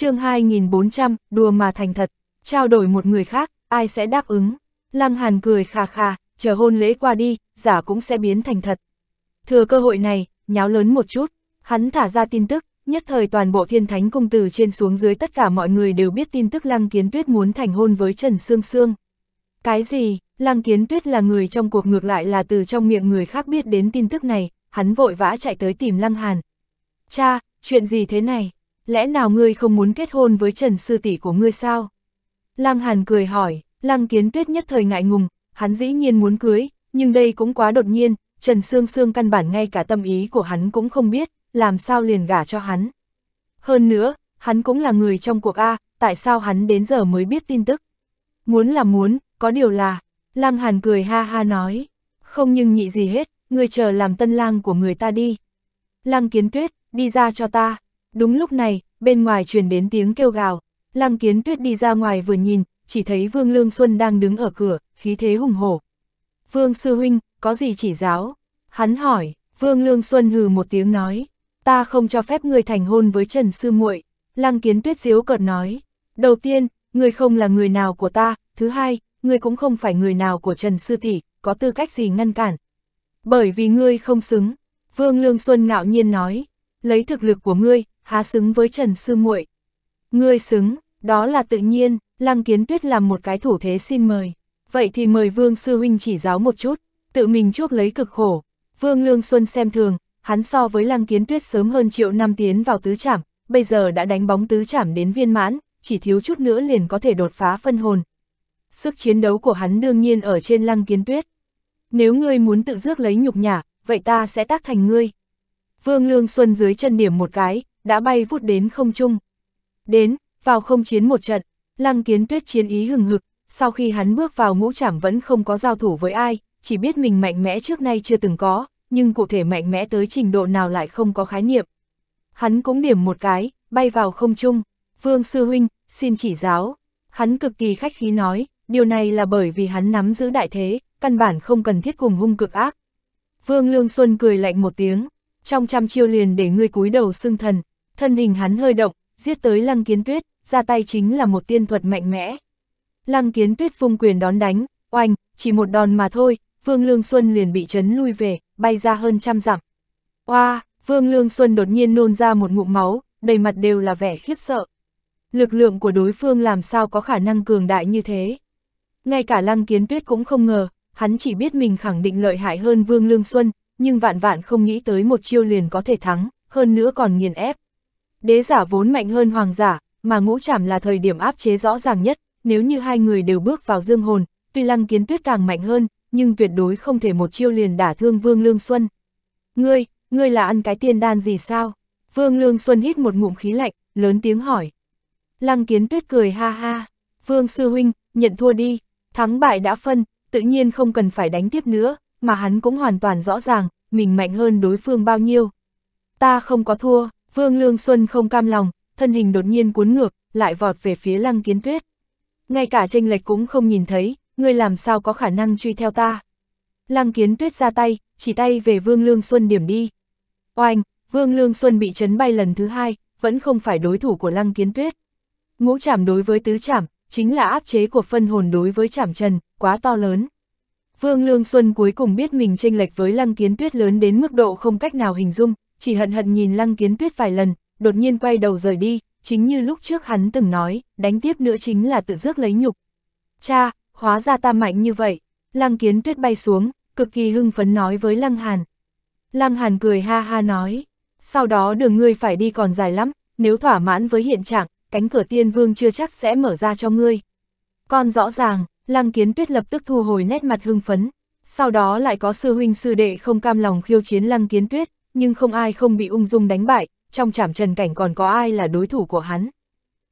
chương 2400, đùa mà thành thật, trao đổi một người khác, ai sẽ đáp ứng. Lăng Hàn cười khà khà, chờ hôn lễ qua đi, giả cũng sẽ biến thành thật. Thừa cơ hội này, nháo lớn một chút, hắn thả ra tin tức, nhất thời toàn bộ thiên thánh cung từ trên xuống dưới tất cả mọi người đều biết tin tức Lăng Kiến Tuyết muốn thành hôn với Trần Sương Sương. Cái gì, Lăng Kiến Tuyết là người trong cuộc ngược lại là từ trong miệng người khác biết đến tin tức này, hắn vội vã chạy tới tìm Lăng Hàn. Cha, chuyện gì thế này? lẽ nào ngươi không muốn kết hôn với Trần Sư Tỷ của ngươi sao? Lăng Hàn cười hỏi, Lăng Kiến Tuyết nhất thời ngại ngùng, hắn dĩ nhiên muốn cưới, nhưng đây cũng quá đột nhiên, Trần Sương Sương căn bản ngay cả tâm ý của hắn cũng không biết, làm sao liền gả cho hắn. Hơn nữa, hắn cũng là người trong cuộc A, tại sao hắn đến giờ mới biết tin tức? Muốn là muốn, có điều là, Lăng Hàn cười ha ha nói, không nhưng nhị gì hết, người chờ làm tân lang của người ta đi. Lăng Kiến Tuyết, đi ra cho ta. Đúng lúc này, bên ngoài truyền đến tiếng kêu gào, Lăng Kiến Tuyết đi ra ngoài vừa nhìn, chỉ thấy Vương Lương Xuân đang đứng ở cửa, khí thế hùng hổ. Vương Sư Huynh, có gì chỉ giáo? Hắn hỏi, Vương Lương Xuân hừ một tiếng nói, ta không cho phép người thành hôn với Trần Sư muội Lăng Kiến Tuyết diếu cợt nói, đầu tiên, người không là người nào của ta, thứ hai, người cũng không phải người nào của Trần Sư Tỷ, có tư cách gì ngăn cản. Bởi vì ngươi không xứng, Vương Lương Xuân ngạo nhiên nói, lấy thực lực của ngươi, há xứng với Trần Sư muội Ngươi xứng, đó là tự nhiên, Lăng Kiến Tuyết làm một cái thủ thế xin mời. Vậy thì mời Vương Sư Huynh chỉ giáo một chút, tự mình chuốc lấy cực khổ. Vương Lương Xuân xem thường, hắn so với Lăng Kiến Tuyết sớm hơn triệu năm tiến vào tứ trảm, bây giờ đã đánh bóng tứ trảm đến viên mãn, chỉ thiếu chút nữa liền có thể đột phá phân hồn. Sức chiến đấu của hắn đương nhiên ở trên Lăng Kiến Tuyết. Nếu ngươi muốn tự rước lấy nhục nhả, vậy ta sẽ tác thành ngươi. Vương Lương Xuân dưới chân điểm một cái, đã bay vút đến không trung. Đến, vào không chiến một trận, lăng kiến tuyết chiến ý hừng hực, sau khi hắn bước vào ngũ trảm vẫn không có giao thủ với ai, chỉ biết mình mạnh mẽ trước nay chưa từng có, nhưng cụ thể mạnh mẽ tới trình độ nào lại không có khái niệm. Hắn cũng điểm một cái, bay vào không trung, vương sư huynh, xin chỉ giáo. Hắn cực kỳ khách khí nói, điều này là bởi vì hắn nắm giữ đại thế, căn bản không cần thiết cùng hung cực ác. Vương Lương Xuân cười lạnh một tiếng, trong trăm chiêu liền để ngươi cúi đầu xưng thần, thân hình hắn hơi động, giết tới Lăng Kiến Tuyết, ra tay chính là một tiên thuật mạnh mẽ. Lăng Kiến Tuyết vung quyền đón đánh, oanh, chỉ một đòn mà thôi, Vương Lương Xuân liền bị chấn lui về, bay ra hơn trăm dặm. Oa, Vương Lương Xuân đột nhiên nôn ra một ngụm máu, đầy mặt đều là vẻ khiếp sợ. Lực lượng của đối phương làm sao có khả năng cường đại như thế? Ngay cả Lăng Kiến Tuyết cũng không ngờ, hắn chỉ biết mình khẳng định lợi hại hơn Vương Lương Xuân, nhưng vạn vạn không nghĩ tới một chiêu liền có thể thắng, hơn nữa còn nghiền ép. Đế giả vốn mạnh hơn hoàng giả, mà ngũ trảm là thời điểm áp chế rõ ràng nhất, nếu như hai người đều bước vào dương hồn, tuy lăng kiến tuyết càng mạnh hơn, nhưng tuyệt đối không thể một chiêu liền đả thương Vương Lương Xuân. Ngươi, ngươi là ăn cái tiên đan gì sao? Vương Lương Xuân hít một ngụm khí lạnh, lớn tiếng hỏi. Lăng kiến tuyết cười ha ha, Vương Sư Huynh, nhận thua đi, thắng bại đã phân, tự nhiên không cần phải đánh tiếp nữa, mà hắn cũng hoàn toàn rõ ràng, mình mạnh hơn đối phương bao nhiêu. Ta không có thua, Vương Lương Xuân không cam lòng, thân hình đột nhiên cuốn ngược, lại vọt về phía Lăng Kiến Tuyết. Ngay cả tranh lệch cũng không nhìn thấy, ngươi làm sao có khả năng truy theo ta. Lăng Kiến Tuyết ra tay, chỉ tay về Vương Lương Xuân điểm đi. Oanh, Vương Lương Xuân bị chấn bay lần thứ hai, vẫn không phải đối thủ của Lăng Kiến Tuyết. Ngũ chảm đối với tứ chảm, chính là áp chế của phân hồn đối với chảm trần, quá to lớn. Vương Lương Xuân cuối cùng biết mình tranh lệch với Lăng Kiến Tuyết lớn đến mức độ không cách nào hình dung, chỉ hận hận nhìn Lăng Kiến Tuyết vài lần, đột nhiên quay đầu rời đi, chính như lúc trước hắn từng nói, đánh tiếp nữa chính là tự rước lấy nhục. Cha, hóa ra ta mạnh như vậy, Lăng Kiến Tuyết bay xuống, cực kỳ hưng phấn nói với Lăng Hàn. Lăng Hàn cười ha ha nói, sau đó đường ngươi phải đi còn dài lắm, nếu thỏa mãn với hiện trạng, cánh cửa tiên vương chưa chắc sẽ mở ra cho ngươi. Con rõ ràng, Lăng Kiến Tuyết lập tức thu hồi nét mặt hưng phấn, sau đó lại có sư huynh sư đệ không cam lòng khiêu chiến Lăng Kiến Tuyết, nhưng không ai không bị ung dung đánh bại, trong chảm trần cảnh còn có ai là đối thủ của hắn.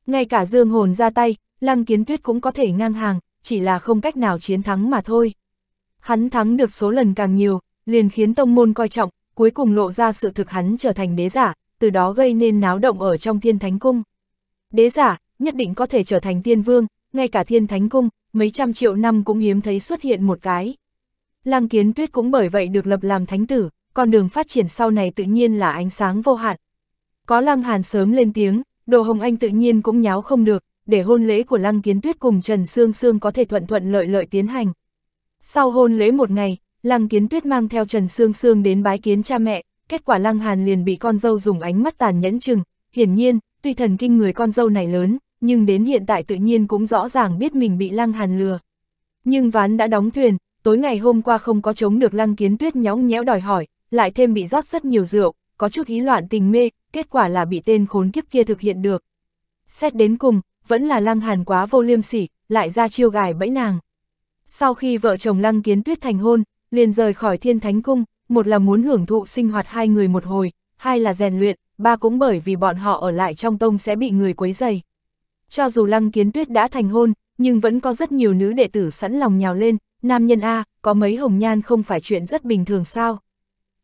Ngay cả dương hồn ra tay, lăng kiến tuyết cũng có thể ngang hàng, chỉ là không cách nào chiến thắng mà thôi. Hắn thắng được số lần càng nhiều, liền khiến tông môn coi trọng, cuối cùng lộ ra sự thực hắn trở thành đế giả, từ đó gây nên náo động ở trong thiên thánh cung. Đế giả, nhất định có thể trở thành tiên vương, ngay cả thiên thánh cung, mấy trăm triệu năm cũng hiếm thấy xuất hiện một cái. Lăng kiến tuyết cũng bởi vậy được lập làm thánh tử, con đường phát triển sau này tự nhiên là ánh sáng vô hạn. Có Lăng Hàn sớm lên tiếng, Đồ Hồng Anh tự nhiên cũng nháo không được, để hôn lễ của Lăng Kiến Tuyết cùng Trần Sương Sương có thể thuận thuận lợi lợi tiến hành. Sau hôn lễ một ngày, Lăng Kiến Tuyết mang theo Trần Sương Sương đến bái kiến cha mẹ, kết quả Lăng Hàn liền bị con dâu dùng ánh mắt tàn nhẫn chừng, hiển nhiên, tuy thần kinh người con dâu này lớn, nhưng đến hiện tại tự nhiên cũng rõ ràng biết mình bị Lăng Hàn lừa. Nhưng ván đã đóng thuyền, tối ngày hôm qua không có chống được Lăng Kiến Tuyết nhõng nhẽo đòi hỏi, lại thêm bị rót rất nhiều rượu, có chút ý loạn tình mê, kết quả là bị tên khốn kiếp kia thực hiện được. Xét đến cùng, vẫn là Lăng Hàn quá vô liêm sỉ, lại ra chiêu gài bẫy nàng. Sau khi vợ chồng Lăng Kiến Tuyết thành hôn, liền rời khỏi Thiên Thánh Cung, một là muốn hưởng thụ sinh hoạt hai người một hồi, hai là rèn luyện, ba cũng bởi vì bọn họ ở lại trong tông sẽ bị người quấy dày. Cho dù Lăng Kiến Tuyết đã thành hôn, nhưng vẫn có rất nhiều nữ đệ tử sẵn lòng nhào lên, nam nhân A, có mấy hồng nhan không phải chuyện rất bình thường sao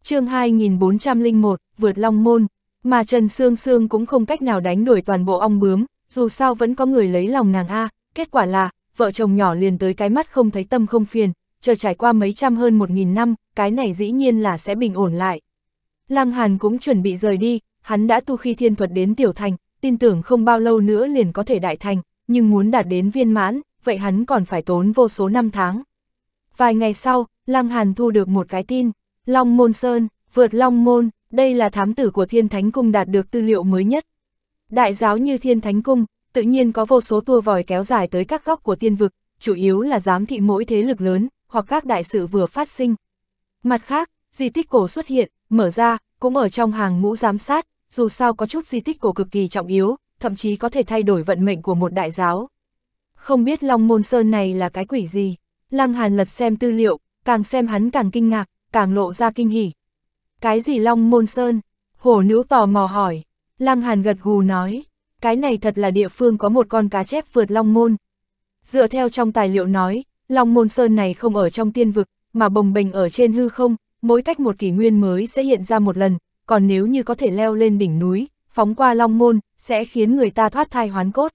chương 2401, vượt long môn, mà Trần Sương Sương cũng không cách nào đánh đuổi toàn bộ ong bướm, dù sao vẫn có người lấy lòng nàng A, kết quả là, vợ chồng nhỏ liền tới cái mắt không thấy tâm không phiền, chờ trải qua mấy trăm hơn một nghìn năm, cái này dĩ nhiên là sẽ bình ổn lại. Lăng Hàn cũng chuẩn bị rời đi, hắn đã tu khi thiên thuật đến tiểu thành, tin tưởng không bao lâu nữa liền có thể đại thành, nhưng muốn đạt đến viên mãn, vậy hắn còn phải tốn vô số năm tháng. Vài ngày sau, Lăng Hàn thu được một cái tin, Long Môn Sơn, vượt Long Môn, đây là thám tử của Thiên Thánh Cung đạt được tư liệu mới nhất. Đại giáo như Thiên Thánh Cung, tự nhiên có vô số tua vòi kéo dài tới các góc của tiên vực, chủ yếu là giám thị mỗi thế lực lớn, hoặc các đại sự vừa phát sinh. Mặt khác, di tích cổ xuất hiện, mở ra, cũng ở trong hàng ngũ giám sát, dù sao có chút di tích cổ cực kỳ trọng yếu, thậm chí có thể thay đổi vận mệnh của một đại giáo. Không biết Long Môn Sơn này là cái quỷ gì? Lăng Hàn lật xem tư liệu, càng xem hắn càng kinh ngạc, càng lộ ra kinh hỉ. Cái gì Long Môn Sơn? Hổ nữ tò mò hỏi. Lăng Hàn gật gù nói, cái này thật là địa phương có một con cá chép vượt Long Môn. Dựa theo trong tài liệu nói, Long Môn Sơn này không ở trong tiên vực, mà bồng bềnh ở trên hư không, mỗi cách một kỷ nguyên mới sẽ hiện ra một lần, còn nếu như có thể leo lên đỉnh núi, phóng qua Long Môn, sẽ khiến người ta thoát thai hoán cốt.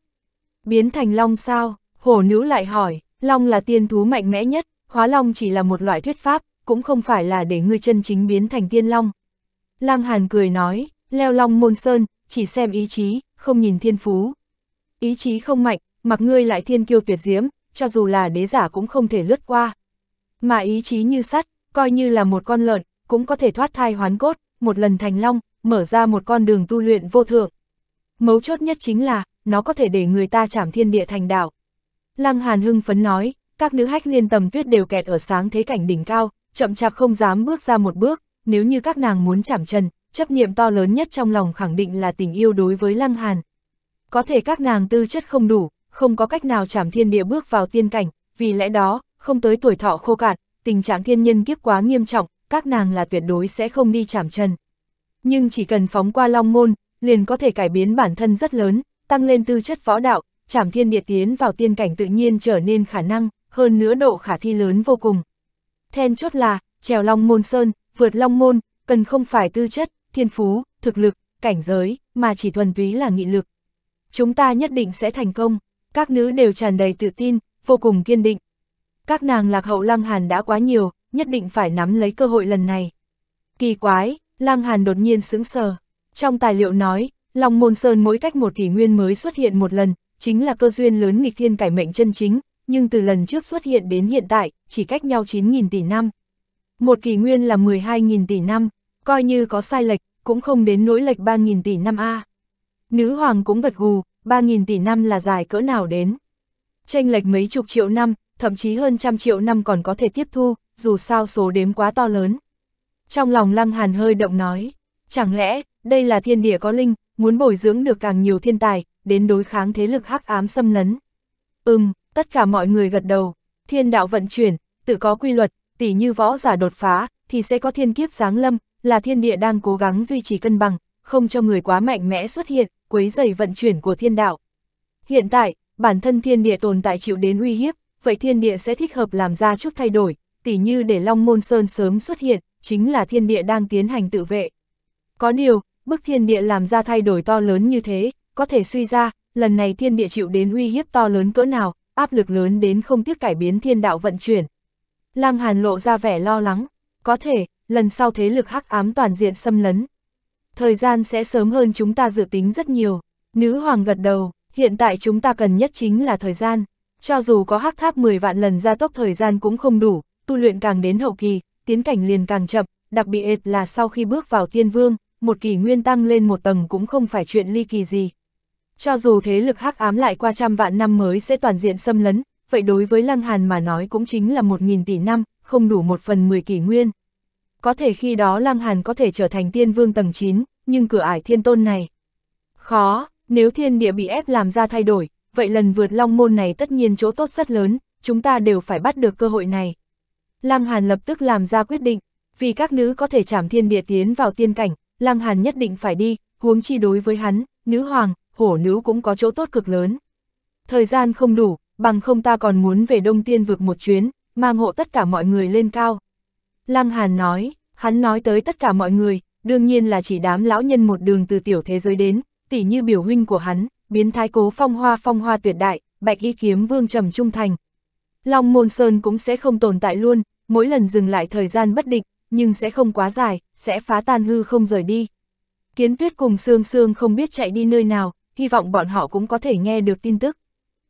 Biến thành Long sao? Hổ nữ lại hỏi, Long là tiên thú mạnh mẽ nhất, hóa Long chỉ là một loại thuyết pháp, cũng không phải là để ngươi chân chính biến thành tiên long. Lăng Hàn cười nói, leo long môn sơn, chỉ xem ý chí, không nhìn thiên phú. Ý chí không mạnh, mặc ngươi lại thiên kiêu tuyệt diễm, cho dù là đế giả cũng không thể lướt qua. Mà ý chí như sắt, coi như là một con lợn, cũng có thể thoát thai hoán cốt, một lần thành long, mở ra một con đường tu luyện vô thượng. Mấu chốt nhất chính là, nó có thể để người ta chảm thiên địa thành đạo. Lăng Hàn hưng phấn nói, các nữ hách liên tầm tuyết đều kẹt ở sáng thế cảnh đỉnh cao, chậm chạp không dám bước ra một bước, nếu như các nàng muốn chảm trần, chấp niệm to lớn nhất trong lòng khẳng định là tình yêu đối với Lăng Hàn. Có thể các nàng tư chất không đủ, không có cách nào chảm thiên địa bước vào tiên cảnh, vì lẽ đó, không tới tuổi thọ khô cạn, tình trạng thiên nhân kiếp quá nghiêm trọng, các nàng là tuyệt đối sẽ không đi chảm trần. Nhưng chỉ cần phóng qua long môn, liền có thể cải biến bản thân rất lớn, tăng lên tư chất võ đạo, chảm thiên địa tiến vào tiên cảnh tự nhiên trở nên khả năng, hơn nữa độ khả thi lớn vô cùng. Then chốt là, trèo long môn sơn, vượt long môn, cần không phải tư chất, thiên phú, thực lực, cảnh giới, mà chỉ thuần túy là nghị lực. Chúng ta nhất định sẽ thành công, các nữ đều tràn đầy tự tin, vô cùng kiên định. Các nàng lạc hậu Lăng Hàn đã quá nhiều, nhất định phải nắm lấy cơ hội lần này. Kỳ quái, Lăng Hàn đột nhiên sững sờ. Trong tài liệu nói, Long Môn Sơn mỗi cách một kỷ nguyên mới xuất hiện một lần, chính là cơ duyên lớn nghịch thiên cải mệnh chân chính, nhưng từ lần trước xuất hiện đến hiện tại, chỉ cách nhau 9.000 tỷ năm. Một kỷ nguyên là 12.000 tỷ năm, coi như có sai lệch, cũng không đến nỗi lệch 3.000 tỷ năm A. Nữ hoàng cũng gật gù, 3.000 tỷ năm là dài cỡ nào đến. Tranh lệch mấy chục triệu năm, thậm chí hơn trăm triệu năm còn có thể tiếp thu, dù sao số đếm quá to lớn. Trong lòng Lăng Hàn hơi động nói, chẳng lẽ, đây là thiên địa có linh, muốn bồi dưỡng được càng nhiều thiên tài, đến đối kháng thế lực hắc ám xâm lấn. Ừm, Tất cả mọi người gật đầu, thiên đạo vận chuyển, tự có quy luật, tỉ như võ giả đột phá, thì sẽ có thiên kiếp giáng lâm, là thiên địa đang cố gắng duy trì cân bằng, không cho người quá mạnh mẽ xuất hiện, quấy dày vận chuyển của thiên đạo. Hiện tại, bản thân thiên địa tồn tại chịu đến uy hiếp, vậy thiên địa sẽ thích hợp làm ra chút thay đổi, tỉ như để Long Môn Sơn sớm xuất hiện, chính là thiên địa đang tiến hành tự vệ. Có điều, bức thiên địa làm ra thay đổi to lớn như thế, có thể suy ra, lần này thiên địa chịu đến uy hiếp to lớn cỡ nào, áp lực lớn đến không tiếc cải biến thiên đạo vận chuyển. Lăng Hàn lộ ra vẻ lo lắng, có thể, lần sau thế lực hắc ám toàn diện xâm lấn. Thời gian sẽ sớm hơn chúng ta dự tính rất nhiều, nữ hoàng gật đầu, hiện tại chúng ta cần nhất chính là thời gian. Cho dù có hắc tháp 10 vạn lần gia tốc thời gian cũng không đủ, tu luyện càng đến hậu kỳ, tiến cảnh liền càng chậm, đặc biệt là sau khi bước vào tiên vương, một kỳ nguyên tăng lên một tầng cũng không phải chuyện ly kỳ gì, cho dù thế lực hắc ám lại qua trăm vạn năm mới sẽ toàn diện xâm lấn, vậy đối với Lăng Hàn mà nói cũng chính là một nghìn tỷ năm, không đủ một phần mười kỷ nguyên. Có thể khi đó Lăng Hàn có thể trở thành tiên vương tầng 9, nhưng cửa ải thiên tôn này. Khó, nếu thiên địa bị ép làm ra thay đổi, vậy lần vượt long môn này tất nhiên chỗ tốt rất lớn, chúng ta đều phải bắt được cơ hội này. Lăng Hàn lập tức làm ra quyết định, vì các nữ có thể chạm thiên địa tiến vào tiên cảnh, Lăng Hàn nhất định phải đi, huống chi đối với hắn, nữ hoàng, hổ nữ cũng có chỗ tốt cực lớn. Thời gian không đủ, bằng không ta còn muốn về Đông Tiên vực một chuyến, mang hộ tất cả mọi người lên cao. Lăng Hàn nói, hắn nói tới tất cả mọi người, đương nhiên là chỉ đám lão nhân một đường từ tiểu thế giới đến, tỉ như biểu huynh của hắn, biến thái cố phong hoa phong hoa tuyệt đại, bạch y kiếm vương trầm trung thành. Long Môn Sơn cũng sẽ không tồn tại luôn, mỗi lần dừng lại thời gian bất định, nhưng sẽ không quá dài, sẽ phá tan hư không rời đi. Kiến tuyết cùng Sương Sương không biết chạy đi nơi nào, hy vọng bọn họ cũng có thể nghe được tin tức.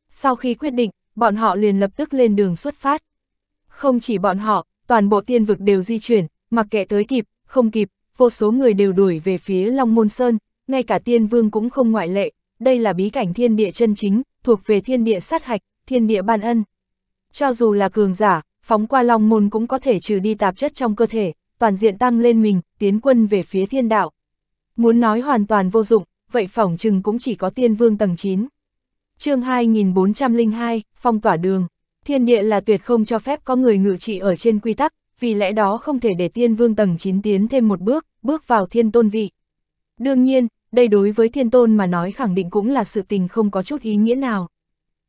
Sau khi quyết định, bọn họ liền lập tức lên đường xuất phát. Không chỉ bọn họ, toàn bộ tiên vực đều di chuyển, mặc kệ tới kịp, không kịp, vô số người đều đuổi về phía Long Môn Sơn, ngay cả tiên vương cũng không ngoại lệ, đây là bí cảnh thiên địa chân chính, thuộc về thiên địa sát hạch, thiên địa ban ân. Cho dù là cường giả, phóng qua Long Môn cũng có thể trừ đi tạp chất trong cơ thể, toàn diện tăng lên mình, tiến quân về phía thiên đạo. Muốn nói hoàn toàn vô dụng, vậy phỏng chừng cũng chỉ có tiên vương tầng 9. chương 2402, phong tỏa đường. Thiên địa là tuyệt không cho phép có người ngự trị ở trên quy tắc, vì lẽ đó không thể để tiên vương tầng 9 tiến thêm một bước, bước vào thiên tôn vị. Đương nhiên, đây đối với thiên tôn mà nói khẳng định cũng là sự tình không có chút ý nghĩa nào.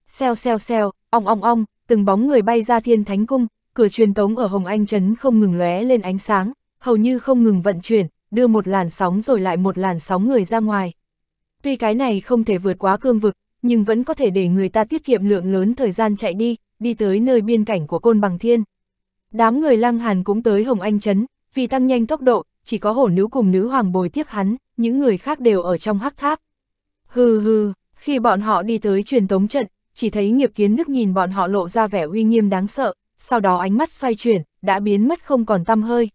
xeo xeo xeo ong ong ong, từng bóng người bay ra thiên thánh cung, cửa truyền tống ở Hồng Anh Trấn không ngừng lóe lên ánh sáng, hầu như không ngừng vận chuyển, đưa một làn sóng rồi lại một làn sóng người ra ngoài. Tuy cái này không thể vượt quá cương vực, nhưng vẫn có thể để người ta tiết kiệm lượng lớn thời gian chạy đi, đi tới nơi biên cảnh của côn bằng thiên. Đám người lăng hàn cũng tới Hồng Anh Trấn, vì tăng nhanh tốc độ, chỉ có hổ nữ cùng nữ hoàng bồi tiếp hắn, những người khác đều ở trong hắc tháp. Hừ hừ, khi bọn họ đi tới truyền tống trận, chỉ thấy nghiệp kiến nước nhìn bọn họ lộ ra vẻ uy nghiêm đáng sợ, sau đó ánh mắt xoay chuyển, đã biến mất không còn tăm hơi.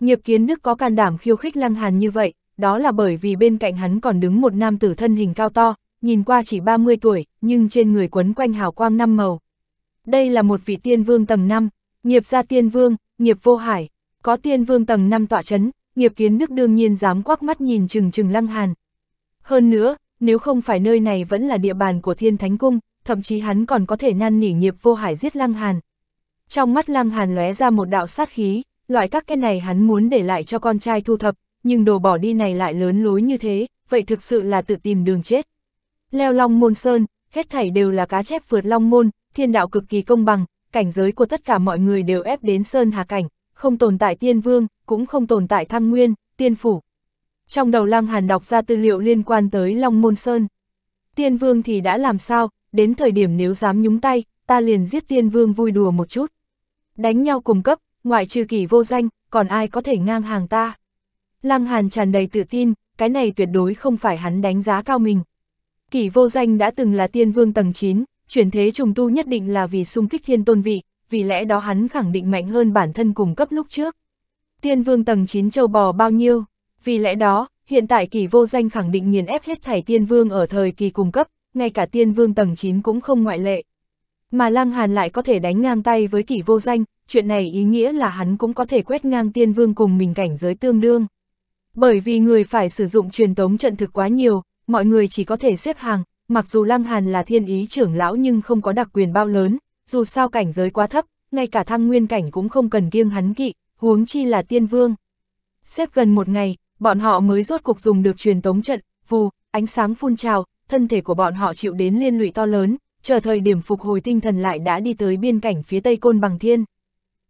Nghiệp kiến nước có can đảm khiêu khích lăng hàn như vậy, đó là bởi vì bên cạnh hắn còn đứng một nam tử thân hình cao to, nhìn qua chỉ 30 tuổi, nhưng trên người quấn quanh hào quang năm màu. Đây là một vị tiên vương tầng 5, nghiệp gia tiên vương, nghiệp vô hải, có tiên vương tầng 5 tọa chấn, nghiệp kiến đức đương nhiên dám quắc mắt nhìn chừng chừng lăng hàn. Hơn nữa, nếu không phải nơi này vẫn là địa bàn của thiên thánh cung, thậm chí hắn còn có thể năn nỉ nghiệp vô hải giết lăng hàn. Trong mắt lăng hàn lóe ra một đạo sát khí, loại các cái này hắn muốn để lại cho con trai thu thập, nhưng đồ bỏ đi này lại lớn lối như thế, vậy thực sự là tự tìm đường chết. Leo long môn sơn, hết thảy đều là cá chép vượt long môn, thiên đạo cực kỳ công bằng, cảnh giới của tất cả mọi người đều ép đến sơn hà cảnh, không tồn tại tiên vương, cũng không tồn tại thăng nguyên, tiên phủ. Trong đầu lang hàn đọc ra tư liệu liên quan tới long môn sơn. Tiên vương thì đã làm sao, đến thời điểm nếu dám nhúng tay, ta liền giết tiên vương vui đùa một chút. Đánh nhau cùng cấp, ngoại trừ kỳ vô danh, còn ai có thể ngang hàng ta. Lăng Hàn tràn đầy tự tin, cái này tuyệt đối không phải hắn đánh giá cao mình. Kỷ vô danh đã từng là tiên vương tầng 9, chuyển thế trùng tu nhất định là vì sung kích thiên tôn vị, vì lẽ đó hắn khẳng định mạnh hơn bản thân cùng cấp lúc trước. Tiên vương tầng 9 châu bò bao nhiêu, vì lẽ đó, hiện tại Kỷ vô danh khẳng định nghiền ép hết thảy tiên vương ở thời kỳ cùng cấp, ngay cả tiên vương tầng 9 cũng không ngoại lệ. Mà Lăng Hàn lại có thể đánh ngang tay với Kỷ vô danh, chuyện này ý nghĩa là hắn cũng có thể quét ngang tiên vương cùng mình cảnh giới tương đương. Bởi vì người phải sử dụng truyền tống trận thực quá nhiều, mọi người chỉ có thể xếp hàng, mặc dù Lăng Hàn là thiên ý trưởng lão nhưng không có đặc quyền bao lớn, dù sao cảnh giới quá thấp, ngay cả thăng nguyên cảnh cũng không cần kiêng hắn kỵ, huống chi là tiên vương. Xếp gần một ngày, bọn họ mới rốt cục dùng được truyền tống trận, vù, ánh sáng phun trào, thân thể của bọn họ chịu đến liên lụy to lớn, chờ thời điểm phục hồi tinh thần lại đã đi tới biên cảnh phía tây côn bằng thiên.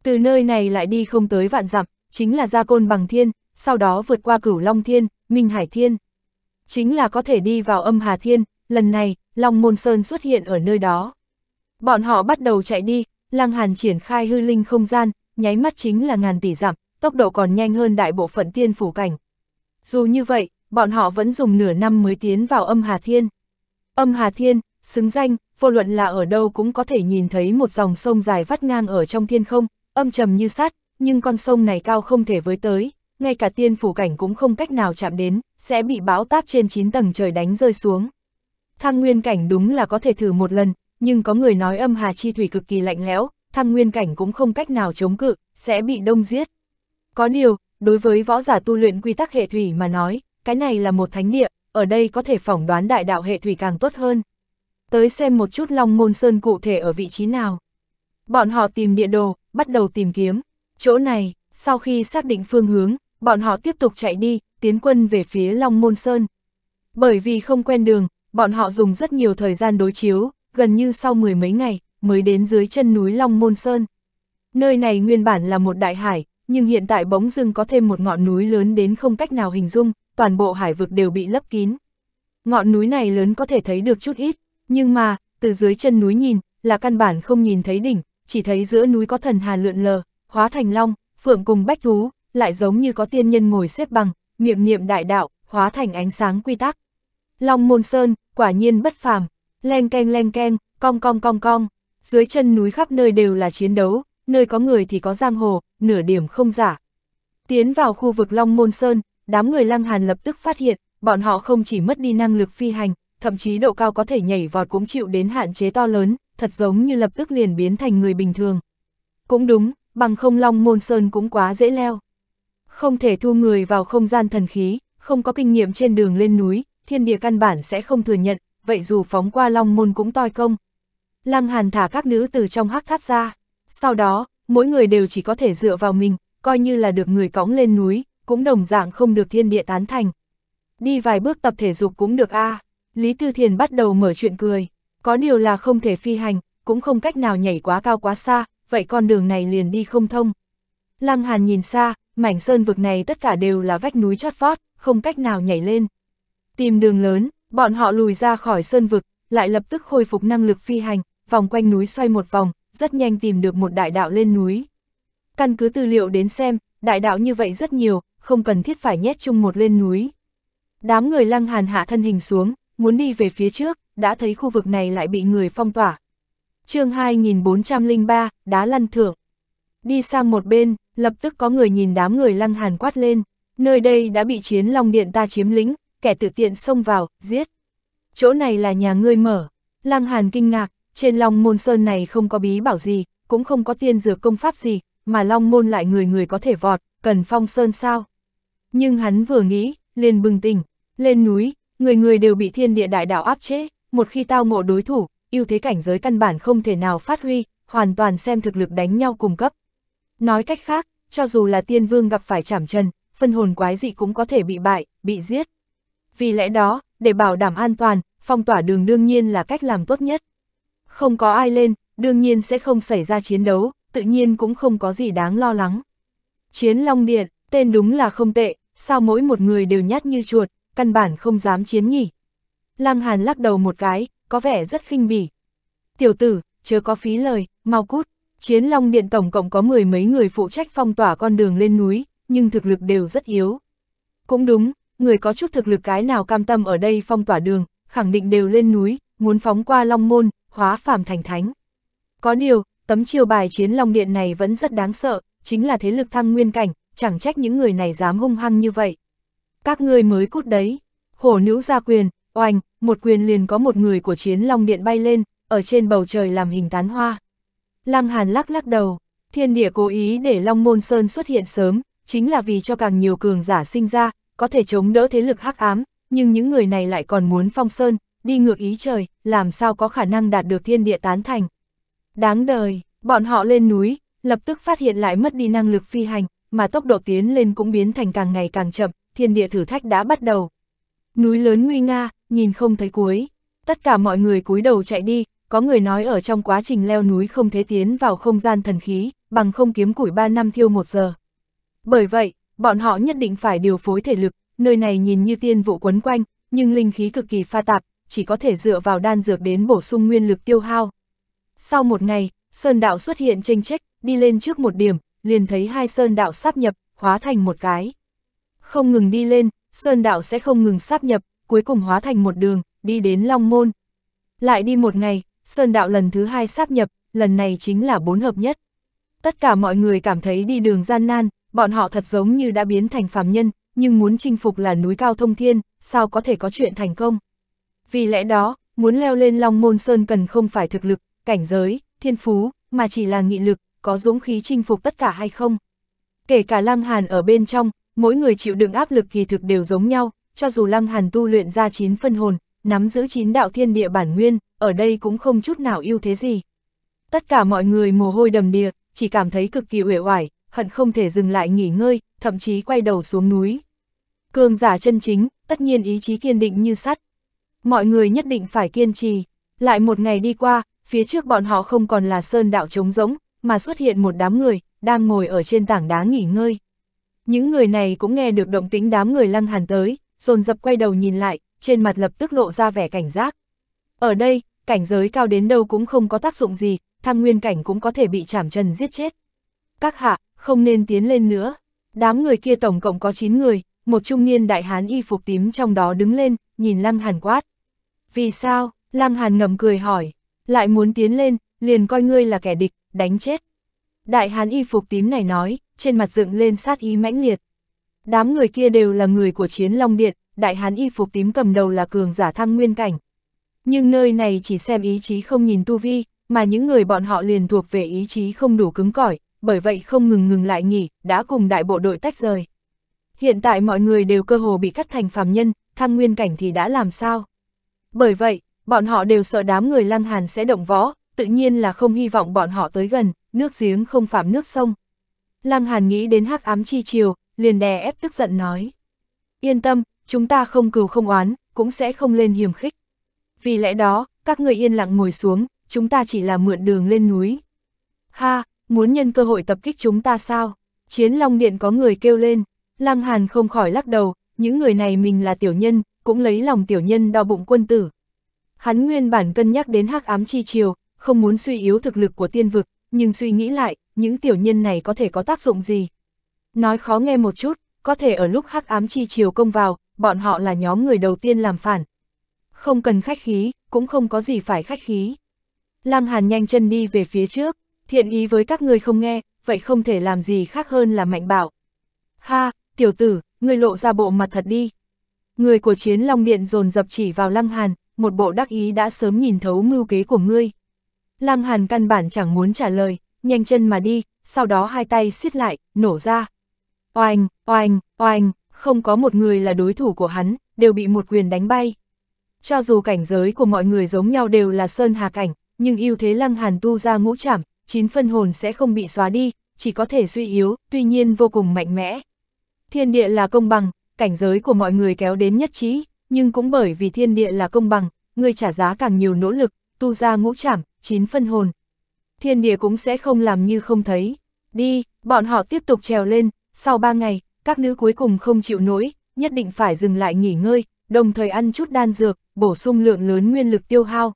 Từ nơi này lại đi không tới vạn dặm, chính là ra côn bằng thiên, sau đó vượt qua cửu Long Thiên, Minh Hải Thiên. Chính là có thể đi vào âm Hà Thiên, lần này, Long Môn Sơn xuất hiện ở nơi đó. Bọn họ bắt đầu chạy đi, Lăng Hàn triển khai hư linh không gian, nháy mắt chính là ngàn tỷ dặm, tốc độ còn nhanh hơn đại bộ phận tiên phủ cảnh. Dù như vậy, bọn họ vẫn dùng nửa năm mới tiến vào âm Hà Thiên. Âm Hà Thiên, xứng danh, vô luận là ở đâu cũng có thể nhìn thấy một dòng sông dài vắt ngang ở trong thiên không, âm trầm như sắt, nhưng con sông này cao không thể với tới, ngay cả tiên phủ cảnh cũng không cách nào chạm đến, sẽ bị bão táp trên 9 tầng trời đánh rơi xuống. Thăng nguyên cảnh đúng là có thể thử một lần, nhưng có người nói âm hà chi thủy cực kỳ lạnh lẽo, thăng nguyên cảnh cũng không cách nào chống cự, sẽ bị đông giết. Có điều, đối với võ giả tu luyện quy tắc hệ thủy mà nói, cái này là một thánh địa, ở đây có thể phỏng đoán đại đạo hệ thủy càng tốt hơn. Tới xem một chút Long Môn Sơn cụ thể ở vị trí nào. Bọn họ tìm địa đồ, bắt đầu tìm kiếm. Chỗ này, sau khi xác định phương hướng, bọn họ tiếp tục chạy đi, tiến quân về phía Long Môn Sơn. Bởi vì không quen đường, bọn họ dùng rất nhiều thời gian đối chiếu, gần như sau mười mấy ngày, mới đến dưới chân núi Long Môn Sơn. Nơi này nguyên bản là một đại hải, nhưng hiện tại bỗng dưng có thêm một ngọn núi lớn đến không cách nào hình dung, toàn bộ hải vực đều bị lấp kín. Ngọn núi này lớn có thể thấy được chút ít, nhưng mà, từ dưới chân núi nhìn, là căn bản không nhìn thấy đỉnh, chỉ thấy giữa núi có thần hà lượn lờ, hóa thành long, phượng cùng bách thú, lại giống như có tiên nhân ngồi xếp bằng, miệng niệm đại đạo, hóa thành ánh sáng quy tắc. Long Môn Sơn, quả nhiên bất phàm, leng keng leng keng, cong cong cong cong, dưới chân núi khắp nơi đều là chiến đấu, nơi có người thì có giang hồ, nửa điểm không giả. Tiến vào khu vực Long Môn Sơn, đám người Lăng Hàn lập tức phát hiện, bọn họ không chỉ mất đi năng lực phi hành, thậm chí độ cao có thể nhảy vọt cũng chịu đến hạn chế to lớn, thật giống như lập tức liền biến thành người bình thường. Cũng đúng, bằng không Long Môn Sơn cũng quá dễ leo không thể thu người vào không gian thần khí, không có kinh nghiệm trên đường lên núi, thiên địa căn bản sẽ không thừa nhận, vậy dù phóng qua long môn cũng toi công. Lăng Hàn thả các nữ từ trong hắc tháp ra, sau đó, mỗi người đều chỉ có thể dựa vào mình, coi như là được người cõng lên núi, cũng đồng dạng không được thiên địa tán thành. Đi vài bước tập thể dục cũng được a à. Lý Tư Thiền bắt đầu mở chuyện cười, có điều là không thể phi hành, cũng không cách nào nhảy quá cao quá xa, vậy con đường này liền đi không thông. Lăng Hàn nhìn xa, mảnh sơn vực này tất cả đều là vách núi chót vót, không cách nào nhảy lên. Tìm đường lớn, bọn họ lùi ra khỏi sơn vực, lại lập tức khôi phục năng lực phi hành, vòng quanh núi xoay một vòng, rất nhanh tìm được một đại đạo lên núi. Căn cứ tư liệu đến xem, đại đạo như vậy rất nhiều, không cần thiết phải nhét chung một lên núi. Đám người lăng hàn hạ thân hình xuống, muốn đi về phía trước, đã thấy khu vực này lại bị người phong tỏa. chương 2403, đá lăn thượng. Đi sang một bên, lập tức có người nhìn đám người lăng hàn quát lên, nơi đây đã bị chiến long điện ta chiếm lĩnh, kẻ tự tiện xông vào, giết. Chỗ này là nhà ngươi mở. Lăng hàn kinh ngạc, trên long môn sơn này không có bí bảo gì, cũng không có tiên dược công pháp gì, mà long môn lại người người có thể vọt, cần phong sơn sao. Nhưng hắn vừa nghĩ, liền bừng tỉnh, lên núi, người người đều bị thiên địa đại đạo áp chế, một khi tao ngộ đối thủ, ưu thế cảnh giới căn bản không thể nào phát huy, hoàn toàn xem thực lực đánh nhau cùng cấp. Nói cách khác, cho dù là tiên vương gặp phải chảm trần, phân hồn quái dị cũng có thể bị bại, bị giết. Vì lẽ đó, để bảo đảm an toàn, phong tỏa đường đương nhiên là cách làm tốt nhất. Không có ai lên, đương nhiên sẽ không xảy ra chiến đấu, tự nhiên cũng không có gì đáng lo lắng. Chiến Long Điện, tên đúng là không tệ, sao mỗi một người đều nhát như chuột, căn bản không dám chiến nhỉ. Lăng Hàn lắc đầu một cái, có vẻ rất khinh bỉ. Tiểu tử, chưa có phí lời, mau cút. Chiến Long Điện tổng cộng có mười mấy người phụ trách phong tỏa con đường lên núi, nhưng thực lực đều rất yếu. Cũng đúng, người có chút thực lực cái nào cam tâm ở đây phong tỏa đường, khẳng định đều lên núi, muốn phóng qua Long Môn, hóa phàm thành thánh. Có điều, tấm chiêu bài Chiến Long Điện này vẫn rất đáng sợ, chính là thế lực thăng nguyên cảnh, chẳng trách những người này dám hung hăng như vậy. Các ngươi mới cút đấy, hổ nữ gia quyền, oanh! một quyền liền có một người của Chiến Long Điện bay lên, ở trên bầu trời làm hình tán hoa. Lăng Hàn lắc lắc đầu, thiên địa cố ý để Long Môn Sơn xuất hiện sớm, chính là vì cho càng nhiều cường giả sinh ra, có thể chống đỡ thế lực hắc ám, nhưng những người này lại còn muốn phong sơn, đi ngược ý trời, làm sao có khả năng đạt được thiên địa tán thành. Đáng đời, bọn họ lên núi, lập tức phát hiện lại mất đi năng lực phi hành, mà tốc độ tiến lên cũng biến thành càng ngày càng chậm, thiên địa thử thách đã bắt đầu. Núi lớn nguy nga, nhìn không thấy cuối, tất cả mọi người cúi đầu chạy đi, có người nói ở trong quá trình leo núi không thể tiến vào không gian thần khí, bằng không kiếm củi 3 năm thiêu 1 giờ. Bởi vậy, bọn họ nhất định phải điều phối thể lực, nơi này nhìn như tiên vụ quấn quanh, nhưng linh khí cực kỳ pha tạp, chỉ có thể dựa vào đan dược đến bổ sung nguyên lực tiêu hao. Sau một ngày, sơn đạo xuất hiện tranh trách, đi lên trước một điểm, liền thấy hai sơn đạo sáp nhập, hóa thành một cái. Không ngừng đi lên, sơn đạo sẽ không ngừng sáp nhập, cuối cùng hóa thành một đường, đi đến Long Môn. Lại đi một ngày, Sơn Đạo lần thứ hai sáp nhập, lần này chính là bốn hợp nhất. Tất cả mọi người cảm thấy đi đường gian nan, bọn họ thật giống như đã biến thành phàm nhân, nhưng muốn chinh phục là núi cao thông thiên, sao có thể có chuyện thành công. Vì lẽ đó, muốn leo lên Long Môn Sơn cần không phải thực lực, cảnh giới, thiên phú, mà chỉ là nghị lực, có dũng khí chinh phục tất cả hay không. Kể cả Lăng Hàn ở bên trong, mỗi người chịu đựng áp lực kỳ thực đều giống nhau, cho dù Lăng Hàn tu luyện ra chín phân hồn, nắm giữ chín đạo thiên địa bản nguyên, ở đây cũng không chút nào ưu thế gì. Tất cả mọi người mồ hôi đầm đìa, chỉ cảm thấy cực kỳ uể oải, hận không thể dừng lại nghỉ ngơi, thậm chí quay đầu xuống núi. Cường giả chân chính, tất nhiên ý chí kiên định như sắt. Mọi người nhất định phải kiên trì. Lại một ngày đi qua, phía trước bọn họ không còn là sơn đạo trống rỗng, mà xuất hiện một đám người, đang ngồi ở trên tảng đá nghỉ ngơi. Những người này cũng nghe được động tĩnh đám người lăng hàn tới, dồn dập quay đầu nhìn lại, trên mặt lập tức lộ ra vẻ cảnh giác. Ở đây, cảnh giới cao đến đâu cũng không có tác dụng gì, thăng nguyên cảnh cũng có thể bị chảm trần giết chết. Các hạ, không nên tiến lên nữa. Đám người kia tổng cộng có 9 người, một trung niên đại hán y phục tím trong đó đứng lên, nhìn Lăng Hàn quát. Vì sao? Lăng Hàn ngầm cười hỏi. Lại muốn tiến lên, liền coi ngươi là kẻ địch, đánh chết. Đại hán y phục tím này nói, trên mặt dựng lên sát ý mãnh liệt. Đám người kia đều là người của chiến long điện, đại hán y phục tím cầm đầu là cường giả thăng nguyên cảnh, nhưng nơi này chỉ xem ý chí không nhìn tu vi, mà những người bọn họ liền thuộc về ý chí không đủ cứng cỏi, bởi vậy không ngừng ngừng lại nghỉ, đã cùng đại bộ đội tách rời. Hiện tại mọi người đều cơ hồ bị cắt thành phàm nhân, thăng nguyên cảnh thì đã làm sao? Bởi vậy, bọn họ đều sợ đám người lăng hàn sẽ động võ, tự nhiên là không hy vọng bọn họ tới gần, nước giếng không phạm nước sông. Lăng hàn nghĩ đến hắc ám chi chiều, liền đè ép tức giận nói. Yên tâm, chúng ta không cừu không oán, cũng sẽ không lên hiểm khích. Vì lẽ đó, các người yên lặng ngồi xuống, chúng ta chỉ là mượn đường lên núi. Ha, muốn nhân cơ hội tập kích chúng ta sao? Chiến Long Điện có người kêu lên, Lăng Hàn không khỏi lắc đầu, những người này mình là tiểu nhân, cũng lấy lòng tiểu nhân đo bụng quân tử. Hắn nguyên bản cân nhắc đến hắc ám chi chiều, không muốn suy yếu thực lực của tiên vực, nhưng suy nghĩ lại, những tiểu nhân này có thể có tác dụng gì? Nói khó nghe một chút, có thể ở lúc hắc ám chi chiều công vào, bọn họ là nhóm người đầu tiên làm phản, không cần khách khí, cũng không có gì phải khách khí. Lăng Hàn nhanh chân đi về phía trước, thiện ý với các người không nghe, vậy không thể làm gì khác hơn là mạnh bảo. Ha, tiểu tử, người lộ ra bộ mặt thật đi. Người của chiến long điện dồn dập chỉ vào Lăng Hàn, một bộ đắc ý đã sớm nhìn thấu mưu kế của ngươi. Lăng Hàn căn bản chẳng muốn trả lời, nhanh chân mà đi, sau đó hai tay siết lại, nổ ra. Oanh, oanh, oanh, không có một người là đối thủ của hắn, đều bị một quyền đánh bay cho dù cảnh giới của mọi người giống nhau đều là sơn hà cảnh, nhưng ưu thế lăng hàn tu ra ngũ trảm, chín phân hồn sẽ không bị xóa đi, chỉ có thể suy yếu, tuy nhiên vô cùng mạnh mẽ. Thiên địa là công bằng, cảnh giới của mọi người kéo đến nhất trí, nhưng cũng bởi vì thiên địa là công bằng, người trả giá càng nhiều nỗ lực, tu ra ngũ trảm, chín phân hồn. Thiên địa cũng sẽ không làm như không thấy. Đi, bọn họ tiếp tục trèo lên, sau ba ngày, các nữ cuối cùng không chịu nổi, nhất định phải dừng lại nghỉ ngơi, đồng thời ăn chút đan dược, bổ sung lượng lớn nguyên lực tiêu hao.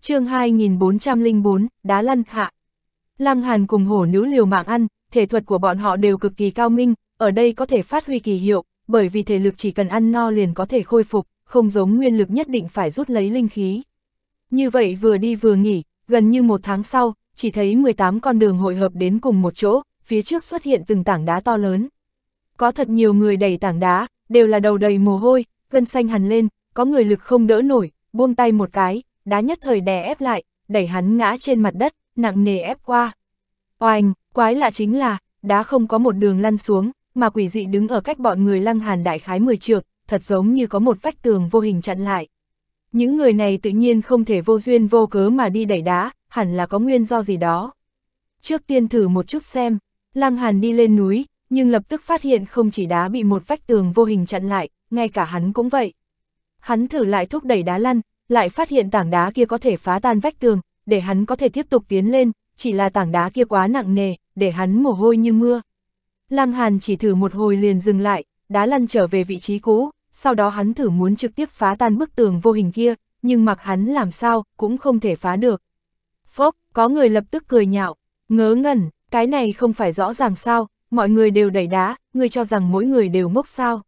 chương 2404, đá lăn hạ. Lăng Hàn cùng hổ nữ liều mạng ăn, thể thuật của bọn họ đều cực kỳ cao minh, ở đây có thể phát huy kỳ hiệu, bởi vì thể lực chỉ cần ăn no liền có thể khôi phục, không giống nguyên lực nhất định phải rút lấy linh khí. Như vậy vừa đi vừa nghỉ, gần như một tháng sau, chỉ thấy 18 con đường hội hợp đến cùng một chỗ, phía trước xuất hiện từng tảng đá to lớn. Có thật nhiều người đầy tảng đá, đều là đầu đầy mồ hôi, gân xanh hắn lên, có người lực không đỡ nổi, buông tay một cái, đá nhất thời đè ép lại, đẩy hắn ngã trên mặt đất, nặng nề ép qua. Oanh, quái lạ chính là, đá không có một đường lăn xuống, mà quỷ dị đứng ở cách bọn người lăng hàn đại khái 10 trượng, thật giống như có một vách tường vô hình chặn lại. Những người này tự nhiên không thể vô duyên vô cớ mà đi đẩy đá, hẳn là có nguyên do gì đó. Trước tiên thử một chút xem, lăng hàn đi lên núi, nhưng lập tức phát hiện không chỉ đá bị một vách tường vô hình chặn lại, ngay cả hắn cũng vậy. Hắn thử lại thúc đẩy đá lăn, lại phát hiện tảng đá kia có thể phá tan vách tường, để hắn có thể tiếp tục tiến lên, chỉ là tảng đá kia quá nặng nề, để hắn mồ hôi như mưa. Lăng Hàn chỉ thử một hồi liền dừng lại, đá lăn trở về vị trí cũ, sau đó hắn thử muốn trực tiếp phá tan bức tường vô hình kia, nhưng mặc hắn làm sao, cũng không thể phá được. Phốc, có người lập tức cười nhạo, ngớ ngẩn, cái này không phải rõ ràng sao, mọi người đều đẩy đá, người cho rằng mỗi người đều ngốc sao.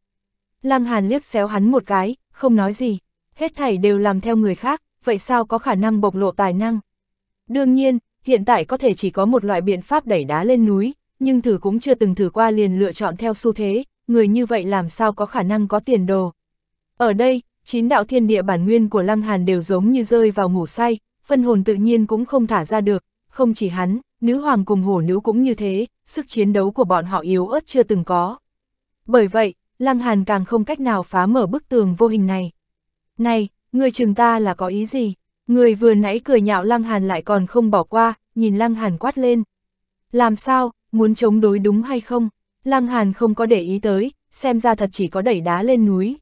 Lăng Hàn liếc xéo hắn một cái, không nói gì, hết thảy đều làm theo người khác, vậy sao có khả năng bộc lộ tài năng? Đương nhiên, hiện tại có thể chỉ có một loại biện pháp đẩy đá lên núi, nhưng thử cũng chưa từng thử qua liền lựa chọn theo xu thế, người như vậy làm sao có khả năng có tiền đồ. Ở đây, chín đạo thiên địa bản nguyên của Lăng Hàn đều giống như rơi vào ngủ say, phân hồn tự nhiên cũng không thả ra được, không chỉ hắn, nữ hoàng cùng hổ nữ cũng như thế, sức chiến đấu của bọn họ yếu ớt chưa từng có. Bởi vậy, Lăng Hàn càng không cách nào phá mở bức tường vô hình này. Này, người trường ta là có ý gì? Người vừa nãy cười nhạo Lăng Hàn lại còn không bỏ qua, nhìn Lăng Hàn quát lên. Làm sao, muốn chống đối đúng hay không? Lăng Hàn không có để ý tới, xem ra thật chỉ có đẩy đá lên núi.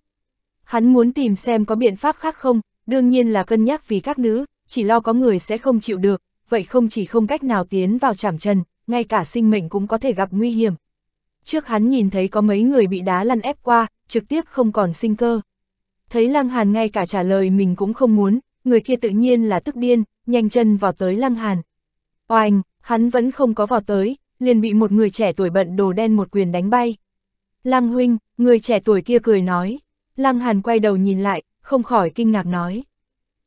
Hắn muốn tìm xem có biện pháp khác không, đương nhiên là cân nhắc vì các nữ, chỉ lo có người sẽ không chịu được, vậy không chỉ không cách nào tiến vào chảm trần, ngay cả sinh mệnh cũng có thể gặp nguy hiểm, trước hắn nhìn thấy có mấy người bị đá lăn ép qua, trực tiếp không còn sinh cơ. Thấy Lăng Hàn ngay cả trả lời mình cũng không muốn, người kia tự nhiên là tức điên, nhanh chân vào tới Lăng Hàn. Oanh, hắn vẫn không có vào tới, liền bị một người trẻ tuổi bận đồ đen một quyền đánh bay. Lăng huynh, người trẻ tuổi kia cười nói. Lăng Hàn quay đầu nhìn lại, không khỏi kinh ngạc nói.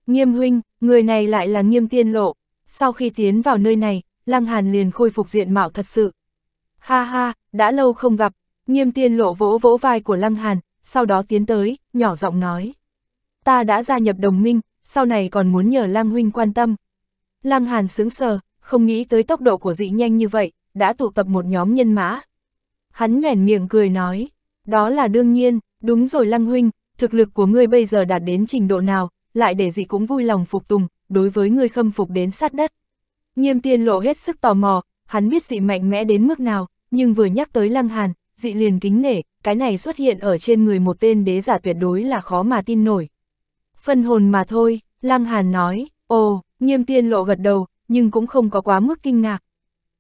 Nghiêm huynh, người này lại là nghiêm tiên lộ. Sau khi tiến vào nơi này, Lăng Hàn liền khôi phục diện mạo thật sự. Ha ha, đã lâu không gặp, nghiêm tiên lộ vỗ vỗ vai của Lăng Hàn, sau đó tiến tới, nhỏ giọng nói. Ta đã gia nhập đồng minh, sau này còn muốn nhờ Lăng Huynh quan tâm. Lăng Hàn sướng sờ, không nghĩ tới tốc độ của dị nhanh như vậy, đã tụ tập một nhóm nhân mã. Hắn nhoẻn miệng cười nói, đó là đương nhiên, đúng rồi Lăng Huynh, thực lực của ngươi bây giờ đạt đến trình độ nào, lại để dị cũng vui lòng phục tùng, đối với ngươi khâm phục đến sát đất. Nghiêm tiên lộ hết sức tò mò, hắn biết dị mạnh mẽ đến mức nào, nhưng vừa nhắc tới Lăng Hàn, dị liền kính nể, cái này xuất hiện ở trên người một tên đế giả tuyệt đối là khó mà tin nổi. Phân hồn mà thôi, Lăng Hàn nói, ồ, nghiêm tiên lộ gật đầu, nhưng cũng không có quá mức kinh ngạc.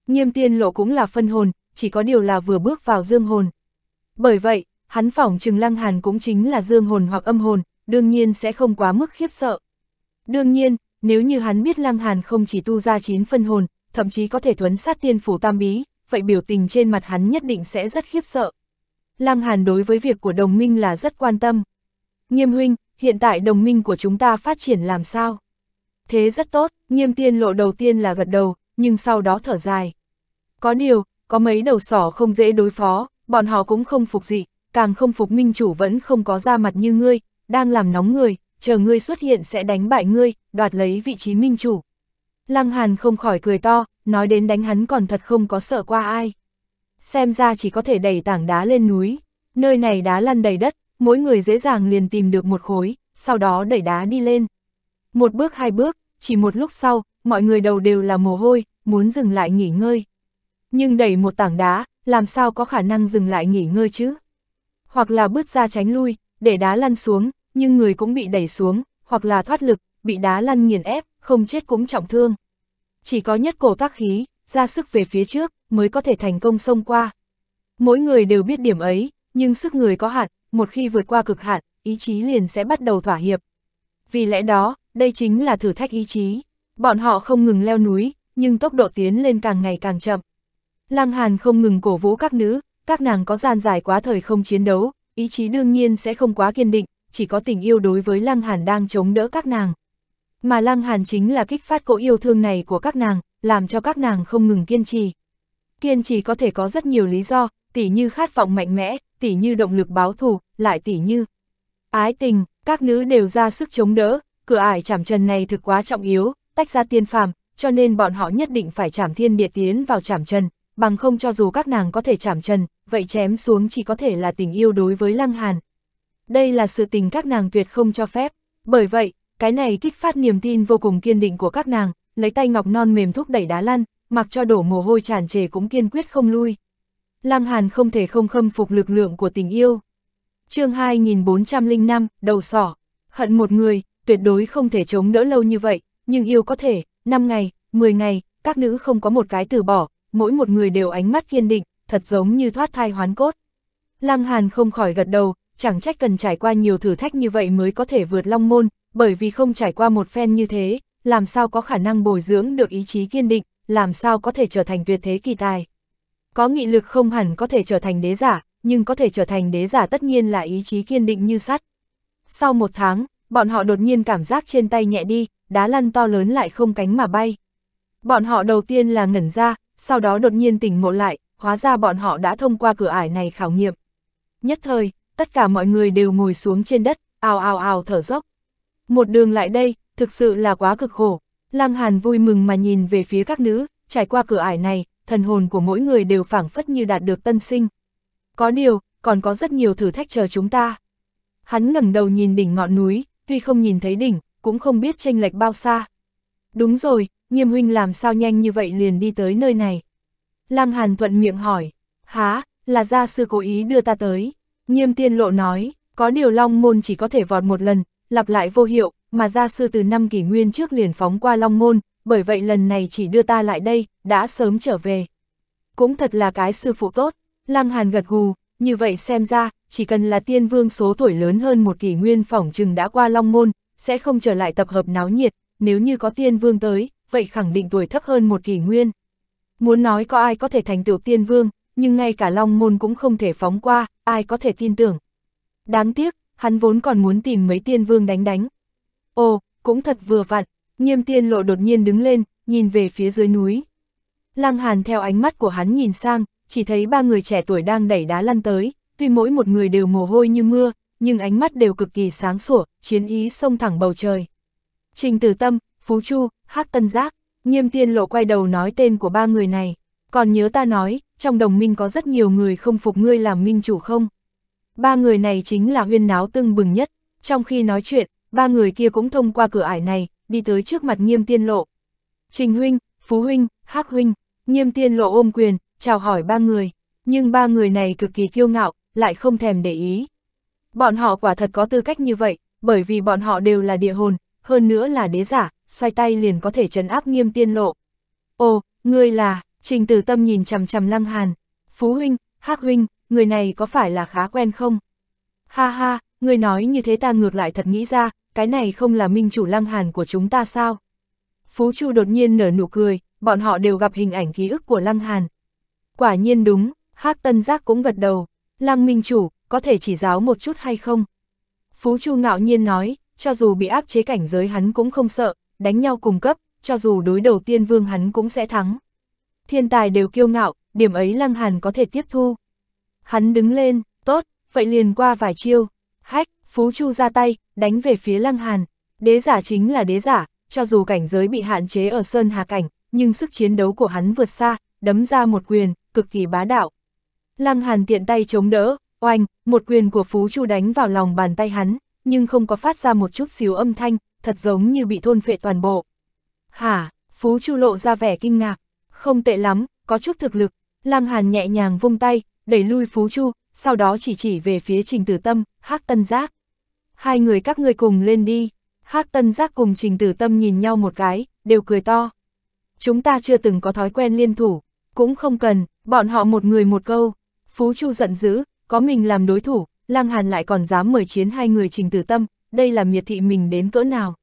Nghiêm tiên lộ cũng là phân hồn, chỉ có điều là vừa bước vào dương hồn. Bởi vậy, hắn phỏng trừng Lăng Hàn cũng chính là dương hồn hoặc âm hồn, đương nhiên sẽ không quá mức khiếp sợ. Đương nhiên, nếu như hắn biết Lăng Hàn không chỉ tu ra chín phân hồn, thậm chí có thể thuấn sát tiên phủ tam bí, vậy biểu tình trên mặt hắn nhất định sẽ rất khiếp sợ. Lăng Hàn đối với việc của đồng minh là rất quan tâm. Nghiêm huynh, hiện tại đồng minh của chúng ta phát triển làm sao? Thế rất tốt, nghiêm tiên lộ đầu tiên là gật đầu, nhưng sau đó thở dài. Có điều, có mấy đầu sỏ không dễ đối phó, bọn họ cũng không phục gì, càng không phục minh chủ vẫn không có ra mặt như ngươi, đang làm nóng người, chờ ngươi xuất hiện sẽ đánh bại ngươi, đoạt lấy vị trí minh chủ. Lăng Hàn không khỏi cười to, nói đến đánh hắn còn thật không có sợ qua ai. Xem ra chỉ có thể đẩy tảng đá lên núi, nơi này đá lăn đầy đất, mỗi người dễ dàng liền tìm được một khối, sau đó đẩy đá đi lên. Một bước hai bước, chỉ một lúc sau, mọi người đầu đều là mồ hôi, muốn dừng lại nghỉ ngơi. Nhưng đẩy một tảng đá, làm sao có khả năng dừng lại nghỉ ngơi chứ? Hoặc là bước ra tránh lui, để đá lăn xuống, nhưng người cũng bị đẩy xuống, hoặc là thoát lực, bị đá lăn nghiền ép, không chết cũng trọng thương chỉ có nhất cổ tác khí, ra sức về phía trước, mới có thể thành công xông qua. Mỗi người đều biết điểm ấy, nhưng sức người có hạn, một khi vượt qua cực hạn, ý chí liền sẽ bắt đầu thỏa hiệp. Vì lẽ đó, đây chính là thử thách ý chí. Bọn họ không ngừng leo núi, nhưng tốc độ tiến lên càng ngày càng chậm. Lăng Hàn không ngừng cổ vũ các nữ, các nàng có gian dài quá thời không chiến đấu, ý chí đương nhiên sẽ không quá kiên định, chỉ có tình yêu đối với Lăng Hàn đang chống đỡ các nàng. Mà Lăng Hàn chính là kích phát cỗ yêu thương này của các nàng, làm cho các nàng không ngừng kiên trì. Kiên trì có thể có rất nhiều lý do, tỉ như khát vọng mạnh mẽ, tỉ như động lực báo thù, lại tỉ như ái tình, các nữ đều ra sức chống đỡ, cửa ải chảm trần này thực quá trọng yếu, tách ra tiên phàm, cho nên bọn họ nhất định phải chảm thiên địa tiến vào chảm trần, bằng không cho dù các nàng có thể chảm trần, vậy chém xuống chỉ có thể là tình yêu đối với Lăng Hàn. Đây là sự tình các nàng tuyệt không cho phép, bởi vậy, cái này kích phát niềm tin vô cùng kiên định của các nàng, lấy tay ngọc non mềm thúc đẩy đá lăn, mặc cho đổ mồ hôi tràn trề cũng kiên quyết không lui. Lăng Hàn không thể không khâm phục lực lượng của tình yêu. chương 2405, đầu sỏ, hận một người, tuyệt đối không thể chống đỡ lâu như vậy, nhưng yêu có thể, 5 ngày, 10 ngày, các nữ không có một cái từ bỏ, mỗi một người đều ánh mắt kiên định, thật giống như thoát thai hoán cốt. Lăng Hàn không khỏi gật đầu, chẳng trách cần trải qua nhiều thử thách như vậy mới có thể vượt long môn, bởi vì không trải qua một phen như thế, làm sao có khả năng bồi dưỡng được ý chí kiên định, làm sao có thể trở thành tuyệt thế kỳ tài. Có nghị lực không hẳn có thể trở thành đế giả, nhưng có thể trở thành đế giả tất nhiên là ý chí kiên định như sắt. Sau một tháng, bọn họ đột nhiên cảm giác trên tay nhẹ đi, đá lăn to lớn lại không cánh mà bay. Bọn họ đầu tiên là ngẩn ra, sau đó đột nhiên tỉnh ngộ lại, hóa ra bọn họ đã thông qua cửa ải này khảo nghiệm. Nhất thời, tất cả mọi người đều ngồi xuống trên đất, ao ao ao thở dốc. Một đường lại đây, thực sự là quá cực khổ. Lăng Hàn vui mừng mà nhìn về phía các nữ, trải qua cửa ải này, thần hồn của mỗi người đều phảng phất như đạt được tân sinh. Có điều, còn có rất nhiều thử thách chờ chúng ta. Hắn ngẩng đầu nhìn đỉnh ngọn núi, tuy không nhìn thấy đỉnh, cũng không biết tranh lệch bao xa. Đúng rồi, nghiêm huynh làm sao nhanh như vậy liền đi tới nơi này. Lăng Hàn thuận miệng hỏi, há, là gia sư cố ý đưa ta tới. Nghiêm tiên lộ nói, có điều long môn chỉ có thể vọt một lần, lặp lại vô hiệu, mà gia sư từ năm kỷ nguyên trước liền phóng qua Long Môn, bởi vậy lần này chỉ đưa ta lại đây, đã sớm trở về. Cũng thật là cái sư phụ tốt, Lăng Hàn gật gù, như vậy xem ra, chỉ cần là tiên vương số tuổi lớn hơn một kỷ nguyên phỏng chừng đã qua Long Môn, sẽ không trở lại tập hợp náo nhiệt, nếu như có tiên vương tới, vậy khẳng định tuổi thấp hơn một kỷ nguyên. Muốn nói có ai có thể thành tựu tiên vương, nhưng ngay cả Long Môn cũng không thể phóng qua, ai có thể tin tưởng. Đáng tiếc, hắn vốn còn muốn tìm mấy tiên vương đánh đánh. Ồ, cũng thật vừa vặn, nghiêm tiên lộ đột nhiên đứng lên, nhìn về phía dưới núi. Lăng Hàn theo ánh mắt của hắn nhìn sang, chỉ thấy ba người trẻ tuổi đang đẩy đá lăn tới, tuy mỗi một người đều mồ hôi như mưa, nhưng ánh mắt đều cực kỳ sáng sủa, chiến ý sông thẳng bầu trời. Trình Tử Tâm, Phú Chu, Hắc Tân Giác, Nghiêm Tiên Lộ quay đầu nói tên của ba người này, còn nhớ ta nói, trong đồng minh có rất nhiều người không phục ngươi làm minh chủ không? Ba người này chính là huyên náo tưng bừng nhất, trong khi nói chuyện, ba người kia cũng thông qua cửa ải này, đi tới trước mặt nghiêm tiên lộ. Trình huynh, Phú huynh, Hắc huynh, nghiêm tiên lộ ôm quyền, chào hỏi ba người, nhưng ba người này cực kỳ kiêu ngạo, lại không thèm để ý. Bọn họ quả thật có tư cách như vậy, bởi vì bọn họ đều là địa hồn, hơn nữa là đế giả, xoay tay liền có thể trấn áp nghiêm tiên lộ. Ồ, ngươi là, trình tử tâm nhìn chằm chằm lăng hàn, Phú huynh, Hắc huynh, người này có phải là khá quen không? Ha ha, người nói như thế ta ngược lại thật nghĩ ra, cái này không là minh chủ lăng hàn của chúng ta sao? Phú Chu đột nhiên nở nụ cười, bọn họ đều gặp hình ảnh ký ức của lăng hàn. Quả nhiên đúng, hắc tân giác cũng gật đầu, lăng minh chủ, có thể chỉ giáo một chút hay không? Phú Chu ngạo nhiên nói, cho dù bị áp chế cảnh giới hắn cũng không sợ, đánh nhau cùng cấp, cho dù đối đầu tiên vương hắn cũng sẽ thắng. Thiên tài đều kiêu ngạo, điểm ấy Lăng Hàn có thể tiếp thu. Hắn đứng lên, tốt, vậy liền qua vài chiêu. Hách, Phú Chu ra tay, đánh về phía Lăng Hàn. Đế giả chính là đế giả, cho dù cảnh giới bị hạn chế ở Sơn Hà Cảnh, nhưng sức chiến đấu của hắn vượt xa, đấm ra một quyền, cực kỳ bá đạo. Lăng Hàn tiện tay chống đỡ, oanh, một quyền của Phú Chu đánh vào lòng bàn tay hắn, nhưng không có phát ra một chút xíu âm thanh, thật giống như bị thôn phệ toàn bộ. Hả, Phú Chu lộ ra vẻ kinh ngạc, không tệ lắm, có chút thực lực, Lăng Hàn nhẹ nhàng vung tay, đẩy lui Phú Chu, sau đó chỉ chỉ về phía Trình Tử Tâm, Hắc Tân Giác. Hai người các ngươi cùng lên đi. Hắc Tân Giác cùng Trình Tử Tâm nhìn nhau một cái, đều cười to. Chúng ta chưa từng có thói quen liên thủ, cũng không cần, bọn họ một người một câu. Phú Chu giận dữ, có mình làm đối thủ, Lăng Hàn lại còn dám mời chiến hai người Trình Tử Tâm, đây là miệt thị mình đến cỡ nào.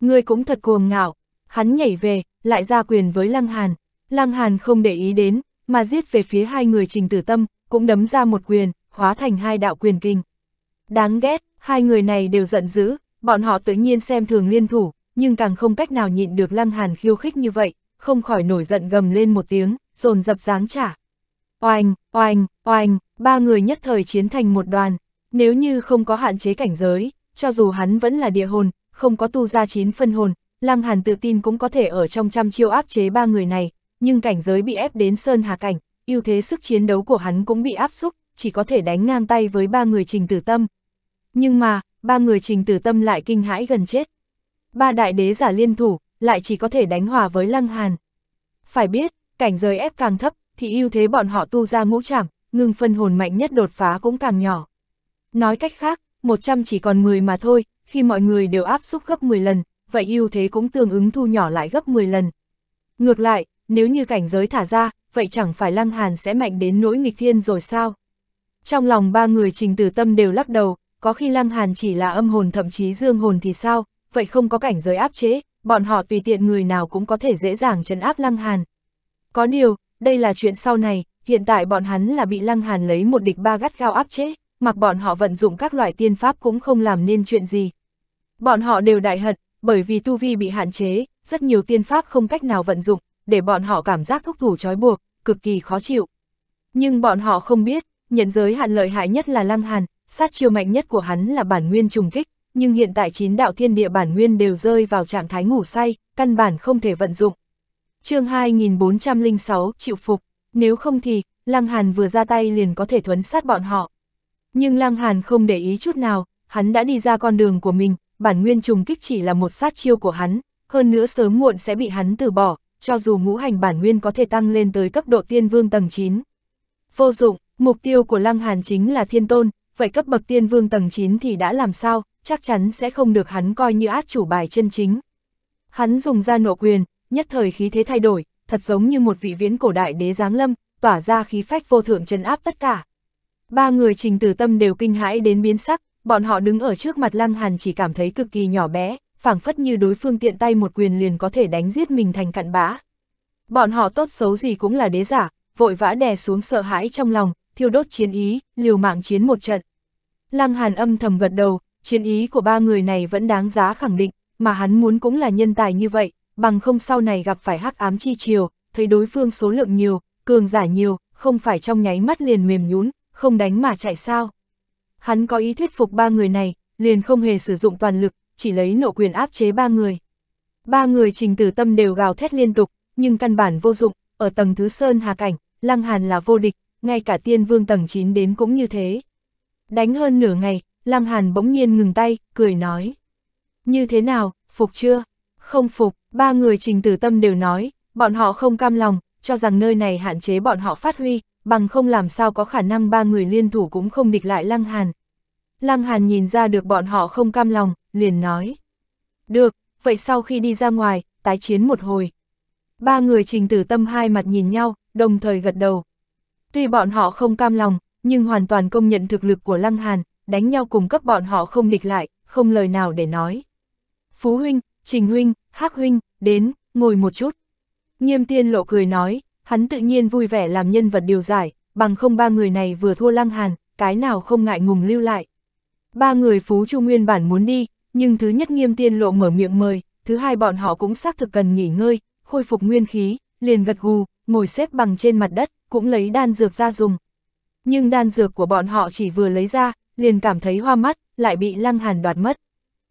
Ngươi cũng thật cuồng ngạo, hắn nhảy về, lại ra quyền với Lăng Hàn. Lăng Hàn không để ý đến, mà giết về phía hai người trình tử tâm, cũng đấm ra một quyền, hóa thành hai đạo quyền kinh. Đáng ghét, hai người này đều giận dữ, bọn họ tự nhiên xem thường liên thủ, nhưng càng không cách nào nhịn được lăng hàn khiêu khích như vậy, không khỏi nổi giận gầm lên một tiếng, dồn dập dáng trả. Oanh, oanh, oanh, ba người nhất thời chiến thành một đoàn, nếu như không có hạn chế cảnh giới, cho dù hắn vẫn là địa hồn, không có tu ra chín phân hồn, lăng hàn tự tin cũng có thể ở trong trăm chiêu áp chế ba người này, nhưng cảnh giới bị ép đến sơn hà cảnh, ưu thế sức chiến đấu của hắn cũng bị áp xúc, chỉ có thể đánh ngang tay với ba người trình tử tâm. Nhưng mà, ba người trình tử tâm lại kinh hãi gần chết. Ba đại đế giả liên thủ, lại chỉ có thể đánh hòa với lăng hàn. Phải biết, cảnh giới ép càng thấp, thì ưu thế bọn họ tu ra ngũ trảm, ngưng phân hồn mạnh nhất đột phá cũng càng nhỏ. Nói cách khác, 100 chỉ còn 10 mà thôi, khi mọi người đều áp xúc gấp 10 lần, vậy ưu thế cũng tương ứng thu nhỏ lại gấp 10 lần. Ngược lại, nếu như cảnh giới thả ra, vậy chẳng phải Lăng Hàn sẽ mạnh đến nỗi nghịch thiên rồi sao? Trong lòng ba người trình tử tâm đều lắc đầu, có khi Lăng Hàn chỉ là âm hồn thậm chí dương hồn thì sao, vậy không có cảnh giới áp chế, bọn họ tùy tiện người nào cũng có thể dễ dàng chấn áp Lăng Hàn. Có điều, đây là chuyện sau này, hiện tại bọn hắn là bị Lăng Hàn lấy một địch ba gắt gao áp chế, mặc bọn họ vận dụng các loại tiên pháp cũng không làm nên chuyện gì. Bọn họ đều đại hận, bởi vì tu vi bị hạn chế, rất nhiều tiên pháp không cách nào vận dụng, để bọn họ cảm giác thúc thủ trói buộc, cực kỳ khó chịu. Nhưng bọn họ không biết, nhận giới hạn lợi hại nhất là Lăng Hàn, sát chiêu mạnh nhất của hắn là bản nguyên trùng kích, nhưng hiện tại chín đạo thiên địa bản nguyên đều rơi vào trạng thái ngủ say, căn bản không thể vận dụng. chương 2406 chịu phục, nếu không thì, Lăng Hàn vừa ra tay liền có thể thuấn sát bọn họ. Nhưng Lăng Hàn không để ý chút nào, hắn đã đi ra con đường của mình, bản nguyên trùng kích chỉ là một sát chiêu của hắn, hơn nữa sớm muộn sẽ bị hắn từ bỏ, cho dù ngũ hành bản nguyên có thể tăng lên tới cấp độ tiên vương tầng 9. Vô dụng, mục tiêu của Lăng Hàn chính là thiên tôn, vậy cấp bậc tiên vương tầng 9 thì đã làm sao, chắc chắn sẽ không được hắn coi như át chủ bài chân chính. Hắn dùng ra nộ quyền, nhất thời khí thế thay đổi, thật giống như một vị viễn cổ đại đế giáng lâm, tỏa ra khí phách vô thượng trấn áp tất cả. Ba người trình tử tâm đều kinh hãi đến biến sắc, bọn họ đứng ở trước mặt Lăng Hàn chỉ cảm thấy cực kỳ nhỏ bé, phảng phất như đối phương tiện tay một quyền liền có thể đánh giết mình thành cặn bã. Bọn họ tốt xấu gì cũng là đế giả, vội vã đè xuống sợ hãi trong lòng, thiêu đốt chiến ý, liều mạng chiến một trận. Lăng Hàn âm thầm gật đầu, chiến ý của ba người này vẫn đáng giá khẳng định, mà hắn muốn cũng là nhân tài như vậy, bằng không sau này gặp phải hắc ám chi chiều, thấy đối phương số lượng nhiều, cường giả nhiều, không phải trong nháy mắt liền mềm nhún, không đánh mà chạy sao. Hắn có ý thuyết phục ba người này, liền không hề sử dụng toàn lực, chỉ lấy nộ quyền áp chế ba người. Ba người trình tử tâm đều gào thét liên tục, nhưng căn bản vô dụng, ở tầng thứ sơn hà cảnh, lăng hàn là vô địch, ngay cả tiên vương tầng 9 đến cũng như thế. Đánh hơn nửa ngày, lăng hàn bỗng nhiên ngừng tay, cười nói. Như thế nào, phục chưa? Không phục, ba người trình tử tâm đều nói, bọn họ không cam lòng, cho rằng nơi này hạn chế bọn họ phát huy, bằng không làm sao có khả năng ba người liên thủ cũng không địch lại lăng hàn, Lăng Hàn nhìn ra được bọn họ không cam lòng, liền nói. Được, vậy sau khi đi ra ngoài, tái chiến một hồi. Ba người trình tử tâm hai mặt nhìn nhau, đồng thời gật đầu. Tuy bọn họ không cam lòng, nhưng hoàn toàn công nhận thực lực của Lăng Hàn, đánh nhau cùng cấp bọn họ không địch lại, không lời nào để nói. Phú Huynh, Trình Huynh, Hắc Huynh, đến, ngồi một chút. Nghiêm tiên lộ cười nói, hắn tự nhiên vui vẻ làm nhân vật điều giải, bằng không ba người này vừa thua Lăng Hàn, cái nào không ngại ngùng lưu lại. Ba người Phú Chu nguyên bản muốn đi, nhưng thứ nhất nghiêm tiên lộ mở miệng mời, thứ hai bọn họ cũng xác thực cần nghỉ ngơi, khôi phục nguyên khí, liền gật gù, ngồi xếp bằng trên mặt đất, cũng lấy đan dược ra dùng. Nhưng đan dược của bọn họ chỉ vừa lấy ra, liền cảm thấy hoa mắt, lại bị lăng hàn đoạt mất.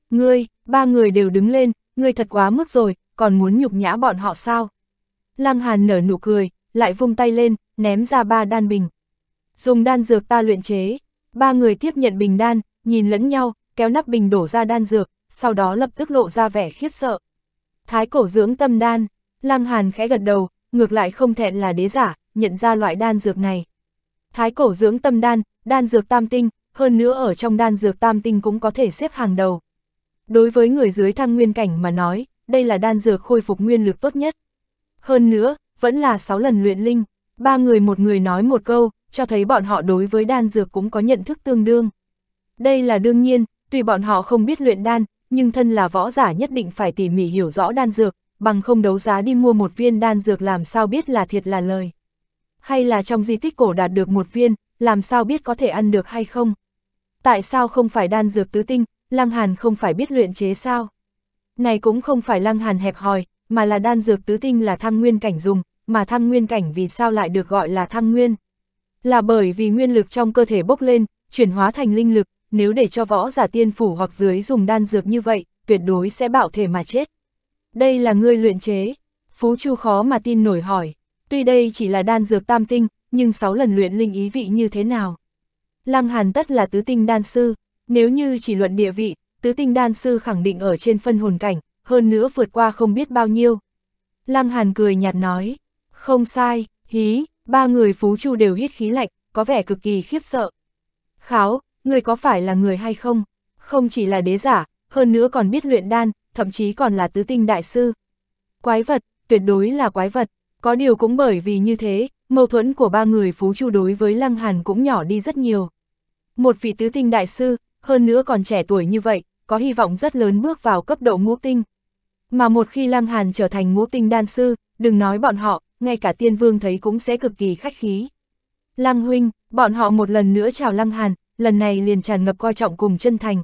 Ngươi, ba người đều đứng lên, ngươi thật quá mức rồi, còn muốn nhục nhã bọn họ sao? Lăng hàn nở nụ cười, lại vung tay lên, ném ra ba đan bình. Dùng đan dược ta luyện chế, ba người tiếp nhận bình đan, nhìn lẫn nhau, kéo nắp bình đổ ra đan dược, sau đó lập tức lộ ra vẻ khiếp sợ. Thái cổ dưỡng tâm đan, Lăng Hàn khẽ gật đầu, ngược lại không thẹn là đế giả, nhận ra loại đan dược này. Thái cổ dưỡng tâm đan, đan dược tam tinh, hơn nữa ở trong đan dược tam tinh cũng có thể xếp hàng đầu. Đối với người dưới thăng nguyên cảnh mà nói, đây là đan dược khôi phục nguyên lực tốt nhất. Hơn nữa, vẫn là 6 lần luyện linh, ba người một người nói một câu, cho thấy bọn họ đối với đan dược cũng có nhận thức tương đương. Đây là đương nhiên, tuy bọn họ không biết luyện đan, nhưng thân là võ giả nhất định phải tỉ mỉ hiểu rõ đan dược, bằng không đấu giá đi mua một viên đan dược làm sao biết là thiệt là lời. Hay là trong di tích cổ đạt được một viên, làm sao biết có thể ăn được hay không? Tại sao không phải đan dược tứ tinh, Lăng Hàn không phải biết luyện chế sao? Này cũng không phải Lăng Hàn hẹp hòi, mà là đan dược tứ tinh là thăng nguyên cảnh dùng, mà thăng nguyên cảnh vì sao lại được gọi là thăng nguyên? Là bởi vì nguyên lực trong cơ thể bốc lên, chuyển hóa thành linh lực, nếu để cho võ giả tiên phủ hoặc dưới dùng đan dược như vậy, tuyệt đối sẽ bạo thể mà chết. Đây là ngươi luyện chế. Phú Chu khó mà tin nổi hỏi, tuy đây chỉ là đan dược tam tinh, nhưng sáu lần luyện linh ý vị như thế nào? Lăng Hàn tất là tứ tinh đan sư, nếu như chỉ luận địa vị, tứ tinh đan sư khẳng định ở trên phân hồn cảnh, hơn nữa vượt qua không biết bao nhiêu. Lăng Hàn cười nhạt nói, không sai, hí, ba người Phú Chu đều hít khí lạnh, có vẻ cực kỳ khiếp sợ. Kháo, Người có phải là người hay không? Không chỉ là đế giả, hơn nữa còn biết luyện đan, thậm chí còn là tứ tinh đại sư. Quái vật, tuyệt đối là quái vật, có điều cũng bởi vì như thế, mâu thuẫn của ba người Phú Chu đối với Lăng Hàn cũng nhỏ đi rất nhiều. Một vị tứ tinh đại sư, hơn nữa còn trẻ tuổi như vậy, có hy vọng rất lớn bước vào cấp độ ngũ tinh. Mà một khi Lăng Hàn trở thành ngũ tinh đan sư, đừng nói bọn họ, ngay cả tiên vương thấy cũng sẽ cực kỳ khách khí. Lăng huynh, bọn họ một lần nữa chào Lăng Hàn, lần này liền tràn ngập coi trọng cùng chân thành.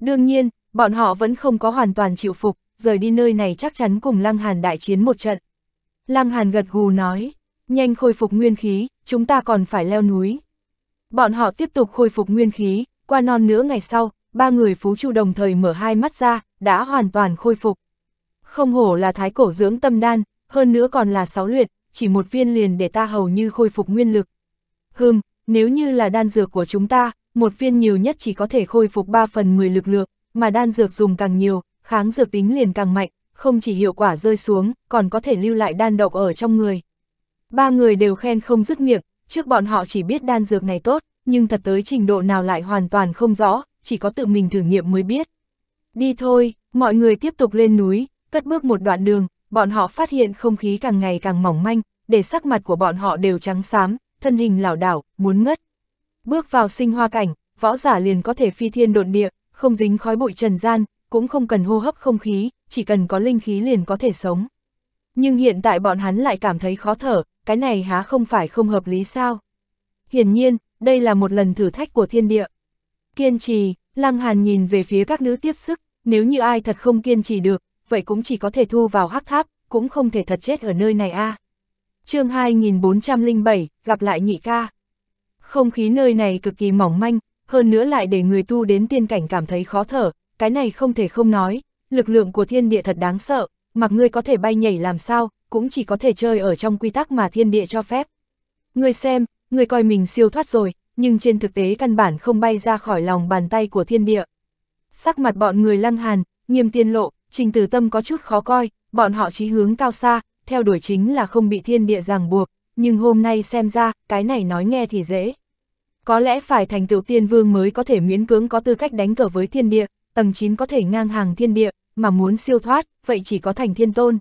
Đương nhiên, bọn họ vẫn không có hoàn toàn chịu phục, rời đi nơi này chắc chắn cùng Lăng Hàn đại chiến một trận. Lăng Hàn gật gù nói, nhanh khôi phục nguyên khí, chúng ta còn phải leo núi. Bọn họ tiếp tục khôi phục nguyên khí, qua non nửa ngày sau, ba người phú chu đồng thời mở hai mắt ra, đã hoàn toàn khôi phục. Không hổ là thái cổ dưỡng tâm đan, hơn nữa còn là sáu luyện, chỉ một viên liền để ta hầu như khôi phục nguyên lực. Hừm, nếu như là đan dược của chúng ta, một viên nhiều nhất chỉ có thể khôi phục 3 phần 10 lực lượng, mà đan dược dùng càng nhiều, kháng dược tính liền càng mạnh, không chỉ hiệu quả rơi xuống, còn có thể lưu lại đan độc ở trong người. Ba người đều khen không dứt miệng, trước bọn họ chỉ biết đan dược này tốt, nhưng thật tới trình độ nào lại hoàn toàn không rõ, chỉ có tự mình thử nghiệm mới biết. Đi thôi, mọi người tiếp tục lên núi, cất bước một đoạn đường, bọn họ phát hiện không khí càng ngày càng mỏng manh, để sắc mặt của bọn họ đều trắng xám, thân hình lảo đảo, muốn ngất. Bước vào sinh hoa cảnh, võ giả liền có thể phi thiên độn địa, không dính khói bụi trần gian, cũng không cần hô hấp không khí, chỉ cần có linh khí liền có thể sống. Nhưng hiện tại bọn hắn lại cảm thấy khó thở, cái này há không phải không hợp lý sao? Hiển nhiên, đây là một lần thử thách của thiên địa. Kiên trì, Lăng Hàn nhìn về phía các nữ tiếp sức, nếu như ai thật không kiên trì được, vậy cũng chỉ có thể thu vào hắc tháp, cũng không thể thật chết ở nơi này a. À chương 2407, gặp lại nhị ca. Không khí nơi này cực kỳ mỏng manh, hơn nữa lại để người tu đến tiên cảnh cảm thấy khó thở, cái này không thể không nói, lực lượng của thiên địa thật đáng sợ, mặc ngươi có thể bay nhảy làm sao, cũng chỉ có thể chơi ở trong quy tắc mà thiên địa cho phép. Ngươi xem, ngươi coi mình siêu thoát rồi, nhưng trên thực tế căn bản không bay ra khỏi lòng bàn tay của thiên địa. Sắc mặt bọn người lăng hàn, nghiêm tiên lộ, trình tử tâm có chút khó coi, bọn họ chí hướng cao xa, theo đuổi chính là không bị thiên địa ràng buộc, nhưng hôm nay xem ra, cái này nói nghe thì dễ. Có lẽ phải thành tựu tiên vương mới có thể miễn cưỡng có tư cách đánh cờ với thiên địa, tầng 9 có thể ngang hàng thiên địa, mà muốn siêu thoát, vậy chỉ có thành thiên tôn.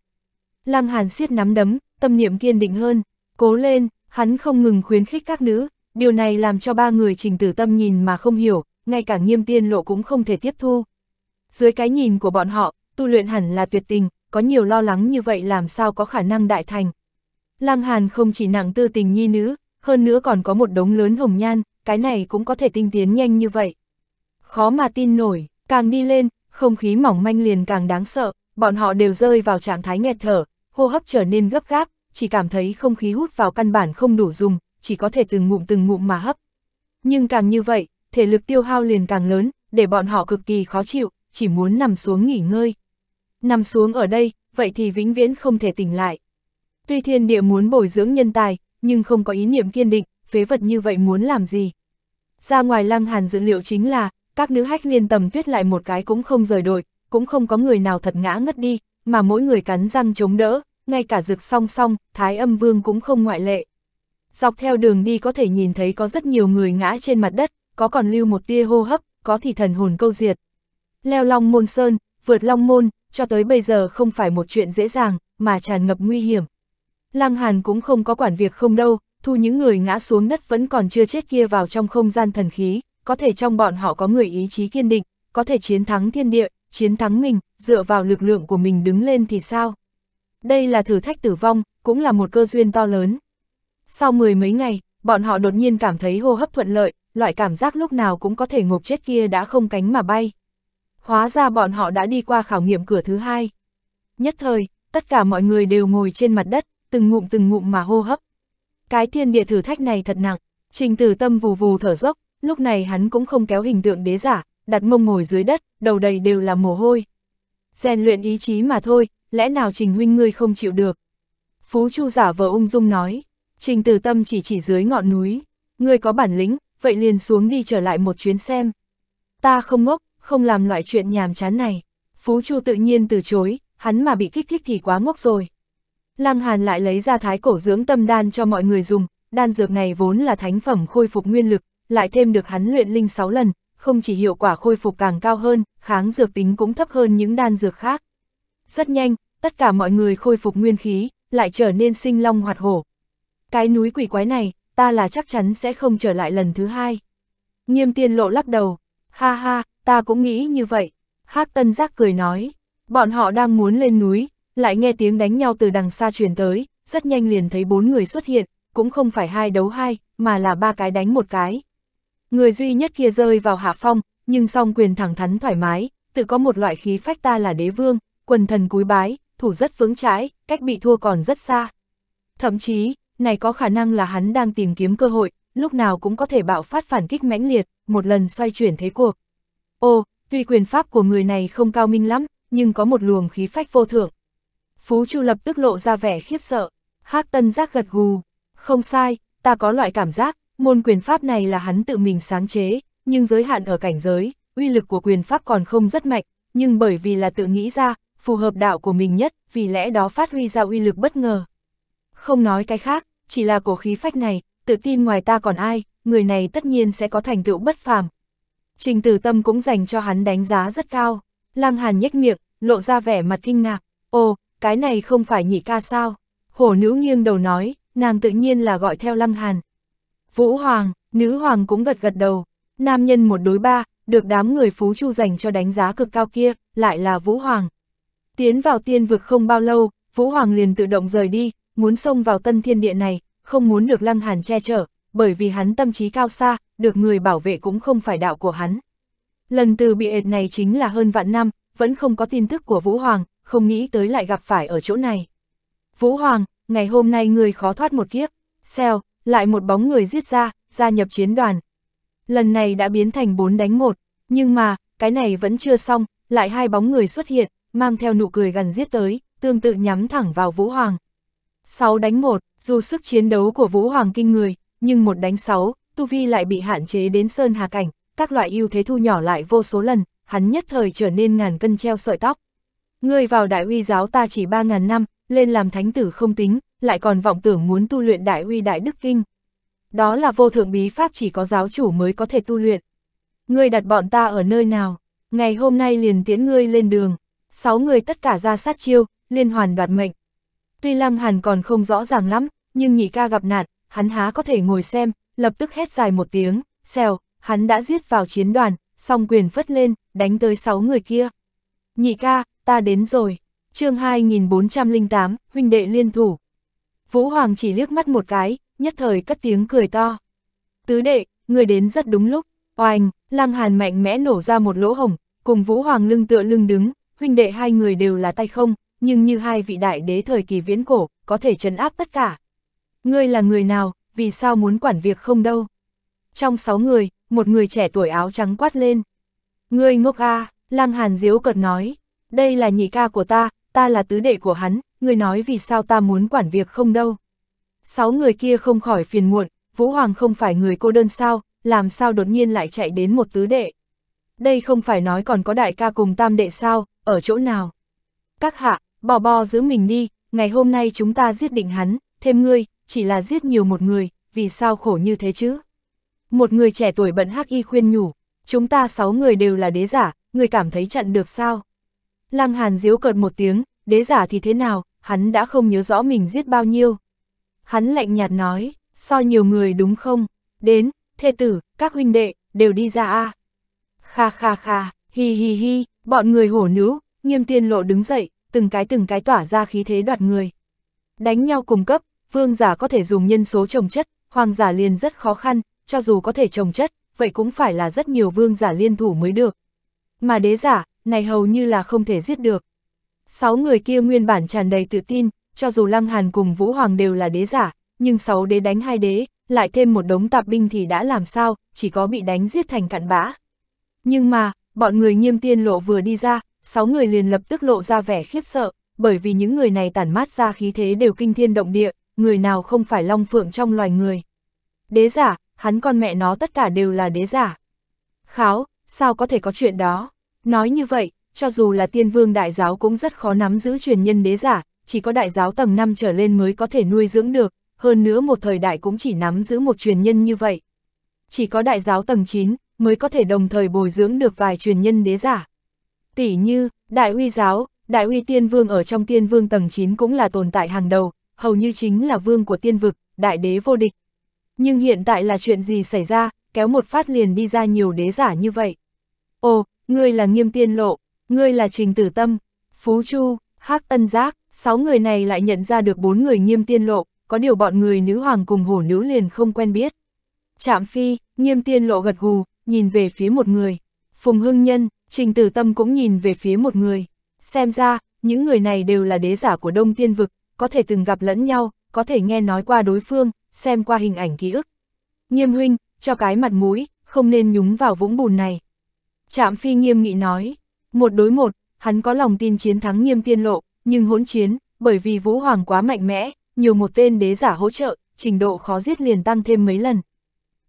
Lăng Hàn siết nắm đấm, tâm niệm kiên định hơn, cố lên, hắn không ngừng khuyến khích các nữ, điều này làm cho ba người trình tử tâm nhìn mà không hiểu, ngay cả nghiêm tiên lộ cũng không thể tiếp thu. Dưới cái nhìn của bọn họ, tu luyện hẳn là tuyệt tình, có nhiều lo lắng như vậy làm sao có khả năng đại thành. Lăng Hàn không chỉ nặng tư tình nhi nữ, hơn nữa còn có một đống lớn hồng nhan, cái này cũng có thể tinh tiến nhanh như vậy. Khó mà tin nổi, càng đi lên, không khí mỏng manh liền càng đáng sợ, bọn họ đều rơi vào trạng thái nghẹt thở, hô hấp trở nên gấp gáp, chỉ cảm thấy không khí hút vào căn bản không đủ dùng, chỉ có thể từng ngụm từng ngụm mà hấp. Nhưng càng như vậy, thể lực tiêu hao liền càng lớn, để bọn họ cực kỳ khó chịu, chỉ muốn nằm xuống nghỉ ngơi nằm xuống ở đây, vậy thì vĩnh viễn không thể tỉnh lại. Tuy thiên địa muốn bồi dưỡng nhân tài, nhưng không có ý niệm kiên định, phế vật như vậy muốn làm gì. Ra ngoài lăng hàn dữ liệu chính là, các nữ hách liên tầm tuyết lại một cái cũng không rời đội, cũng không có người nào thật ngã ngất đi, mà mỗi người cắn răng chống đỡ, ngay cả rực song song, thái âm vương cũng không ngoại lệ. Dọc theo đường đi có thể nhìn thấy có rất nhiều người ngã trên mặt đất, có còn lưu một tia hô hấp, có thì thần hồn câu diệt. Leo long môn sơn, vượt long môn, cho tới bây giờ không phải một chuyện dễ dàng, mà tràn ngập nguy hiểm. Lăng Hàn cũng không có quản việc không đâu, thu những người ngã xuống đất vẫn còn chưa chết kia vào trong không gian thần khí, có thể trong bọn họ có người ý chí kiên định, có thể chiến thắng thiên địa, chiến thắng mình, dựa vào lực lượng của mình đứng lên thì sao? Đây là thử thách tử vong, cũng là một cơ duyên to lớn. Sau mười mấy ngày, bọn họ đột nhiên cảm thấy hô hấp thuận lợi, loại cảm giác lúc nào cũng có thể ngộp chết kia đã không cánh mà bay hóa ra bọn họ đã đi qua khảo nghiệm cửa thứ hai. Nhất thời, tất cả mọi người đều ngồi trên mặt đất, từng ngụm từng ngụm mà hô hấp. Cái thiên địa thử thách này thật nặng, trình tử tâm vù vù thở dốc, lúc này hắn cũng không kéo hình tượng đế giả, đặt mông ngồi dưới đất, đầu đầy đều là mồ hôi. rèn luyện ý chí mà thôi, lẽ nào trình huynh ngươi không chịu được. Phú Chu giả vờ ung dung nói, trình tử tâm chỉ chỉ dưới ngọn núi, ngươi có bản lĩnh, vậy liền xuống đi trở lại một chuyến xem. Ta không ngốc, không làm loại chuyện nhàm chán này. Phú Chu tự nhiên từ chối, hắn mà bị kích thích thì quá ngốc rồi. Lăng Hàn lại lấy ra thái cổ dưỡng tâm đan cho mọi người dùng, đan dược này vốn là thánh phẩm khôi phục nguyên lực, lại thêm được hắn luyện linh 6 lần, không chỉ hiệu quả khôi phục càng cao hơn, kháng dược tính cũng thấp hơn những đan dược khác. Rất nhanh, tất cả mọi người khôi phục nguyên khí, lại trở nên sinh long hoạt hổ. Cái núi quỷ quái này, ta là chắc chắn sẽ không trở lại lần thứ hai. Nghiêm tiên lộ lắc đầu, ha ha, ta cũng nghĩ như vậy. Hắc Tân Giác cười nói, bọn họ đang muốn lên núi, lại nghe tiếng đánh nhau từ đằng xa truyền tới, rất nhanh liền thấy bốn người xuất hiện, cũng không phải hai đấu hai, mà là ba cái đánh một cái. Người duy nhất kia rơi vào hạ phong, nhưng song quyền thẳng thắn thoải mái, tự có một loại khí phách ta là đế vương, quần thần cúi bái, thủ rất vững trái, cách bị thua còn rất xa. Thậm chí, này có khả năng là hắn đang tìm kiếm cơ hội, lúc nào cũng có thể bạo phát phản kích mãnh liệt, một lần xoay chuyển thế cuộc. Ô, tuy quyền pháp của người này không cao minh lắm, nhưng có một luồng khí phách vô thượng. Phú Chu lập tức lộ ra vẻ khiếp sợ. Hắc Tân Giác gật gù. Không sai, ta có loại cảm giác, môn quyền pháp này là hắn tự mình sáng chế, nhưng giới hạn ở cảnh giới, uy lực của quyền pháp còn không rất mạnh, nhưng bởi vì là tự nghĩ ra, phù hợp đạo của mình nhất, vì lẽ đó phát huy ra uy lực bất ngờ. Không nói cái khác, chỉ là cổ khí phách này, tự tin ngoài ta còn ai, người này tất nhiên sẽ có thành tựu bất phàm, Trình tử tâm cũng dành cho hắn đánh giá rất cao. Lăng Hàn nhếch miệng, lộ ra vẻ mặt kinh ngạc. Ồ, cái này không phải nhị ca sao? Hổ nữ nghiêng đầu nói, nàng tự nhiên là gọi theo Lăng Hàn. Vũ Hoàng, nữ Hoàng cũng gật gật đầu. Nam nhân một đối ba, được đám người phú chu dành cho đánh giá cực cao kia, lại là Vũ Hoàng. Tiến vào tiên vực không bao lâu, Vũ Hoàng liền tự động rời đi, muốn xông vào tân thiên địa này, không muốn được Lăng Hàn che chở, bởi vì hắn tâm trí cao xa, được người bảo vệ cũng không phải đạo của hắn. Lần từ bị ệt này chính là hơn vạn năm, vẫn không có tin tức của Vũ Hoàng, không nghĩ tới lại gặp phải ở chỗ này. Vũ Hoàng, ngày hôm nay người khó thoát một kiếp, xeo, lại một bóng người giết ra, gia nhập chiến đoàn. Lần này đã biến thành bốn đánh một nhưng mà, cái này vẫn chưa xong, lại hai bóng người xuất hiện, mang theo nụ cười gần giết tới, tương tự nhắm thẳng vào Vũ Hoàng. 6 đánh một dù sức chiến đấu của Vũ Hoàng kinh người, nhưng một đánh sáu, tu vi lại bị hạn chế đến sơn hà cảnh, các loại ưu thế thu nhỏ lại vô số lần, hắn nhất thời trở nên ngàn cân treo sợi tóc. Ngươi vào đại uy giáo ta chỉ 3.000 năm, lên làm thánh tử không tính, lại còn vọng tưởng muốn tu luyện đại uy đại đức kinh. Đó là vô thượng bí pháp chỉ có giáo chủ mới có thể tu luyện. Ngươi đặt bọn ta ở nơi nào, ngày hôm nay liền tiễn ngươi lên đường, sáu người tất cả ra sát chiêu, liên hoàn đoạt mệnh. Tuy Lăng Hàn còn không rõ ràng lắm, nhưng nhị ca gặp nạn, hắn há có thể ngồi xem, lập tức hét dài một tiếng, xèo, hắn đã giết vào chiến đoàn, song quyền phất lên, đánh tới sáu người kia. Nhị ca, ta đến rồi. chương 2408, huynh đệ liên thủ. Vũ Hoàng chỉ liếc mắt một cái, nhất thời cất tiếng cười to. Tứ đệ, người đến rất đúng lúc, oanh, lăng hàn mạnh mẽ nổ ra một lỗ hồng, cùng Vũ Hoàng lưng tựa lưng đứng, huynh đệ hai người đều là tay không, nhưng như hai vị đại đế thời kỳ viễn cổ, có thể trấn áp tất cả. Ngươi là người nào, vì sao muốn quản việc không đâu? Trong sáu người, một người trẻ tuổi áo trắng quát lên. Ngươi ngốc a à, lang hàn diếu cợt nói. Đây là nhị ca của ta, ta là tứ đệ của hắn, ngươi nói vì sao ta muốn quản việc không đâu. Sáu người kia không khỏi phiền muộn, Vũ Hoàng không phải người cô đơn sao, làm sao đột nhiên lại chạy đến một tứ đệ. Đây không phải nói còn có đại ca cùng tam đệ sao, ở chỗ nào. Các hạ, bò bò giữ mình đi, ngày hôm nay chúng ta giết định hắn, thêm ngươi, chỉ là giết nhiều một người, vì sao khổ như thế chứ? Một người trẻ tuổi bận hắc y khuyên nhủ, chúng ta sáu người đều là đế giả, người cảm thấy chặn được sao? Lăng Hàn diếu cợt một tiếng, đế giả thì thế nào, hắn đã không nhớ rõ mình giết bao nhiêu. Hắn lạnh nhạt nói, so nhiều người đúng không? Đến, thê tử, các huynh đệ, đều đi ra a. À. Kha kha kha, hi hi hi, bọn người hổ nữ, nghiêm tiên lộ đứng dậy, từng cái từng cái tỏa ra khí thế đoạt người. Đánh nhau cùng cấp, vương giả có thể dùng nhân số trồng chất, hoàng giả liền rất khó khăn, cho dù có thể trồng chất, vậy cũng phải là rất nhiều vương giả liên thủ mới được. Mà đế giả, này hầu như là không thể giết được. Sáu người kia nguyên bản tràn đầy tự tin, cho dù Lăng Hàn cùng Vũ Hoàng đều là đế giả, nhưng sáu đế đánh hai đế, lại thêm một đống tạp binh thì đã làm sao, chỉ có bị đánh giết thành cặn bã. Nhưng mà, bọn người nghiêm tiên lộ vừa đi ra, sáu người liền lập tức lộ ra vẻ khiếp sợ, bởi vì những người này tản mát ra khí thế đều kinh thiên động địa, người nào không phải long phượng trong loài người. Đế giả, hắn con mẹ nó tất cả đều là đế giả. Kháo, sao có thể có chuyện đó? Nói như vậy, cho dù là tiên vương đại giáo cũng rất khó nắm giữ truyền nhân đế giả, chỉ có đại giáo tầng 5 trở lên mới có thể nuôi dưỡng được, hơn nữa một thời đại cũng chỉ nắm giữ một truyền nhân như vậy. Chỉ có đại giáo tầng 9 mới có thể đồng thời bồi dưỡng được vài truyền nhân đế giả. Tỷ như, đại uy giáo, đại uy tiên vương ở trong tiên vương tầng 9 cũng là tồn tại hàng đầu, hầu như chính là vương của tiên vực, đại đế vô địch. Nhưng hiện tại là chuyện gì xảy ra, kéo một phát liền đi ra nhiều đế giả như vậy. Ồ, ngươi là nghiêm tiên lộ, ngươi là trình tử tâm, phú chu, hắc tân giác, sáu người này lại nhận ra được bốn người nghiêm tiên lộ, có điều bọn người nữ hoàng cùng hổ nữ liền không quen biết. Trạm phi, nghiêm tiên lộ gật gù, nhìn về phía một người. Phùng hưng nhân, trình tử tâm cũng nhìn về phía một người. Xem ra, những người này đều là đế giả của đông tiên vực, có thể từng gặp lẫn nhau, có thể nghe nói qua đối phương, xem qua hình ảnh ký ức. Nghiêm huynh, cho cái mặt mũi, không nên nhúng vào vũng bùn này. Trạm phi nghiêm nghị nói, một đối một, hắn có lòng tin chiến thắng nghiêm tiên lộ, nhưng hỗn chiến, bởi vì vũ hoàng quá mạnh mẽ, nhiều một tên đế giả hỗ trợ, trình độ khó giết liền tăng thêm mấy lần.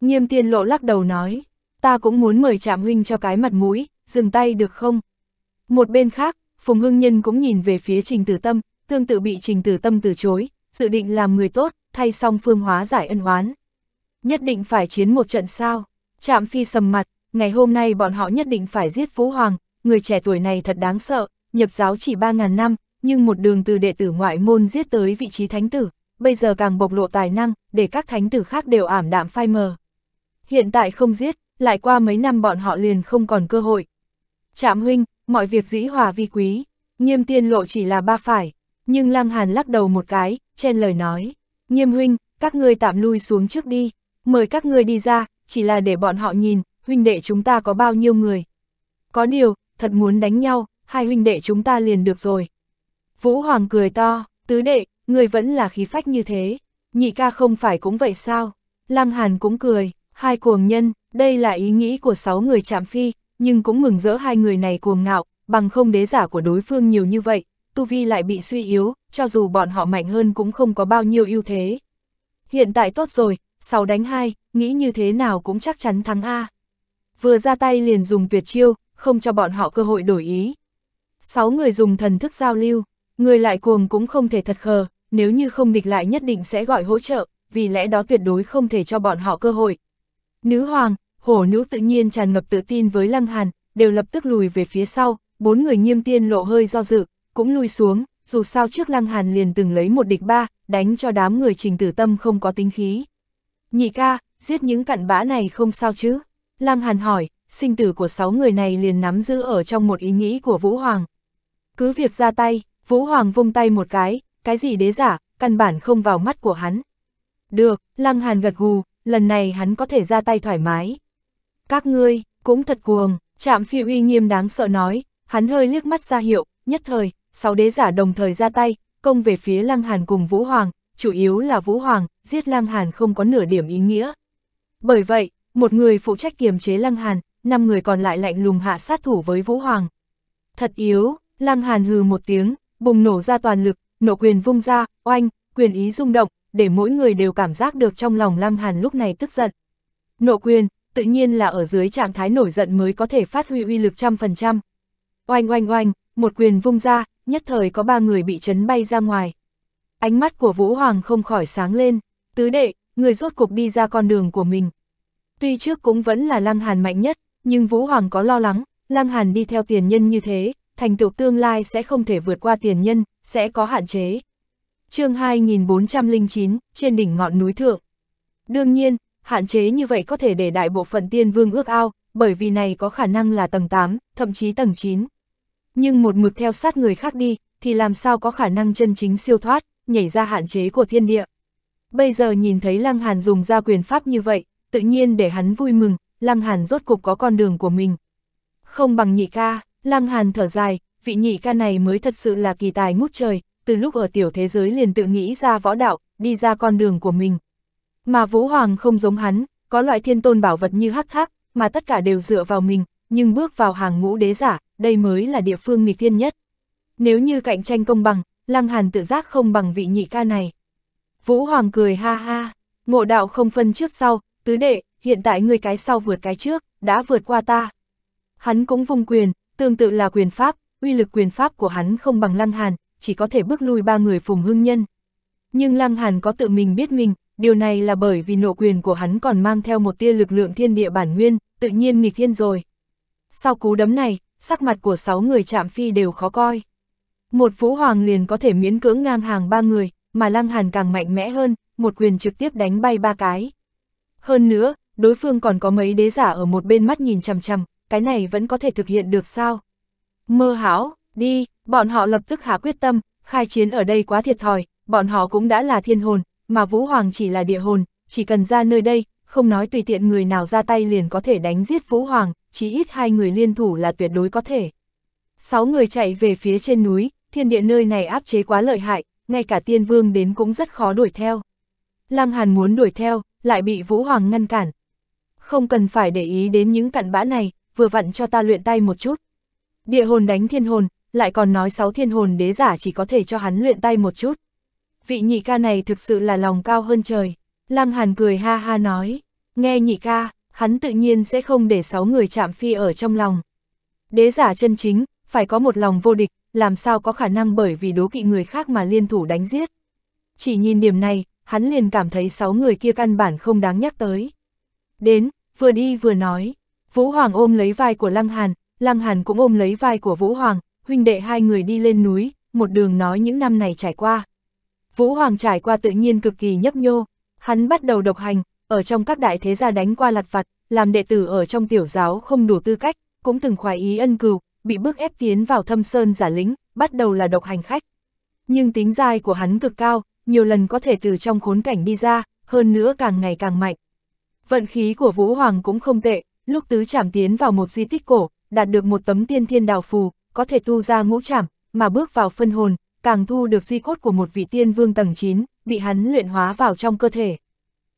Nghiêm tiên lộ lắc đầu nói, ta cũng muốn mời trạm huynh cho cái mặt mũi, dừng tay được không? Một bên khác, Phùng Hưng Nhân cũng nhìn về phía trình tử tâm, tương tự bị trình tử tâm từ chối, dự định làm người tốt, thay song phương hóa giải ân oán. Nhất định phải chiến một trận sao, chạm phi sầm mặt, ngày hôm nay bọn họ nhất định phải giết phú Hoàng, người trẻ tuổi này thật đáng sợ, nhập giáo chỉ 3.000 năm, nhưng một đường từ đệ tử ngoại môn giết tới vị trí thánh tử, bây giờ càng bộc lộ tài năng, để các thánh tử khác đều ảm đạm phai mờ. Hiện tại không giết, lại qua mấy năm bọn họ liền không còn cơ hội. chạm huynh, mọi việc dĩ hòa vi quý, nghiêm tiên lộ chỉ là ba phải, nhưng Lăng Hàn lắc đầu một cái, chen lời nói, nghiêm huynh, các ngươi tạm lui xuống trước đi, mời các ngươi đi ra, chỉ là để bọn họ nhìn, huynh đệ chúng ta có bao nhiêu người. Có điều, thật muốn đánh nhau, hai huynh đệ chúng ta liền được rồi. Vũ Hoàng cười to, tứ đệ, người vẫn là khí phách như thế, nhị ca không phải cũng vậy sao? Lăng Hàn cũng cười, hai cuồng nhân, đây là ý nghĩ của sáu người chạm phi, nhưng cũng mừng rỡ hai người này cuồng ngạo, bằng không đế giả của đối phương nhiều như vậy, tu vi lại bị suy yếu, cho dù bọn họ mạnh hơn cũng không có bao nhiêu ưu thế. Hiện tại tốt rồi, 6 đánh 2, nghĩ như thế nào cũng chắc chắn thắng A. Vừa ra tay liền dùng tuyệt chiêu, không cho bọn họ cơ hội đổi ý. 6 người dùng thần thức giao lưu, người lại cuồng cũng không thể thật khờ, nếu như không địch lại nhất định sẽ gọi hỗ trợ, vì lẽ đó tuyệt đối không thể cho bọn họ cơ hội. Nữ hoàng, hổ nữ tự nhiên tràn ngập tự tin với Lăng Hàn, đều lập tức lùi về phía sau, bốn người nghiêm tiên lộ hơi do dự, cũng lui xuống, dù sao trước Lăng Hàn liền từng lấy một địch ba, đánh cho đám người trình tử tâm không có tính khí. Nhị ca, giết những cặn bã này không sao chứ? Lăng Hàn hỏi, sinh tử của sáu người này liền nắm giữ ở trong một ý nghĩ của Vũ Hoàng. Cứ việc ra tay, Vũ Hoàng vung tay một cái, cái gì đế giả, căn bản không vào mắt của hắn. Được, Lăng Hàn gật gù, lần này hắn có thể ra tay thoải mái. Các ngươi, cũng thật cuồng, chạm phi uy nghiêm đáng sợ nói, hắn hơi liếc mắt ra hiệu, nhất thời, sáu đế giả đồng thời ra tay, công về phía Lăng Hàn cùng Vũ Hoàng, chủ yếu là Vũ Hoàng, giết Lăng Hàn không có nửa điểm ý nghĩa. Bởi vậy, một người phụ trách kiềm chế Lăng Hàn, năm người còn lại lạnh lùng hạ sát thủ với Vũ Hoàng. Thật yếu, Lăng Hàn hừ một tiếng, bùng nổ ra toàn lực, nộ quyền vung ra, oanh, quyền ý rung động, để mỗi người đều cảm giác được trong lòng Lăng Hàn lúc này tức giận. Nộ quyền, tự nhiên là ở dưới trạng thái nổi giận mới có thể phát huy uy lực trăm phần trăm. Oanh oanh oanh, một quyền vung ra, nhất thời có ba người bị chấn bay ra ngoài. Ánh mắt của Vũ Hoàng không khỏi sáng lên, tứ đệ, người rốt cục đi ra con đường của mình. Tuy trước cũng vẫn là Lăng Hàn mạnh nhất, nhưng Vũ Hoàng có lo lắng, Lăng Hàn đi theo tiền nhân như thế, thành tựu tương lai sẽ không thể vượt qua tiền nhân, sẽ có hạn chế. chương 2409, trên đỉnh ngọn núi thượng. Đương nhiên, hạn chế như vậy có thể để đại bộ phận tiên vương ước ao, bởi vì này có khả năng là tầng 8, thậm chí tầng 9 nhưng một mực theo sát người khác đi, thì làm sao có khả năng chân chính siêu thoát, nhảy ra hạn chế của thiên địa. Bây giờ nhìn thấy Lăng Hàn dùng ra quyền pháp như vậy, tự nhiên để hắn vui mừng, Lăng Hàn rốt cục có con đường của mình. Không bằng nhị ca, Lăng Hàn thở dài, vị nhị ca này mới thật sự là kỳ tài ngút trời, từ lúc ở tiểu thế giới liền tự nghĩ ra võ đạo, đi ra con đường của mình. Mà Vũ Hoàng không giống hắn, có loại thiên tôn bảo vật như hắc thác, mà tất cả đều dựa vào mình, nhưng bước vào hàng ngũ đế giả, đây mới là địa phương nghịch thiên nhất. Nếu như cạnh tranh công bằng, Lăng Hàn tự giác không bằng vị nhị ca này. Vũ Hoàng cười ha ha, ngộ đạo không phân trước sau, tứ đệ, hiện tại người cái sau vượt cái trước, đã vượt qua ta. Hắn cũng vung quyền, tương tự là quyền pháp, uy lực quyền pháp của hắn không bằng Lăng Hàn, chỉ có thể bước lui ba người phùng hương nhân. Nhưng Lăng Hàn có tự mình biết mình, điều này là bởi vì nộ quyền của hắn còn mang theo một tia lực lượng thiên địa bản nguyên, tự nhiên nghịch thiên rồi. Sau cú đấm này, sắc mặt của sáu người chạm phi đều khó coi. Một vũ hoàng liền có thể miễn cưỡng ngang hàng ba người, mà lăng hàn càng mạnh mẽ hơn, một quyền trực tiếp đánh bay ba cái. Hơn nữa, đối phương còn có mấy đế giả ở một bên mắt nhìn chằm chằm, cái này vẫn có thể thực hiện được sao? Mơ hảo, đi, bọn họ lập tức hạ quyết tâm, khai chiến ở đây quá thiệt thòi, bọn họ cũng đã là thiên hồn, mà Vũ Hoàng chỉ là địa hồn, chỉ cần ra nơi đây, không nói tùy tiện người nào ra tay liền có thể đánh giết Vũ Hoàng, chí ít hai người liên thủ là tuyệt đối có thể. Sáu người chạy về phía trên núi, thiên địa nơi này áp chế quá lợi hại, ngay cả tiên vương đến cũng rất khó đuổi theo. Lăng Hàn muốn đuổi theo, lại bị Vũ Hoàng ngăn cản. Không cần phải để ý đến những cặn bã này, vừa vặn cho ta luyện tay một chút. Địa hồn đánh thiên hồn, lại còn nói sáu thiên hồn đế giả chỉ có thể cho hắn luyện tay một chút. Vị nhị ca này thực sự là lòng cao hơn trời. Lăng Hàn cười ha ha nói, nghe nhị ca, hắn tự nhiên sẽ không để sáu người chạm phi ở trong lòng. Đế giả chân chính, phải có một lòng vô địch, làm sao có khả năng bởi vì đố kỵ người khác mà liên thủ đánh giết. Chỉ nhìn điểm này, hắn liền cảm thấy sáu người kia căn bản không đáng nhắc tới. Đến, vừa đi vừa nói, Vũ Hoàng ôm lấy vai của Lăng Hàn, Lăng Hàn cũng ôm lấy vai của Vũ Hoàng, huynh đệ hai người đi lên núi, một đường nói những năm này trải qua. Vũ Hoàng trải qua tự nhiên cực kỳ nhấp nhô, hắn bắt đầu độc hành, ở trong các đại thế gia đánh qua lặt vặt, làm đệ tử ở trong tiểu giáo không đủ tư cách, cũng từng khoái ý ân cừu, bị bức ép tiến vào thâm sơn giả lính, bắt đầu là độc hành khách. Nhưng tính dai của hắn cực cao, nhiều lần có thể từ trong khốn cảnh đi ra, hơn nữa càng ngày càng mạnh. Vận khí của Vũ Hoàng cũng không tệ, lúc tứ chạm tiến vào một di tích cổ, đạt được một tấm tiên thiên đào phù, có thể tu ra ngũ chảm, mà bước vào phân hồn, càng thu được di cốt của một vị tiên vương tầng 9, bị hắn luyện hóa vào trong cơ thể.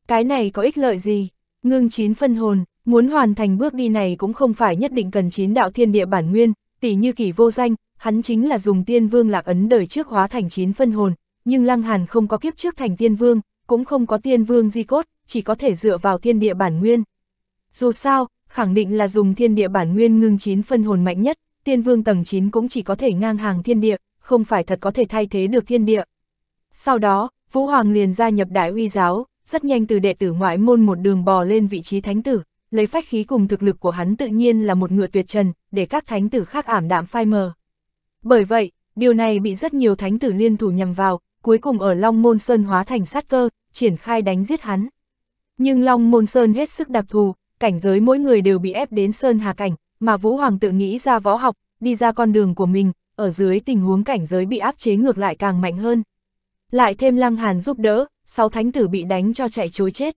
Cái này có ích lợi gì? Ngưng chín phân hồn, muốn hoàn thành bước đi này cũng không phải nhất định cần chín đạo thiên địa bản nguyên, tỷ như kỳ vô danh, hắn chính là dùng tiên vương lạc ấn đời trước hóa thành chín phân hồn, nhưng lăng hàn không có kiếp trước thành tiên vương, cũng không có tiên vương di cốt, chỉ có thể dựa vào thiên địa bản nguyên. Dù sao, khẳng định là dùng thiên địa bản nguyên ngưng chín phân hồn mạnh nhất, tiên vương tầng 9 cũng chỉ có thể ngang hàng thiên địa, không phải thật có thể thay thế được thiên địa. Sau đó, Vũ Hoàng liền gia nhập đại uy giáo, rất nhanh từ đệ tử ngoại môn một đường bò lên vị trí thánh tử, lấy phách khí cùng thực lực của hắn tự nhiên là một ngựa tuyệt trần, để các thánh tử khác ảm đạm phai mờ. Bởi vậy, điều này bị rất nhiều thánh tử liên thủ nhằm vào, cuối cùng ở Long Môn Sơn hóa thành sát cơ, triển khai đánh giết hắn. Nhưng Long Môn Sơn hết sức đặc thù, cảnh giới mỗi người đều bị ép đến Sơn Hà Cảnh, mà Vũ Hoàng tự nghĩ ra võ học, đi ra con đường của mình, ở dưới tình huống cảnh giới bị áp chế ngược lại càng mạnh hơn. Lại thêm Lăng Hàn giúp đỡ, sáu thánh tử bị đánh cho chạy chối chết.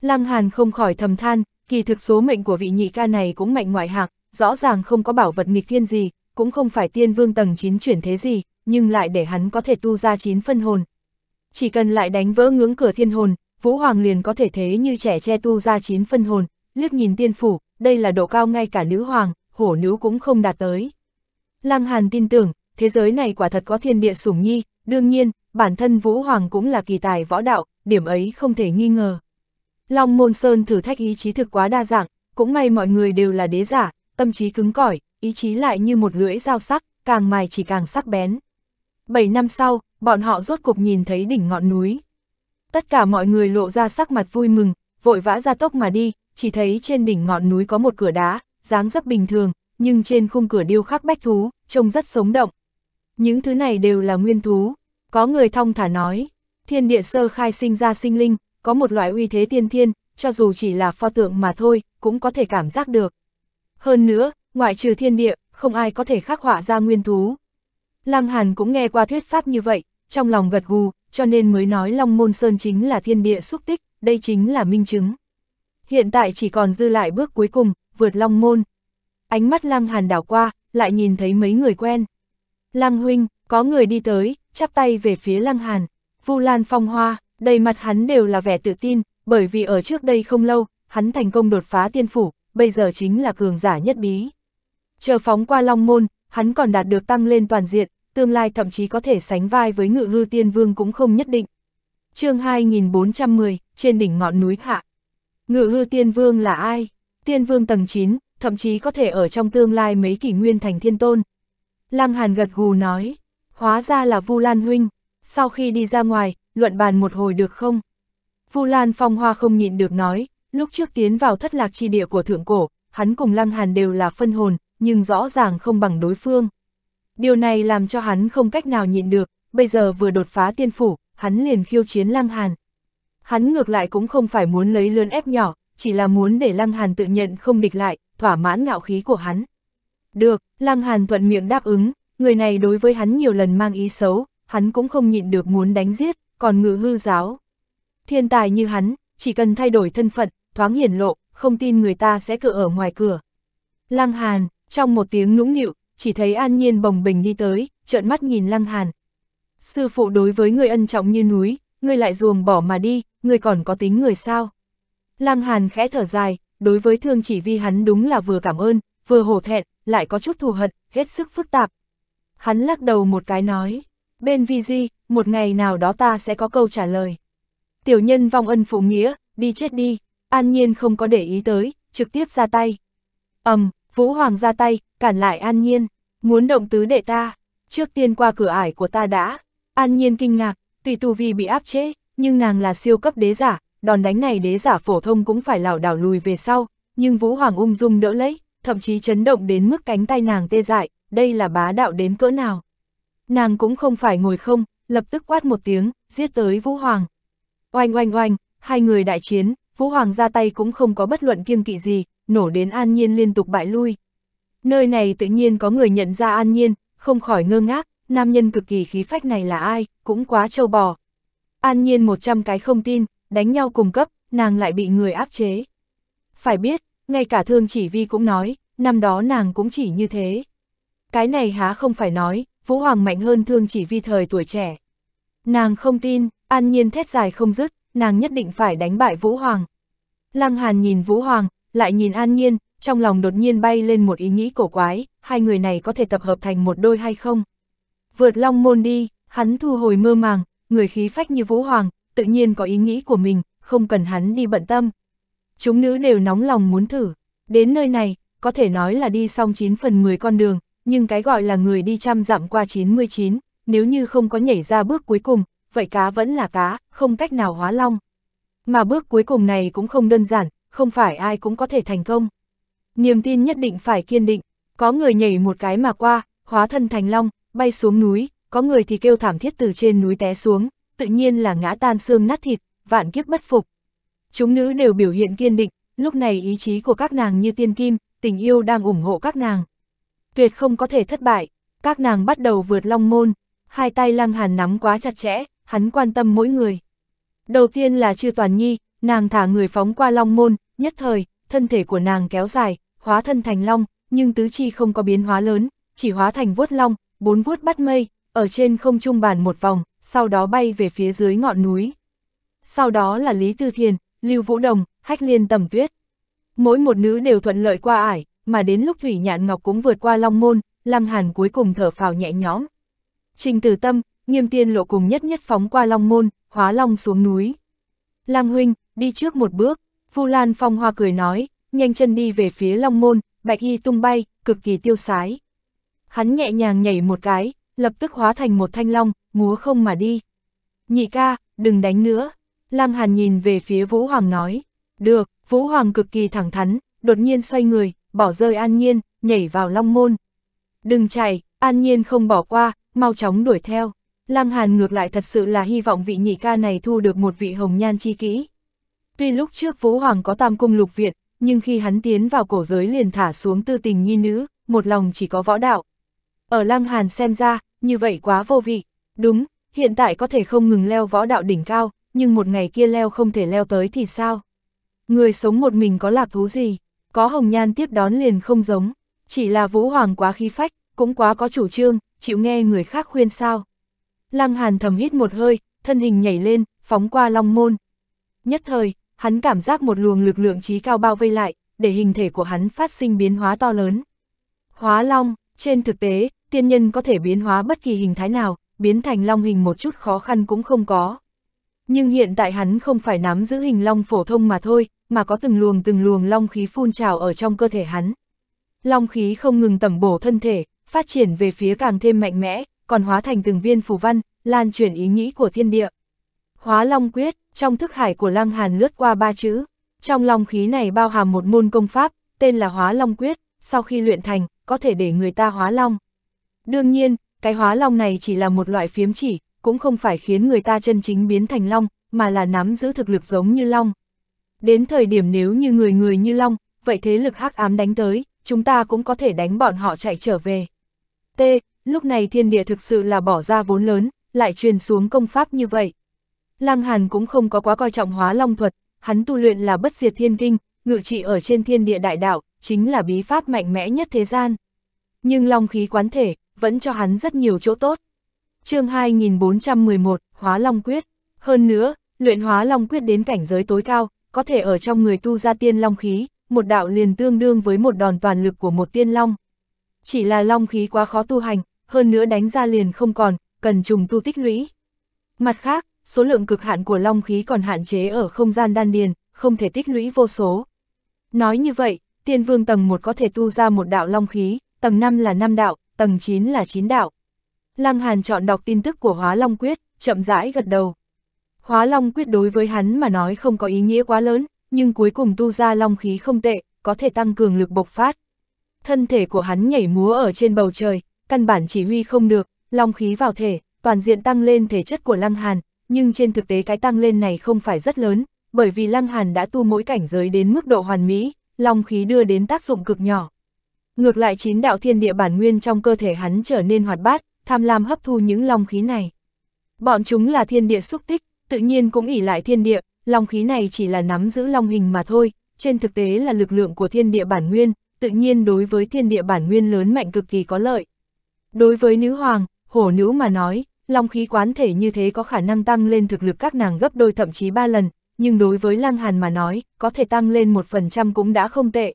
Lăng Hàn không khỏi thầm than, kỳ thực số mệnh của vị nhị ca này cũng mạnh ngoại hạng, rõ ràng không có bảo vật nghịch thiên gì, cũng không phải tiên vương tầng 9 chuyển thế gì, nhưng lại để hắn có thể tu ra 9 phân hồn. Chỉ cần lại đánh vỡ ngưỡng cửa thiên hồn, Vũ Hoàng liền có thể thế như trẻ che tu ra 9 phân hồn, liếc nhìn tiên phủ, đây là độ cao ngay cả nữ hoàng, hổ nữ cũng không đạt tới. Lăng Hàn tin tưởng, thế giới này quả thật có thiên địa sủng nhi, đương nhiên, bản thân Vũ Hoàng cũng là kỳ tài võ đạo, điểm ấy không thể nghi ngờ. Long Môn Sơn thử thách ý chí thực quá đa dạng, cũng may mọi người đều là đế giả, tâm trí cứng cỏi, ý chí lại như một lưỡi dao sắc, càng mài chỉ càng sắc bén. Bảy năm sau, bọn họ rốt cục nhìn thấy đỉnh ngọn núi. Tất cả mọi người lộ ra sắc mặt vui mừng, vội vã ra tốc mà đi, chỉ thấy trên đỉnh ngọn núi có một cửa đá, dáng rất bình thường, nhưng trên khung cửa điêu khắc bách thú, trông rất sống động. Những thứ này đều là nguyên thú, có người thong thả nói, thiên địa sơ khai sinh ra sinh linh, có một loại uy thế tiên thiên, cho dù chỉ là pho tượng mà thôi, cũng có thể cảm giác được. Hơn nữa, ngoại trừ thiên địa, không ai có thể khắc họa ra nguyên thú. Lăng Hàn cũng nghe qua thuyết pháp như vậy, trong lòng gật gù, cho nên mới nói Long Môn Sơn chính là thiên địa xúc tích, đây chính là minh chứng. Hiện tại chỉ còn dư lại bước cuối cùng, vượt Long Môn. Ánh mắt Lăng Hàn đảo qua, lại nhìn thấy mấy người quen. Lăng Huynh, có người đi tới, chắp tay về phía Lăng Hàn, Vu Lan Phong Hoa, đầy mặt hắn đều là vẻ tự tin, bởi vì ở trước đây không lâu, hắn thành công đột phá tiên phủ, bây giờ chính là cường giả nhất bí. Chờ phóng qua Long Môn, hắn còn đạt được tăng lên toàn diện, tương lai thậm chí có thể sánh vai với ngự hư tiên vương cũng không nhất định. chương 2410, trên đỉnh ngọn núi hạ. Ngự hư tiên vương là ai? Tiên vương tầng 9, thậm chí có thể ở trong tương lai mấy kỷ nguyên thành thiên tôn. Lăng Hàn gật gù nói, hóa ra là Vu Lan Huynh, sau khi đi ra ngoài, luận bàn một hồi được không? Vu Lan Phong Hoa không nhịn được nói, lúc trước tiến vào thất lạc chi địa của thượng cổ, hắn cùng Lăng Hàn đều là phân hồn, nhưng rõ ràng không bằng đối phương. Điều này làm cho hắn không cách nào nhịn được, bây giờ vừa đột phá tiên phủ, hắn liền khiêu chiến Lăng Hàn. Hắn ngược lại cũng không phải muốn lấy lươn ép nhỏ, chỉ là muốn để Lăng Hàn tự nhận không địch lại, thỏa mãn ngạo khí của hắn. Được, Lăng Hàn thuận miệng đáp ứng, người này đối với hắn nhiều lần mang ý xấu, hắn cũng không nhịn được muốn đánh giết, còn ngự hư giáo. Thiên tài như hắn, chỉ cần thay đổi thân phận, thoáng hiển lộ, không tin người ta sẽ cự ở ngoài cửa. Lăng Hàn, trong một tiếng nũng nịu, chỉ thấy an nhiên bồng bình đi tới, trợn mắt nhìn Lăng Hàn. Sư phụ đối với người ân trọng như núi, người lại ruồng bỏ mà đi, người còn có tính người sao. Lăng Hàn khẽ thở dài, đối với thương chỉ vi hắn đúng là vừa cảm ơn, vừa hổ thẹn, lại có chút thù hận, hết sức phức tạp, Hắn lắc đầu một cái nói, bên vi di, một ngày nào đó ta sẽ có câu trả lời. Tiểu nhân vong ân phụ nghĩa, đi chết đi, an nhiên không có để ý tới, trực tiếp ra tay. ầm Vũ Hoàng ra tay, cản lại an nhiên, muốn động tứ đệ ta, trước tiên qua cửa ải của ta đã. An nhiên kinh ngạc, tùy tu vi bị áp chế, nhưng nàng là siêu cấp đế giả, đòn đánh này đế giả phổ thông cũng phải lảo đảo lùi về sau, nhưng Vũ Hoàng ung dung đỡ lấy, thậm chí chấn động đến mức cánh tay nàng tê dại, đây là bá đạo đến cỡ nào. Nàng cũng không phải ngồi không, lập tức quát một tiếng, giết tới Vũ Hoàng. Oanh oanh oanh, hai người đại chiến, Vũ Hoàng ra tay cũng không có bất luận kiêng kỵ gì, nổ đến An Nhiên liên tục bại lui. Nơi này tự nhiên có người nhận ra An Nhiên, không khỏi ngơ ngác, nam nhân cực kỳ khí phách này là ai, cũng quá trâu bò. An Nhiên 100 cái không tin, đánh nhau cùng cấp, nàng lại bị người áp chế. Phải biết, ngay cả thương chỉ vi cũng nói, năm đó nàng cũng chỉ như thế. Cái này há không phải nói, Vũ Hoàng mạnh hơn thương chỉ vi thời tuổi trẻ. Nàng không tin, an nhiên thét dài không dứt, nàng nhất định phải đánh bại Vũ Hoàng. Lăng Hàn nhìn Vũ Hoàng, lại nhìn an nhiên, trong lòng đột nhiên bay lên một ý nghĩ cổ quái, hai người này có thể tập hợp thành một đôi hay không? Vượt long môn đi, hắn thu hồi mơ màng, người khí phách như Vũ Hoàng, tự nhiên có ý nghĩ của mình, không cần hắn đi bận tâm. Chúng nữ đều nóng lòng muốn thử, đến nơi này, có thể nói là đi xong 9 phần 10 con đường, nhưng cái gọi là người đi trăm dặm qua 99, nếu như không có nhảy ra bước cuối cùng, vậy cá vẫn là cá, không cách nào hóa long. Mà bước cuối cùng này cũng không đơn giản, không phải ai cũng có thể thành công. Niềm tin nhất định phải kiên định, có người nhảy một cái mà qua, hóa thân thành long, bay xuống núi, có người thì kêu thảm thiết từ trên núi té xuống, tự nhiên là ngã tan xương nát thịt, vạn kiếp bất phục. Chúng nữ đều biểu hiện kiên định, lúc này ý chí của các nàng như tiên kim, tình yêu đang ủng hộ các nàng tuyệt không có thể thất bại. Các nàng bắt đầu vượt long môn, hai tay lăng hàn nắm quá chặt chẽ, hắn quan tâm mỗi người. Đầu tiên là chư toàn nhi, nàng thả người phóng qua long môn, nhất thời, thân thể của nàng kéo dài, hóa thân thành long, nhưng tứ chi không có biến hóa lớn, chỉ hóa thành vuốt long, bốn vuốt bắt mây, ở trên không trung bàn một vòng, sau đó bay về phía dưới ngọn núi. Sau đó là Lý Tư Thiền, Lưu Vũ Đồng, Hách Liên Tầm Tuyết. Mỗi một nữ đều thuận lợi qua ải, mà đến lúc Thủy Nhạn Ngọc cũng vượt qua Long Môn, Lăng Hàn cuối cùng thở phào nhẹ nhõm. Trình Tử Tâm, Nghiêm Tiên Lộ cùng nhất nhất phóng qua Long Môn, hóa Long xuống núi. Lăng Huynh, đi trước một bước, Vu Lan Phong Hoa cười nói, nhanh chân đi về phía Long Môn, bạch y tung bay, cực kỳ tiêu sái. Hắn nhẹ nhàng nhảy một cái, lập tức hóa thành một thanh long, múa không mà đi. Nhị ca, đừng đánh nữa. Lăng Hàn nhìn về phía Vũ Hoàng nói. Được, Vũ Hoàng cực kỳ thẳng thắn, đột nhiên xoay người, bỏ rơi an nhiên, nhảy vào long môn. Đừng chạy, an nhiên không bỏ qua, mau chóng đuổi theo. Lăng Hàn ngược lại thật sự là hy vọng vị nhị ca này thu được một vị hồng nhan chi kỹ. Tuy lúc trước Vũ Hoàng có tam cung lục viện, nhưng khi hắn tiến vào cổ giới liền thả xuống tư tình nhi nữ, một lòng chỉ có võ đạo. Ở Lăng Hàn xem ra, như vậy quá vô vị. Đúng, hiện tại có thể không ngừng leo võ đạo đỉnh cao, nhưng một ngày kia leo không thể leo tới thì sao? Người sống một mình có lạc thú gì? có hồng nhan tiếp đón liền không giống, chỉ là Vũ Hoàng quá khí phách, cũng quá có chủ trương, chịu nghe người khác khuyên sao. Lăng Hàn thầm hít một hơi, thân hình nhảy lên, phóng qua long môn. Nhất thời, hắn cảm giác một luồng lực lượng trí cao bao vây lại, để hình thể của hắn phát sinh biến hóa to lớn. Hóa long, trên thực tế, tiên nhân có thể biến hóa bất kỳ hình thái nào, biến thành long hình một chút khó khăn cũng không có. Nhưng hiện tại hắn không phải nắm giữ hình long phổ thông mà thôi, mà có từng luồng từng luồng long khí phun trào ở trong cơ thể hắn. Long khí không ngừng tẩm bổ thân thể, phát triển về phía càng thêm mạnh mẽ, còn hóa thành từng viên phù văn, lan truyền ý nghĩ của thiên địa. Hóa Long Quyết, trong thức hải của Lăng Hàn lướt qua ba chữ. Trong long khí này bao hàm một môn công pháp, tên là Hóa Long Quyết, sau khi luyện thành, có thể để người ta hóa long. Đương nhiên, cái hóa long này chỉ là một loại phiếm chỉ, cũng không phải khiến người ta chân chính biến thành long, mà là nắm giữ thực lực giống như long. Đến thời điểm nếu như người người như long, vậy thế lực hắc ám đánh tới, chúng ta cũng có thể đánh bọn họ chạy trở về. T. Lúc này thiên địa thực sự là bỏ ra vốn lớn, lại truyền xuống công pháp như vậy. Lăng Hàn cũng không có quá coi trọng hóa long thuật, hắn tu luyện là bất diệt thiên kinh, ngự trị ở trên thiên địa đại đạo, chính là bí pháp mạnh mẽ nhất thế gian. Nhưng long khí quán thể, vẫn cho hắn rất nhiều chỗ tốt. chương 2411, Hóa Long Quyết. Hơn nữa, luyện hóa long quyết đến cảnh giới tối cao, có thể ở trong người tu ra tiên long khí, một đạo liền tương đương với một đòn toàn lực của một tiên long. Chỉ là long khí quá khó tu hành, hơn nữa đánh ra liền không còn, cần trùng tu tích lũy. Mặt khác, số lượng cực hạn của long khí còn hạn chế ở không gian đan điền, không thể tích lũy vô số. Nói như vậy, tiên vương tầng 1 có thể tu ra một đạo long khí, tầng 5 là 5 đạo, tầng 9 là 9 đạo. Lăng Hàn chọn đọc tin tức của Hóa Long Quyết, chậm rãi gật đầu. Hóa Long quyết đối với hắn mà nói không có ý nghĩa quá lớn, nhưng cuối cùng tu ra long khí không tệ, có thể tăng cường lực bộc phát. Thân thể của hắn nhảy múa ở trên bầu trời, căn bản chỉ huy không được, long khí vào thể, toàn diện tăng lên thể chất của Lăng Hàn, nhưng trên thực tế cái tăng lên này không phải rất lớn, bởi vì Lăng Hàn đã tu mỗi cảnh giới đến mức độ hoàn mỹ, long khí đưa đến tác dụng cực nhỏ. Ngược lại chín đạo thiên địa bản nguyên trong cơ thể hắn trở nên hoạt bát, tham lam hấp thu những long khí này. Bọn chúng là thiên địa xúc tích, tự nhiên cũng ỉ lại thiên địa, long khí này chỉ là nắm giữ long hình mà thôi, trên thực tế là lực lượng của thiên địa bản nguyên, tự nhiên đối với thiên địa bản nguyên lớn mạnh cực kỳ có lợi. Đối với nữ hoàng, hổ nữ mà nói, long khí quán thể như thế có khả năng tăng lên thực lực các nàng gấp đôi thậm chí ba lần, nhưng đối với lang Hàn mà nói, có thể tăng lên một phần trăm cũng đã không tệ.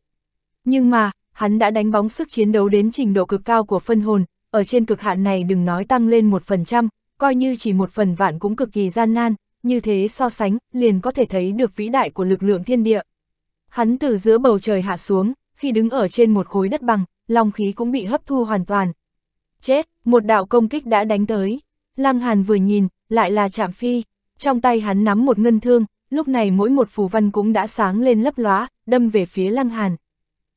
Nhưng mà, hắn đã đánh bóng sức chiến đấu đến trình độ cực cao của phân hồn, ở trên cực hạn này đừng nói tăng lên một phần trăm coi như chỉ một phần vạn cũng cực kỳ gian nan, như thế so sánh, liền có thể thấy được vĩ đại của lực lượng thiên địa. Hắn từ giữa bầu trời hạ xuống, khi đứng ở trên một khối đất bằng, long khí cũng bị hấp thu hoàn toàn. Chết, một đạo công kích đã đánh tới. Lăng Hàn vừa nhìn, lại là chạm phi. Trong tay hắn nắm một ngân thương, lúc này mỗi một phù văn cũng đã sáng lên lấp lóa, đâm về phía Lăng Hàn.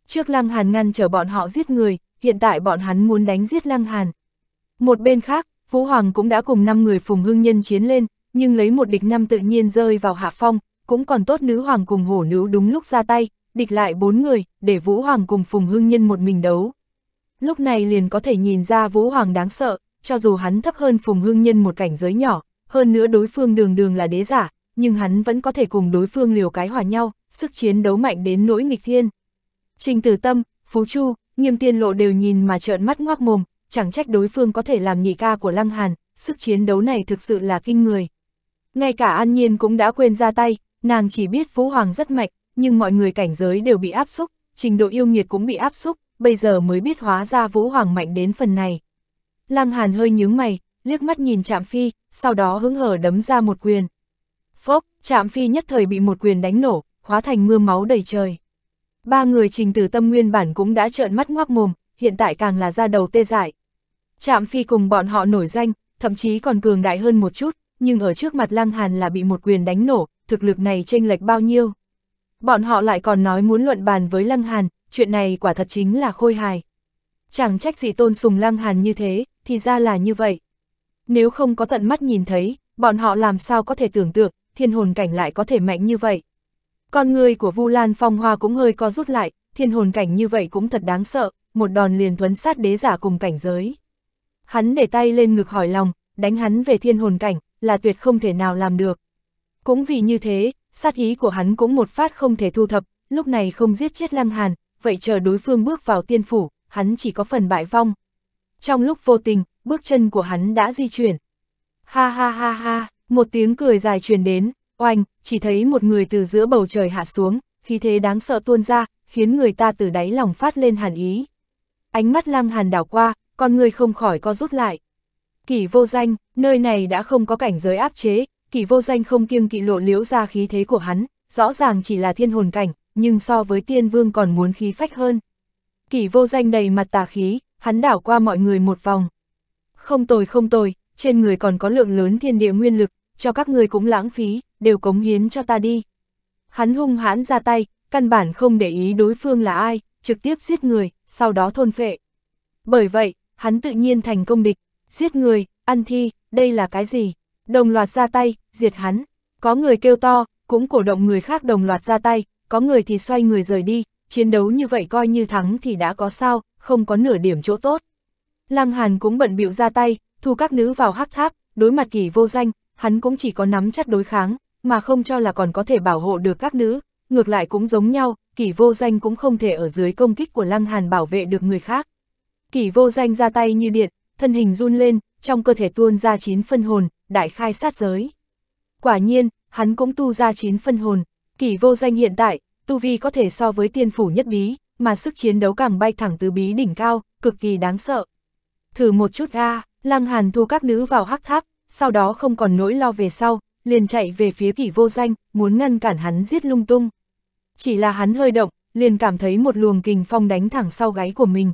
Trước Lăng Hàn ngăn trở bọn họ giết người, hiện tại bọn hắn muốn đánh giết Lăng Hàn. Một bên khác, Vũ Hoàng cũng đã cùng 5 người phùng hưng nhân chiến lên, nhưng lấy một địch năm tự nhiên rơi vào hạ phong, cũng còn tốt nữ hoàng cùng hổ nữ đúng lúc ra tay, địch lại bốn người, để Vũ Hoàng cùng Phùng Hưng Nhân một mình đấu. Lúc này liền có thể nhìn ra Vũ Hoàng đáng sợ, cho dù hắn thấp hơn Phùng Hưng Nhân một cảnh giới nhỏ, hơn nữa đối phương đường đường là đế giả, nhưng hắn vẫn có thể cùng đối phương liều cái hòa nhau, sức chiến đấu mạnh đến nỗi nghịch thiên. Trình Tử Tâm, Phú Chu, Nghiêm Tiên Lộ đều nhìn mà trợn mắt ngoác mồm, chẳng trách đối phương có thể làm nhị ca của Lăng Hàn, sức chiến đấu này thực sự là kinh người. Ngay cả An Nhiên cũng đã quên ra tay, nàng chỉ biết Vũ Hoàng rất mạnh, nhưng mọi người cảnh giới đều bị áp xúc, trình độ yêu nghiệt cũng bị áp xúc, bây giờ mới biết hóa ra Vũ Hoàng mạnh đến phần này. Lăng Hàn hơi nhướng mày, liếc mắt nhìn Trạm Phi, sau đó hứng hở đấm ra một quyền. Phốc, Trạm Phi nhất thời bị một quyền đánh nổ, hóa thành mưa máu đầy trời. Ba người trình từ tâm nguyên bản cũng đã trợn mắt ngoác mồm, hiện tại càng là ra đầu tê dại. Trạm Phi cùng bọn họ nổi danh, thậm chí còn cường đại hơn một chút, nhưng ở trước mặt Lăng Hàn là bị một quyền đánh nổ, thực lực này chênh lệch bao nhiêu. Bọn họ lại còn nói muốn luận bàn với Lăng Hàn, chuyện này quả thật chính là khôi hài. Chẳng trách gì tôn sùng Lăng Hàn như thế, thì ra là như vậy. Nếu không có tận mắt nhìn thấy, bọn họ làm sao có thể tưởng tượng, thiên hồn cảnh lại có thể mạnh như vậy. Con người của Vu Lan Phong Hoa cũng hơi co rút lại, thiên hồn cảnh như vậy cũng thật đáng sợ, một đòn liền thuấn sát đế giả cùng cảnh giới hắn để tay lên ngực hỏi lòng, đánh hắn về thiên hồn cảnh, là tuyệt không thể nào làm được. Cũng vì như thế, sát ý của hắn cũng một phát không thể thu thập, lúc này không giết chết Lăng Hàn, vậy chờ đối phương bước vào tiên phủ, hắn chỉ có phần bại vong. Trong lúc vô tình, bước chân của hắn đã di chuyển. Ha ha ha ha, một tiếng cười dài truyền đến, oanh, chỉ thấy một người từ giữa bầu trời hạ xuống, khí thế đáng sợ tuôn ra, khiến người ta từ đáy lòng phát lên hàn ý. Ánh mắt Lăng Hàn đảo qua, con người không khỏi có rút lại. Kỷ vô danh, nơi này đã không có cảnh giới áp chế, kỷ vô danh không kiêng kỵ lộ liễu ra khí thế của hắn, rõ ràng chỉ là thiên hồn cảnh, nhưng so với tiên vương còn muốn khí phách hơn. Kỷ vô danh đầy mặt tà khí, hắn đảo qua mọi người một vòng. Không tồi không tồi, trên người còn có lượng lớn thiên địa nguyên lực, cho các người cũng lãng phí, đều cống hiến cho ta đi. Hắn hung hãn ra tay, căn bản không để ý đối phương là ai, trực tiếp giết người, sau đó thôn phệ. Bởi vậy, hắn tự nhiên thành công địch, giết người, ăn thi, đây là cái gì? Đồng loạt ra tay, diệt hắn. Có người kêu to, cũng cổ động người khác đồng loạt ra tay, có người thì xoay người rời đi, chiến đấu như vậy coi như thắng thì đã có sao, không có nửa điểm chỗ tốt. Lăng Hàn cũng bận bịu ra tay, thu các nữ vào hắc tháp, đối mặt kỳ vô danh, hắn cũng chỉ có nắm chắc đối kháng, mà không cho là còn có thể bảo hộ được các nữ, ngược lại cũng giống nhau, kỳ vô danh cũng không thể ở dưới công kích của Lăng Hàn bảo vệ được người khác. Kỷ vô danh ra tay như điện, thân hình run lên, trong cơ thể tuôn ra chín phân hồn, đại khai sát giới. Quả nhiên, hắn cũng tu ra chín phân hồn, kỷ vô danh hiện tại, tu vi có thể so với tiên phủ nhất bí, mà sức chiến đấu càng bay thẳng từ bí đỉnh cao, cực kỳ đáng sợ. Thử một chút ga, lăng hàn thu các nữ vào hắc tháp, sau đó không còn nỗi lo về sau, liền chạy về phía kỷ vô danh, muốn ngăn cản hắn giết lung tung. Chỉ là hắn hơi động, liền cảm thấy một luồng kình phong đánh thẳng sau gáy của mình,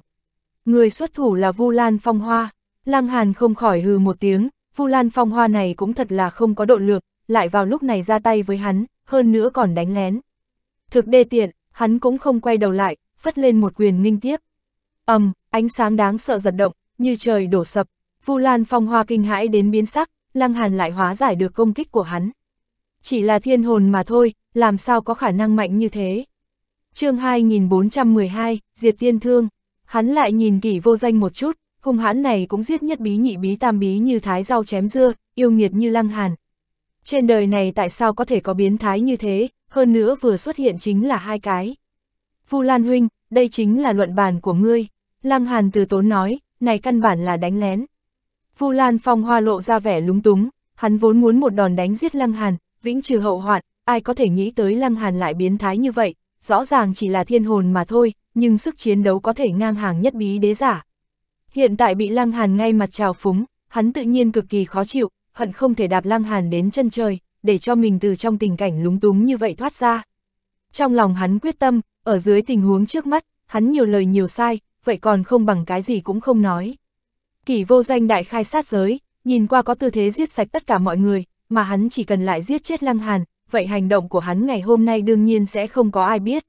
Người xuất thủ là Vu Lan Phong Hoa. Lăng Hàn không khỏi hừ một tiếng, Vu Lan Phong Hoa này cũng thật là không có độ lược, lại vào lúc này ra tay với hắn, hơn nữa còn đánh lén. Thực đê tiện, hắn cũng không quay đầu lại, phất lên một quyền ninh tiếp. ầm, ánh sáng đáng sợ giật động, như trời đổ sập, Vu Lan Phong Hoa kinh hãi đến biến sắc, Lăng Hàn lại hóa giải được công kích của hắn. Chỉ là thiên hồn mà thôi, làm sao có khả năng mạnh như thế. chương 2412, Diệt Tiên Thương Hắn lại nhìn kỷ vô danh một chút, hung hãn này cũng giết nhất bí nhị bí tam bí như thái rau chém dưa, yêu nghiệt như lăng hàn. Trên đời này tại sao có thể có biến thái như thế, hơn nữa vừa xuất hiện chính là hai cái. Vu Lan Huynh, đây chính là luận bàn của ngươi. Lăng Hàn từ tốn nói, này căn bản là đánh lén. Vu Lan Phong hoa lộ ra vẻ lúng túng, hắn vốn muốn một đòn đánh giết Lăng Hàn, vĩnh trừ hậu hoạn, ai có thể nghĩ tới Lăng Hàn lại biến thái như vậy, rõ ràng chỉ là thiên hồn mà thôi, nhưng sức chiến đấu có thể ngang hàng nhất bí đế giả. Hiện tại bị Lăng Hàn ngay mặt trào phúng, hắn tự nhiên cực kỳ khó chịu, hận không thể đạp Lăng Hàn đến chân trời, để cho mình từ trong tình cảnh lúng túng như vậy thoát ra. Trong lòng hắn quyết tâm, ở dưới tình huống trước mắt, hắn nhiều lời nhiều sai, vậy còn không bằng cái gì cũng không nói. Kỷ vô danh đại khai sát giới, nhìn qua có tư thế giết sạch tất cả mọi người, mà hắn chỉ cần lại giết chết Lăng Hàn, vậy hành động của hắn ngày hôm nay đương nhiên sẽ không có ai biết.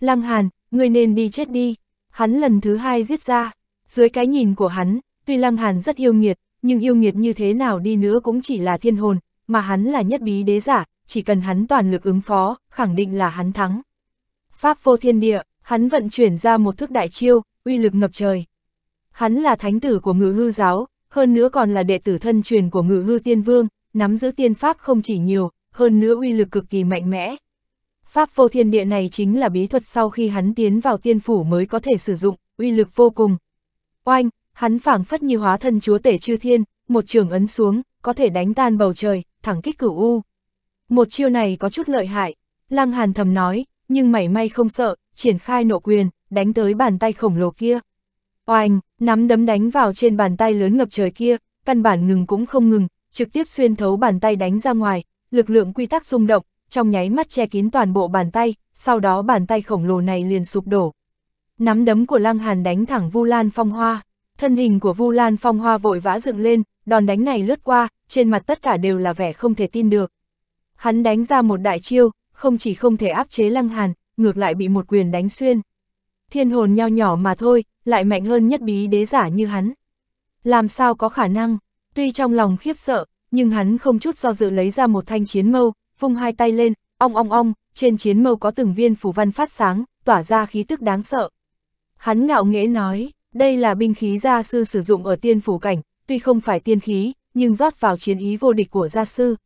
Lăng Hàn, ngươi nên đi chết đi. Hắn lần thứ hai giết ra, dưới cái nhìn của hắn, tuy Lăng Hàn rất yêu nghiệt, nhưng yêu nghiệt như thế nào đi nữa cũng chỉ là thiên hồn, mà hắn là nhất bí đế giả, chỉ cần hắn toàn lực ứng phó, khẳng định là hắn thắng. Pháp vô thiên địa, hắn vận chuyển ra một thức đại chiêu, uy lực ngập trời. Hắn là thánh tử của ngự hư giáo, hơn nữa còn là đệ tử thân truyền của ngự hư tiên vương, nắm giữ tiên pháp không chỉ nhiều, hơn nữa uy lực cực kỳ mạnh mẽ. Pháp vô thiên địa này chính là bí thuật sau khi hắn tiến vào tiên phủ mới có thể sử dụng, uy lực vô cùng. Oanh, hắn phảng phất như hóa thân chúa tể chư thiên, một trường ấn xuống, có thể đánh tan bầu trời, thẳng kích cửu u. Một chiêu này có chút lợi hại, Lăng Hàn thầm nói, nhưng mảy may không sợ, triển khai nộ quyền, đánh tới bàn tay khổng lồ kia. Oanh, nắm đấm đánh vào trên bàn tay lớn ngập trời kia, căn bản ngừng cũng không ngừng, trực tiếp xuyên thấu bàn tay đánh ra ngoài, lực lượng quy tắc rung động, trong nháy mắt che kín toàn bộ bàn tay, sau đó bàn tay khổng lồ này liền sụp đổ. Nắm đấm của Lăng Hàn đánh thẳng Vu Lan Phong Hoa, thân hình của Vu Lan Phong Hoa vội vã dựng lên, đòn đánh này lướt qua, trên mặt tất cả đều là vẻ không thể tin được. Hắn đánh ra một đại chiêu, không chỉ không thể áp chế Lăng Hàn, ngược lại bị một quyền đánh xuyên. Thiên hồn nho nhỏ mà thôi, lại mạnh hơn nhất bí đế giả như hắn. Làm sao có khả năng, tuy trong lòng khiếp sợ, nhưng hắn không chút do dự lấy ra một thanh chiến mâu, vung hai tay lên, ong ong ong, trên chiến mâu có từng viên phủ văn phát sáng, tỏa ra khí tức đáng sợ. Hắn ngạo nghễ nói, đây là binh khí gia sư sử dụng ở tiên phủ cảnh, tuy không phải tiên khí, nhưng rót vào chiến ý vô địch của gia sư.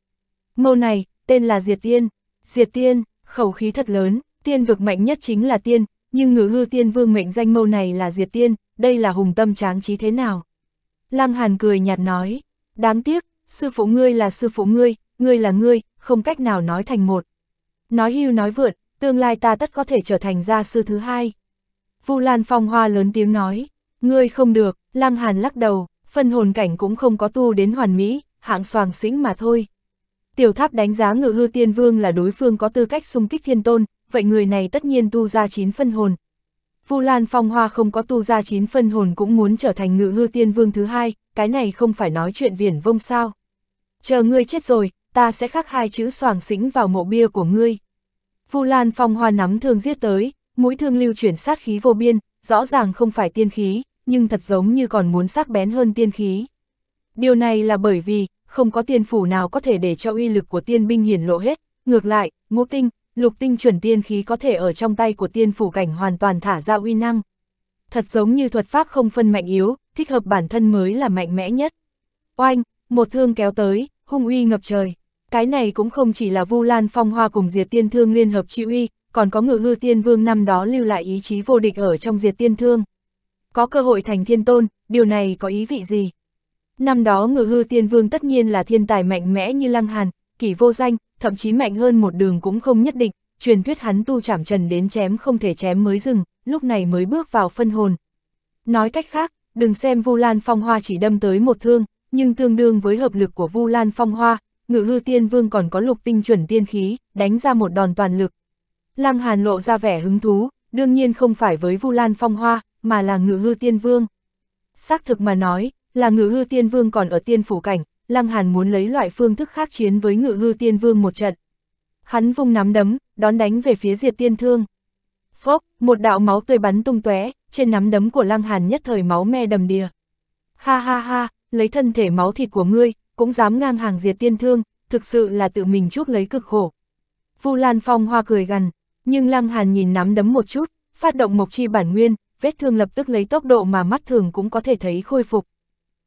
Mâu này, tên là Diệt Tiên. Diệt Tiên, khẩu khí thật lớn, tiên vực mạnh nhất chính là tiên, nhưng ngữ hư tiên vương mệnh danh mâu này là Diệt Tiên, đây là hùng tâm tráng trí thế nào. Lăng Hàn cười nhạt nói, đáng tiếc, sư phụ ngươi là sư phụ ngươi, ngươi là ngươi, không cách nào nói thành một. Nói hưu nói vượt, tương lai ta tất có thể trở thành gia sư thứ hai. Vu Lan Phong Hoa lớn tiếng nói, ngươi không được, Lăng Hàn lắc đầu, phân hồn cảnh cũng không có tu đến hoàn mỹ, hạng soàng xính mà thôi. Tiểu tháp đánh giá ngự hư tiên vương là đối phương có tư cách xung kích thiên tôn, vậy người này tất nhiên tu ra chín phân hồn. Vu Lan Phong Hoa không có tu ra chín phân hồn cũng muốn trở thành ngự hư tiên vương thứ hai, cái này không phải nói chuyện viển vông sao. Chờ ngươi chết rồi, ta sẽ khắc hai chữ soàng xính vào mộ bia của ngươi. Vu Lan Phong Hoa nắm thương giết tới, mũi thương lưu chuyển sát khí vô biên, rõ ràng không phải tiên khí, nhưng thật giống như còn muốn sắc bén hơn tiên khí. Điều này là bởi vì, không có tiên phủ nào có thể để cho uy lực của tiên binh hiển lộ hết, ngược lại, ngũ tinh, lục tinh chuẩn tiên khí có thể ở trong tay của tiên phủ cảnh hoàn toàn thả ra uy năng. Thật giống như thuật pháp không phân mạnh yếu, thích hợp bản thân mới là mạnh mẽ nhất. Oanh, một thương kéo tới, hung uy ngập trời. Cái này cũng không chỉ là Vu Lan Phong Hoa cùng Diệt Tiên Thương liên hợp chịu uy, còn có ngự hư tiên vương năm đó lưu lại ý chí vô địch ở trong Diệt Tiên Thương. Có cơ hội thành thiên tôn, điều này có ý vị gì? Năm đó ngự hư tiên vương tất nhiên là thiên tài mạnh mẽ như Lăng Hàn, kỳ vô danh, thậm chí mạnh hơn một đường cũng không nhất định, truyền thuyết hắn tu chạm trần đến chém không thể chém mới dừng, lúc này mới bước vào phân hồn. Nói cách khác, đừng xem Vu Lan Phong Hoa chỉ đâm tới một thương, nhưng tương đương với hợp lực của Vu Lan Phong Hoa, ngự hư tiên vương còn có lục tinh chuẩn tiên khí, đánh ra một đòn toàn lực. Lăng Hàn lộ ra vẻ hứng thú, đương nhiên không phải với Vu Lan Phong Hoa, mà là ngự hư tiên vương. Xác thực mà nói, là ngự hư tiên vương còn ở tiên phủ cảnh, Lăng Hàn muốn lấy loại phương thức khác chiến với ngự hư tiên vương một trận. Hắn vung nắm đấm, đón đánh về phía diệt tiên thương. Phốc, một đạo máu tươi bắn tung tóe, trên nắm đấm của Lăng Hàn nhất thời máu me đầm đìa. Ha ha ha, lấy thân thể máu thịt của ngươi, cũng dám ngang hàng diệt tiên thương, thực sự là tự mình chuốc lấy cực khổ. Vu Lan Phong hoa cười gằn, nhưng Lăng Hàn nhìn nắm đấm một chút, phát động mộc chi bản nguyên, vết thương lập tức lấy tốc độ mà mắt thường cũng có thể thấy khôi phục.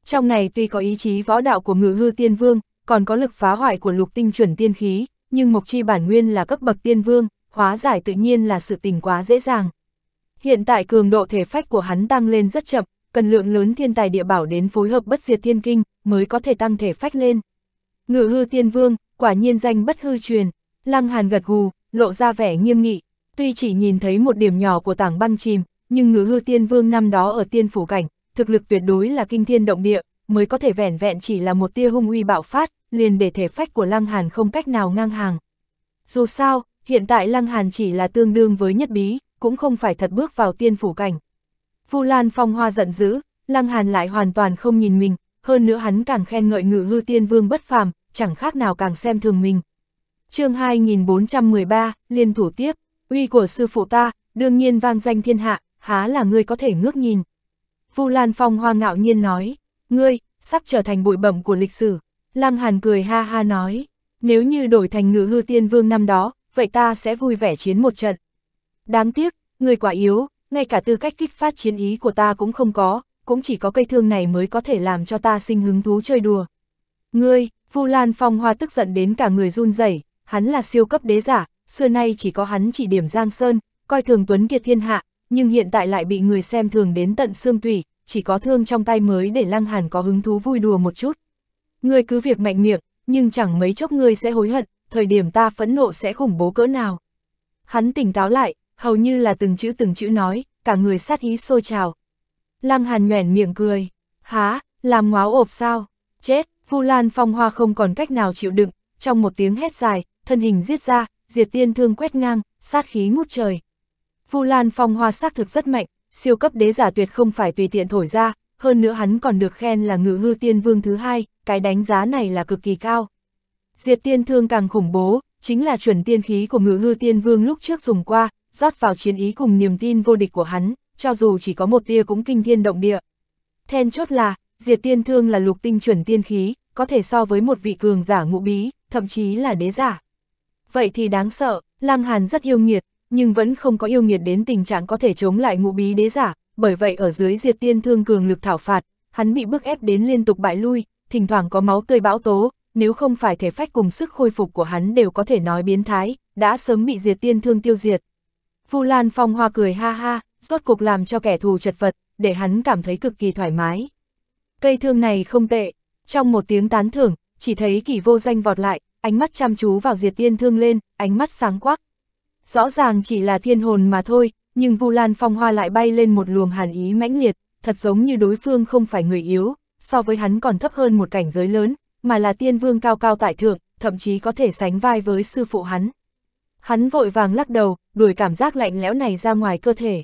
Trong này tuy có ý chí võ đạo của ngự hư tiên vương, còn có lực phá hoại của lục tinh chuẩn tiên khí, nhưng mộc chi bản nguyên là cấp bậc tiên vương, hóa giải tự nhiên là sự tình quá dễ dàng. Hiện tại cường độ thể phách của hắn tăng lên rất chậm, cần lượng lớn thiên tài địa bảo đến phối hợp bất diệt thiên kinh, mới có thể tăng thể phách lên. Ngự hư tiên vương, quả nhiên danh bất hư truyền, lăng hàn gật gù, lộ ra vẻ nghiêm nghị, tuy chỉ nhìn thấy một điểm nhỏ của tảng băng chìm, nhưng ngự hư tiên vương năm đó ở tiên phủ cảnh, thực lực tuyệt đối là kinh thiên động địa, mới có thể vẻn vẹn chỉ là một tia hung uy bạo phát, liền để thể phách của lăng hàn không cách nào ngang hàng. Dù sao, hiện tại lăng hàn chỉ là tương đương với nhất bí, cũng không phải thật bước vào tiên phủ cảnh. Vu Lan Phong Hoa giận dữ, Lăng Hàn lại hoàn toàn không nhìn mình, hơn nữa hắn càng khen ngợi ngự hư tiên vương bất phàm, chẳng khác nào càng xem thường mình. chương 2413, liên thủ tiếp, uy của sư phụ ta, đương nhiên vang danh thiên hạ, há là ngươi có thể ngước nhìn. Vu Lan Phong hoa ngạo nhiên nói, ngươi, sắp trở thành bụi bẩm của lịch sử. Lăng Hàn cười ha ha nói, nếu như đổi thành ngự hư tiên vương năm đó, vậy ta sẽ vui vẻ chiến một trận. Đáng tiếc, ngươi quá yếu, ngay cả tư cách kích phát chiến ý của ta cũng không có, cũng chỉ có cây thương này mới có thể làm cho ta sinh hứng thú chơi đùa. Ngươi, Vu Lan Phong Hoa tức giận đến cả người run rẩy, hắn là siêu cấp đế giả, xưa nay chỉ có hắn chỉ điểm Giang Sơn, coi thường Tuấn Kiệt thiên hạ, nhưng hiện tại lại bị người xem thường đến tận xương tủy, chỉ có thương trong tay mới để Lăng Hàn có hứng thú vui đùa một chút. Ngươi cứ việc mạnh miệng, nhưng chẳng mấy chốc ngươi sẽ hối hận, thời điểm ta phẫn nộ sẽ khủng bố cỡ nào. Hắn tỉnh táo lại, hầu như là từng chữ từng chữ nói, cả người sát ý sôi trào, Lăng Hàn nhoẻn miệng cười. Há, làm ngáo ộp sao? Chết, Vu Lan Phong Hoa không còn cách nào chịu đựng, trong một tiếng hét dài, thân hình giết ra, diệt tiên thương quét ngang, sát khí ngút trời. Vu Lan Phong Hoa xác thực rất mạnh, siêu cấp đế giả tuyệt không phải tùy tiện thổi ra, hơn nữa hắn còn được khen là ngự hư tiên vương thứ hai, cái đánh giá này là cực kỳ cao. Diệt tiên thương càng khủng bố, chính là chuẩn tiên khí của ngự hư tiên vương lúc trước dùng qua, rót vào chiến ý cùng niềm tin vô địch của hắn, cho dù chỉ có một tia cũng kinh thiên động địa. Then chốt là, diệt tiên thương là lục tinh chuẩn tiên khí, có thể so với một vị cường giả ngũ bí, thậm chí là đế giả. Vậy thì đáng sợ, Lăng Hàn rất yêu nghiệt, nhưng vẫn không có yêu nghiệt đến tình trạng có thể chống lại ngũ bí đế giả, bởi vậy ở dưới diệt tiên thương cường lực thảo phạt, hắn bị bức ép đến liên tục bại lui, thỉnh thoảng có máu tươi bão tố, nếu không phải thể phách cùng sức khôi phục của hắn đều có thể nói biến thái, đã sớm bị diệt tiên thương tiêu diệt. Vu Lan Phong Hoa cười ha ha, rốt cục làm cho kẻ thù chật vật, để hắn cảm thấy cực kỳ thoải mái. Cây thương này không tệ, trong một tiếng tán thưởng, chỉ thấy kỳ vô danh vọt lại, ánh mắt chăm chú vào diệt tiên thương lên, ánh mắt sáng quắc. Rõ ràng chỉ là thiên hồn mà thôi, nhưng Vu Lan Phong Hoa lại bay lên một luồng hàn ý mãnh liệt, thật giống như đối phương không phải người yếu, so với hắn còn thấp hơn một cảnh giới lớn, mà là tiên vương cao cao tại thượng, thậm chí có thể sánh vai với sư phụ hắn. Hắn vội vàng lắc đầu, đuổi cảm giác lạnh lẽo này ra ngoài cơ thể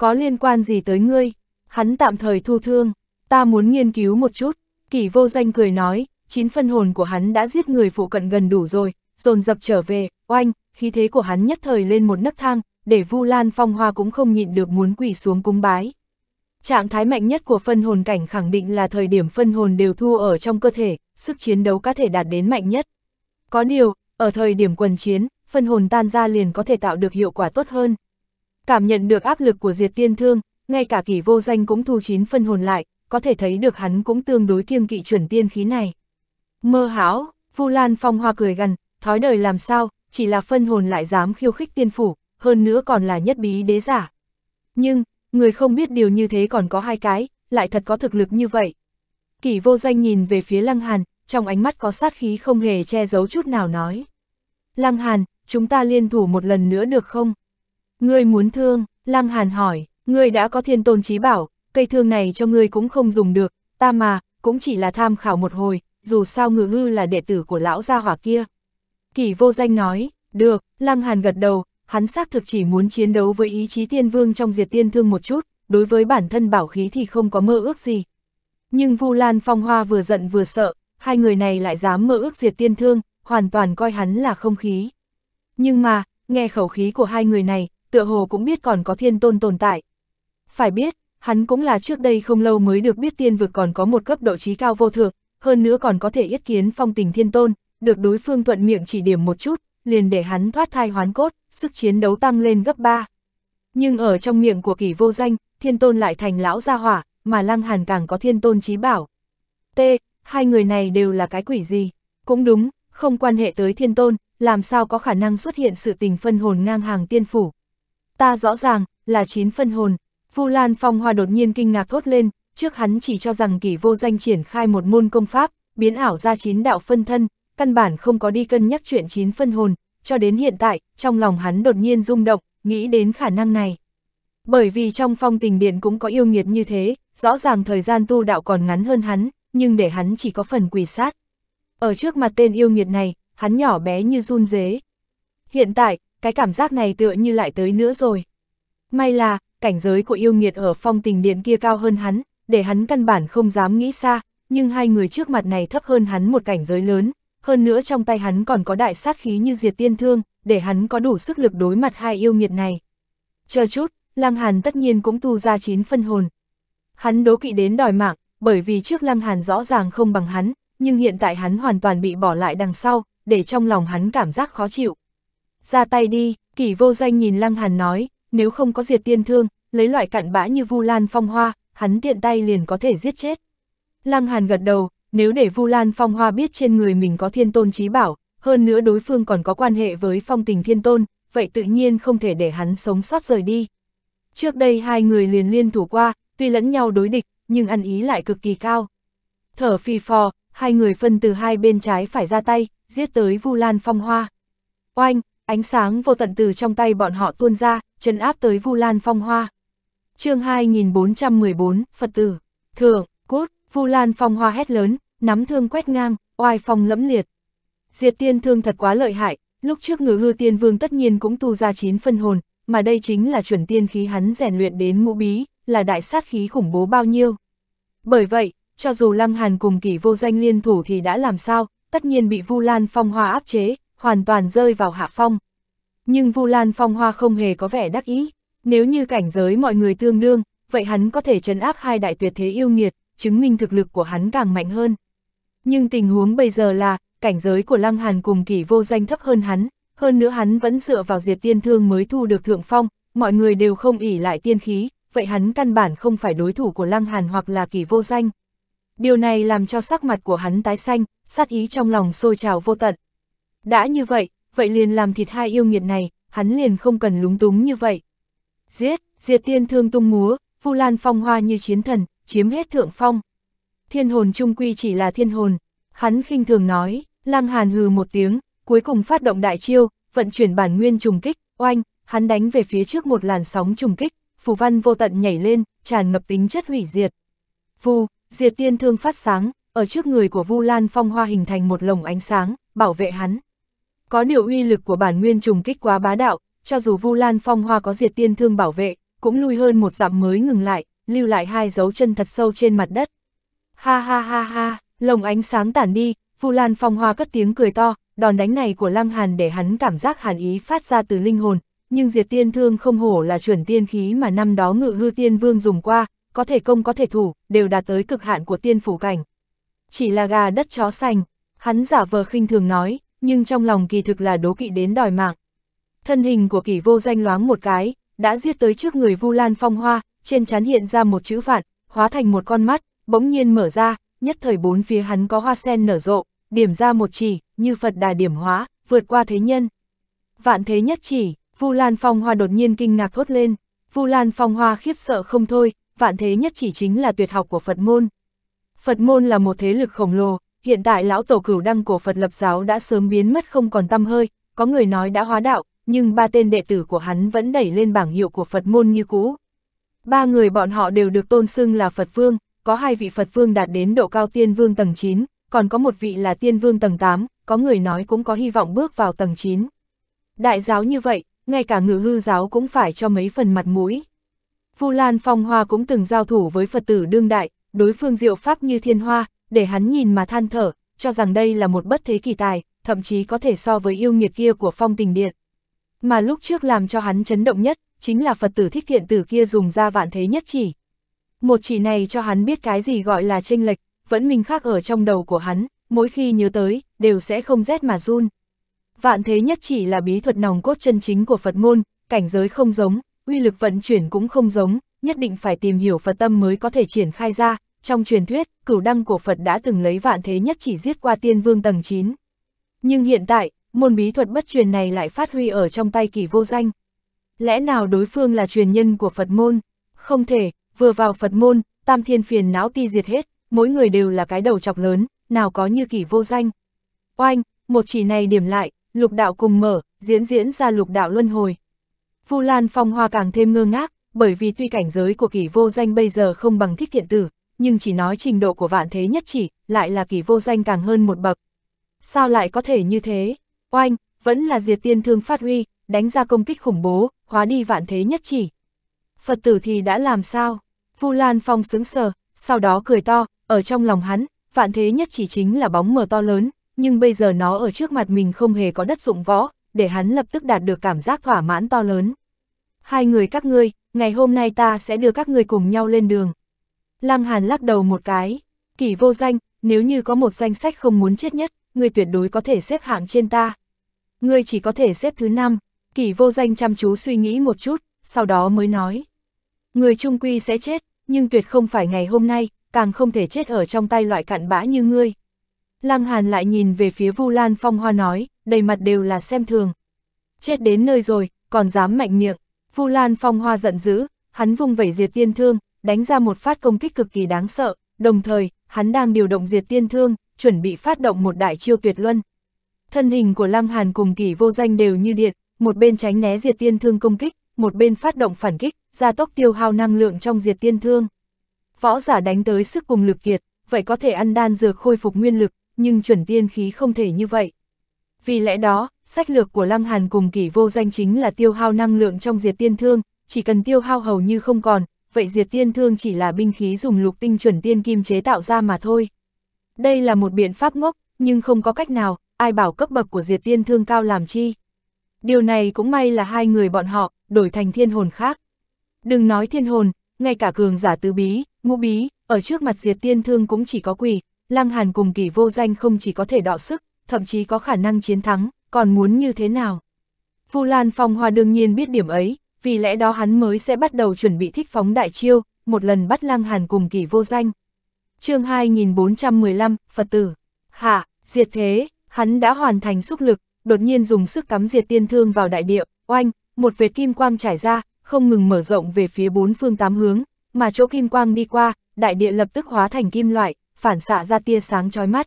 có liên quan gì tới ngươi? Hắn tạm thời thu thương, ta muốn nghiên cứu một chút, kỷ vô danh cười nói, chín phân hồn của hắn đã giết người phụ cận gần đủ rồi, dồn dập trở về, oanh, khí thế của hắn nhất thời lên một nấc thang, để Vu Lan Phong Hoa cũng không nhịn được muốn quỳ xuống cúng bái. Trạng thái mạnh nhất của phân hồn cảnh khẳng định là thời điểm phân hồn đều thu ở trong cơ thể, sức chiến đấu có thể đạt đến mạnh nhất. Có điều, ở thời điểm quần chiến, phân hồn tan ra liền có thể tạo được hiệu quả tốt hơn, Cảm nhận được áp lực của diệt tiên thương, ngay cả kỷ vô danh cũng thu chín phân hồn lại, có thể thấy được hắn cũng tương đối kiêng kỵ chuẩn tiên khí này. Mơ hão, Vu Lan Phong Hoa cười gằn, thói đời làm sao, chỉ là phân hồn lại dám khiêu khích tiên phủ, hơn nữa còn là nhất bí đế giả. Nhưng, người không biết điều như thế còn có hai cái, lại thật có thực lực như vậy. Kỷ vô danh nhìn về phía Lăng Hàn, trong ánh mắt có sát khí không hề che giấu chút nào nói. Lăng Hàn, chúng ta liên thủ một lần nữa được không? Ngươi muốn thương, Lăng Hàn hỏi, ngươi đã có thiên tôn trí bảo, cây thương này cho ngươi cũng không dùng được, ta mà, cũng chỉ là tham khảo một hồi, dù sao ngự Ngư là đệ tử của lão gia hỏa kia. Kỷ vô danh nói, được, Lăng Hàn gật đầu, hắn xác thực chỉ muốn chiến đấu với ý chí tiên vương trong diệt tiên thương một chút, đối với bản thân bảo khí thì không có mơ ước gì. Nhưng Vu Lan Phong Hoa vừa giận vừa sợ, hai người này lại dám mơ ước diệt tiên thương, hoàn toàn coi hắn là không khí. Nhưng mà, nghe khẩu khí của hai người này, tựa hồ cũng biết còn có thiên tôn tồn tại. Phải biết, hắn cũng là trước đây không lâu mới được biết tiên vực còn có một cấp độ trí cao vô thượng, hơn nữa còn có thể yết kiến phong tình thiên tôn, được đối phương thuận miệng chỉ điểm một chút, liền để hắn thoát thai hoán cốt, sức chiến đấu tăng lên gấp 3. Nhưng ở trong miệng của kỷ vô danh, thiên tôn lại thành lão gia hỏa, mà lăng hàn càng có thiên tôn trí bảo. T, hai người này đều là cái quỷ gì? Cũng đúng, không quan hệ tới thiên tôn, làm sao có khả năng xuất hiện sự tình phân hồn ngang hàng tiên phủ ta rõ ràng, là chín phân hồn. Vu Lan Phong Hoa đột nhiên kinh ngạc thốt lên, trước hắn chỉ cho rằng kỷ vô danh triển khai một môn công pháp, biến ảo ra chín đạo phân thân, căn bản không có đi cân nhắc chuyện chín phân hồn, cho đến hiện tại, trong lòng hắn đột nhiên rung động, nghĩ đến khả năng này. Bởi vì trong phong tình điện cũng có yêu nghiệt như thế, rõ ràng thời gian tu đạo còn ngắn hơn hắn, nhưng để hắn chỉ có phần quỳ sát. Ở trước mặt tên yêu nghiệt này, hắn nhỏ bé như run dế. Hiện tại, cái cảm giác này tựa như lại tới nữa rồi. May là, cảnh giới của yêu nghiệt ở phong tình điện kia cao hơn hắn, để hắn căn bản không dám nghĩ xa, nhưng hai người trước mặt này thấp hơn hắn một cảnh giới lớn, hơn nữa trong tay hắn còn có đại sát khí như diệt tiên thương, để hắn có đủ sức lực đối mặt hai yêu nghiệt này. Chờ chút, Lăng Hàn tất nhiên cũng tu ra chín phân hồn. Hắn đố kỵ đến đòi mạng, bởi vì trước Lăng Hàn rõ ràng không bằng hắn, nhưng hiện tại hắn hoàn toàn bị bỏ lại đằng sau, để trong lòng hắn cảm giác khó chịu ra tay đi, kỷ vô danh nhìn Lăng Hàn nói, nếu không có diệt tiên thương, lấy loại cặn bã như Vu Lan Phong Hoa, hắn tiện tay liền có thể giết chết. Lăng Hàn gật đầu, nếu để Vu Lan Phong Hoa biết trên người mình có thiên tôn trí bảo, hơn nữa đối phương còn có quan hệ với phong tình thiên tôn, vậy tự nhiên không thể để hắn sống sót rời đi. Trước đây hai người liền liên thủ qua, tuy lẫn nhau đối địch, nhưng ăn ý lại cực kỳ cao. Thở phi phò, hai người phân từ hai bên trái phải ra tay, giết tới Vu Lan Phong Hoa. Oanh, ánh sáng vô tận từ trong tay bọn họ tuôn ra, chân áp tới Vu Lan Phong Hoa. chương 2414, Phật tử, thượng, cốt, Vu Lan Phong Hoa hét lớn, nắm thương quét ngang, oai phong lẫm liệt. Diệt tiên thương thật quá lợi hại, lúc trước ngự hư tiên vương tất nhiên cũng tu ra chín phân hồn, mà đây chính là chuẩn tiên khí hắn rèn luyện đến ngũ bí, là đại sát khí khủng bố bao nhiêu. Bởi vậy, cho dù Lăng Hàn cùng kỷ vô danh liên thủ thì đã làm sao, tất nhiên bị Vu Lan Phong Hoa áp chế, hoàn toàn rơi vào hạ phong. Nhưng Vu Lan Phong Hoa không hề có vẻ đắc ý, nếu như cảnh giới mọi người tương đương, vậy hắn có thể trấn áp hai đại tuyệt thế yêu nghiệt, chứng minh thực lực của hắn càng mạnh hơn. Nhưng tình huống bây giờ là, cảnh giới của Lăng Hàn cùng kỷ vô danh thấp hơn hắn, hơn nữa hắn vẫn dựa vào diệt tiên thương mới thu được thượng phong, mọi người đều không ỉ lại tiên khí, vậy hắn căn bản không phải đối thủ của Lăng Hàn hoặc là kỷ vô danh. Điều này làm cho sắc mặt của hắn tái xanh, sát ý trong lòng sôi trào vô tận. Đã như vậy, vậy liền làm thịt hai yêu nghiệt này, hắn liền không cần lúng túng như vậy. Giết, diệt tiên thương tung múa, Vu Lan phong hoa như chiến thần, chiếm hết thượng phong. Thiên hồn trung quy chỉ là thiên hồn, hắn khinh thường nói, lang Hàn hừ một tiếng, cuối cùng phát động đại chiêu, vận chuyển bản nguyên trùng kích, oanh, hắn đánh về phía trước một làn sóng trùng kích, phù văn vô tận nhảy lên, tràn ngập tính chất hủy diệt. Vu, diệt tiên thương phát sáng, ở trước người của Vu Lan Phong Hoa hình thành một lồng ánh sáng, bảo vệ hắn. Có điều uy lực của bản nguyên trùng kích quá bá đạo, cho dù Vu Lan Phong Hoa có diệt tiên thương bảo vệ, cũng lui hơn một dặm mới ngừng lại, lưu lại hai dấu chân thật sâu trên mặt đất. Ha ha ha ha, lồng ánh sáng tản đi, Vu Lan Phong Hoa cất tiếng cười to, đòn đánh này của Lăng Hàn để hắn cảm giác hàn ý phát ra từ linh hồn, nhưng diệt tiên thương không hổ là chuẩn tiên khí mà năm đó ngự hư tiên vương dùng qua, có thể công có thể thủ, đều đạt tới cực hạn của tiên phủ cảnh. Chỉ là gà đất chó xanh, hắn giả vờ khinh thường nói, nhưng trong lòng kỳ thực là đố kỵ đến đòi mạng. Thân hình của kỷ vô danh loáng một cái, đã giết tới trước người Vu Lan Phong Hoa, trên chán hiện ra một chữ vạn, hóa thành một con mắt, bỗng nhiên mở ra, nhất thời bốn phía hắn có hoa sen nở rộ, điểm ra một chỉ, như Phật đà điểm hóa, vượt qua thế nhân. Vạn thế nhất chỉ, Vu Lan Phong Hoa đột nhiên kinh ngạc thốt lên, Vu Lan Phong Hoa khiếp sợ không thôi, vạn thế nhất chỉ chính là tuyệt học của Phật môn. Phật môn là một thế lực khổng lồ, hiện tại lão tổ cửu đăng của Phật lập giáo đã sớm biến mất không còn tăm hơi, có người nói đã hóa đạo, nhưng ba tên đệ tử của hắn vẫn đẩy lên bảng hiệu của Phật môn như cũ. Ba người bọn họ đều được tôn xưng là Phật Vương, có hai vị Phật Vương đạt đến độ cao tiên vương tầng 9, còn có một vị là tiên vương tầng 8, có người nói cũng có hy vọng bước vào tầng 9. Đại giáo như vậy, ngay cả ngự hư giáo cũng phải cho mấy phần mặt mũi. Vu Lan Phong Hoa cũng từng giao thủ với Phật tử đương đại, đối phương diệu pháp như thiên hoa, để hắn nhìn mà than thở, cho rằng đây là một bất thế kỳ tài, thậm chí có thể so với yêu nghiệt kia của phong tình điện. Mà lúc trước làm cho hắn chấn động nhất, chính là Phật tử thích thiện tử kia dùng ra vạn thế nhất chỉ. Một chỉ này cho hắn biết cái gì gọi là tranh lệch, vẫn mình khác ở trong đầu của hắn, mỗi khi nhớ tới, đều sẽ không rét mà run. Vạn thế nhất chỉ là bí thuật nòng cốt chân chính của Phật môn, cảnh giới không giống, uy lực vận chuyển cũng không giống, nhất định phải tìm hiểu Phật tâm mới có thể triển khai ra, trong truyền thuyết, cửu đăng của Phật đã từng lấy vạn thế nhất chỉ giết qua tiên vương tầng 9. Nhưng hiện tại, môn bí thuật bất truyền này lại phát huy ở trong tay kỳ vô danh. Lẽ nào đối phương là truyền nhân của Phật môn? Không thể, vừa vào Phật môn, tam thiên phiền não ti diệt hết, mỗi người đều là cái đầu chọc lớn, nào có như kỳ vô danh. Oanh, một chỉ này điểm lại, lục đạo cùng mở, diễn diễn ra lục đạo luân hồi. Vu Lan Phong Hoa càng thêm ngơ ngác, bởi vì tuy cảnh giới của kỳ vô danh bây giờ không bằng thích thiện tử, nhưng chỉ nói trình độ của vạn thế nhất chỉ, lại là kỳ vô danh càng hơn một bậc. Sao lại có thể như thế? Oanh, vẫn là diệt tiên thương phát huy, đánh ra công kích khủng bố, hóa đi vạn thế nhất chỉ. Phật tử thì đã làm sao? Vu Lan Phong sướng sờ, sau đó cười to, ở trong lòng hắn, vạn thế nhất chỉ chính là bóng mờ to lớn, nhưng bây giờ nó ở trước mặt mình không hề có đất dụng võ, để hắn lập tức đạt được cảm giác thỏa mãn to lớn. Hai người các ngươi, ngày hôm nay ta sẽ đưa các ngươi cùng nhau lên đường. Lăng Hàn lắc đầu một cái, kỳ vô danh, nếu như có một danh sách không muốn chết nhất, ngươi tuyệt đối có thể xếp hạng trên ta. Ngươi chỉ có thể xếp thứ năm. Kỳ vô danh chăm chú suy nghĩ một chút, sau đó mới nói. Ngươi trung quy sẽ chết, nhưng tuyệt không phải ngày hôm nay, càng không thể chết ở trong tay loại cặn bã như ngươi. Lăng Hàn lại nhìn về phía Vu Lan Phong Hoa nói, đầy mặt đều là xem thường. Chết đến nơi rồi, còn dám mạnh miệng. Vu Lan Phong Hoa giận dữ, hắn vung vẩy diệt tiên thương, đánh ra một phát công kích cực kỳ đáng sợ, đồng thời, hắn đang điều động diệt tiên thương, chuẩn bị phát động một đại chiêu tuyệt luân. Thân hình của Lăng Hàn cùng kỳ vô danh đều như điện, một bên tránh né diệt tiên thương công kích, một bên phát động phản kích, gia tốc tiêu hao năng lượng trong diệt tiên thương. Võ giả đánh tới sức cùng lực kiệt, vậy có thể ăn đan dược khôi phục nguyên lực, nhưng chuẩn tiên khí không thể như vậy. Vì lẽ đó, sách lược của Lăng Hàn cùng kỷ vô danh chính là tiêu hao năng lượng trong diệt tiên thương, chỉ cần tiêu hao hầu như không còn, vậy diệt tiên thương chỉ là binh khí dùng lục tinh chuẩn tiên kim chế tạo ra mà thôi. Đây là một biện pháp ngốc, nhưng không có cách nào, ai bảo cấp bậc của diệt tiên thương cao làm chi. Điều này cũng may là hai người bọn họ, đổi thành thiên hồn khác. Đừng nói thiên hồn, ngay cả cường giả tứ bí, ngũ bí, ở trước mặt diệt tiên thương cũng chỉ có quỷ, lăng hàn cùng kỳ vô danh không chỉ có thể đọ sức, thậm chí có khả năng chiến thắng, còn muốn như thế nào. Vu Lan Phong Hoa đương nhiên biết điểm ấy, vì lẽ đó hắn mới sẽ bắt đầu chuẩn bị thích phóng đại chiêu, một lần bắt Lăng Hàn cùng kỳ vô danh. chương 2415, Phật tử, hạ, diệt thế, hắn đã hoàn thành xúc lực, đột nhiên dùng sức cắm diệt tiên thương vào đại địa, oanh, một vệt kim quang trải ra, không ngừng mở rộng về phía bốn phương tám hướng, mà chỗ kim quang đi qua, đại địa lập tức hóa thành kim loại, phản xạ ra tia sáng chói mắt.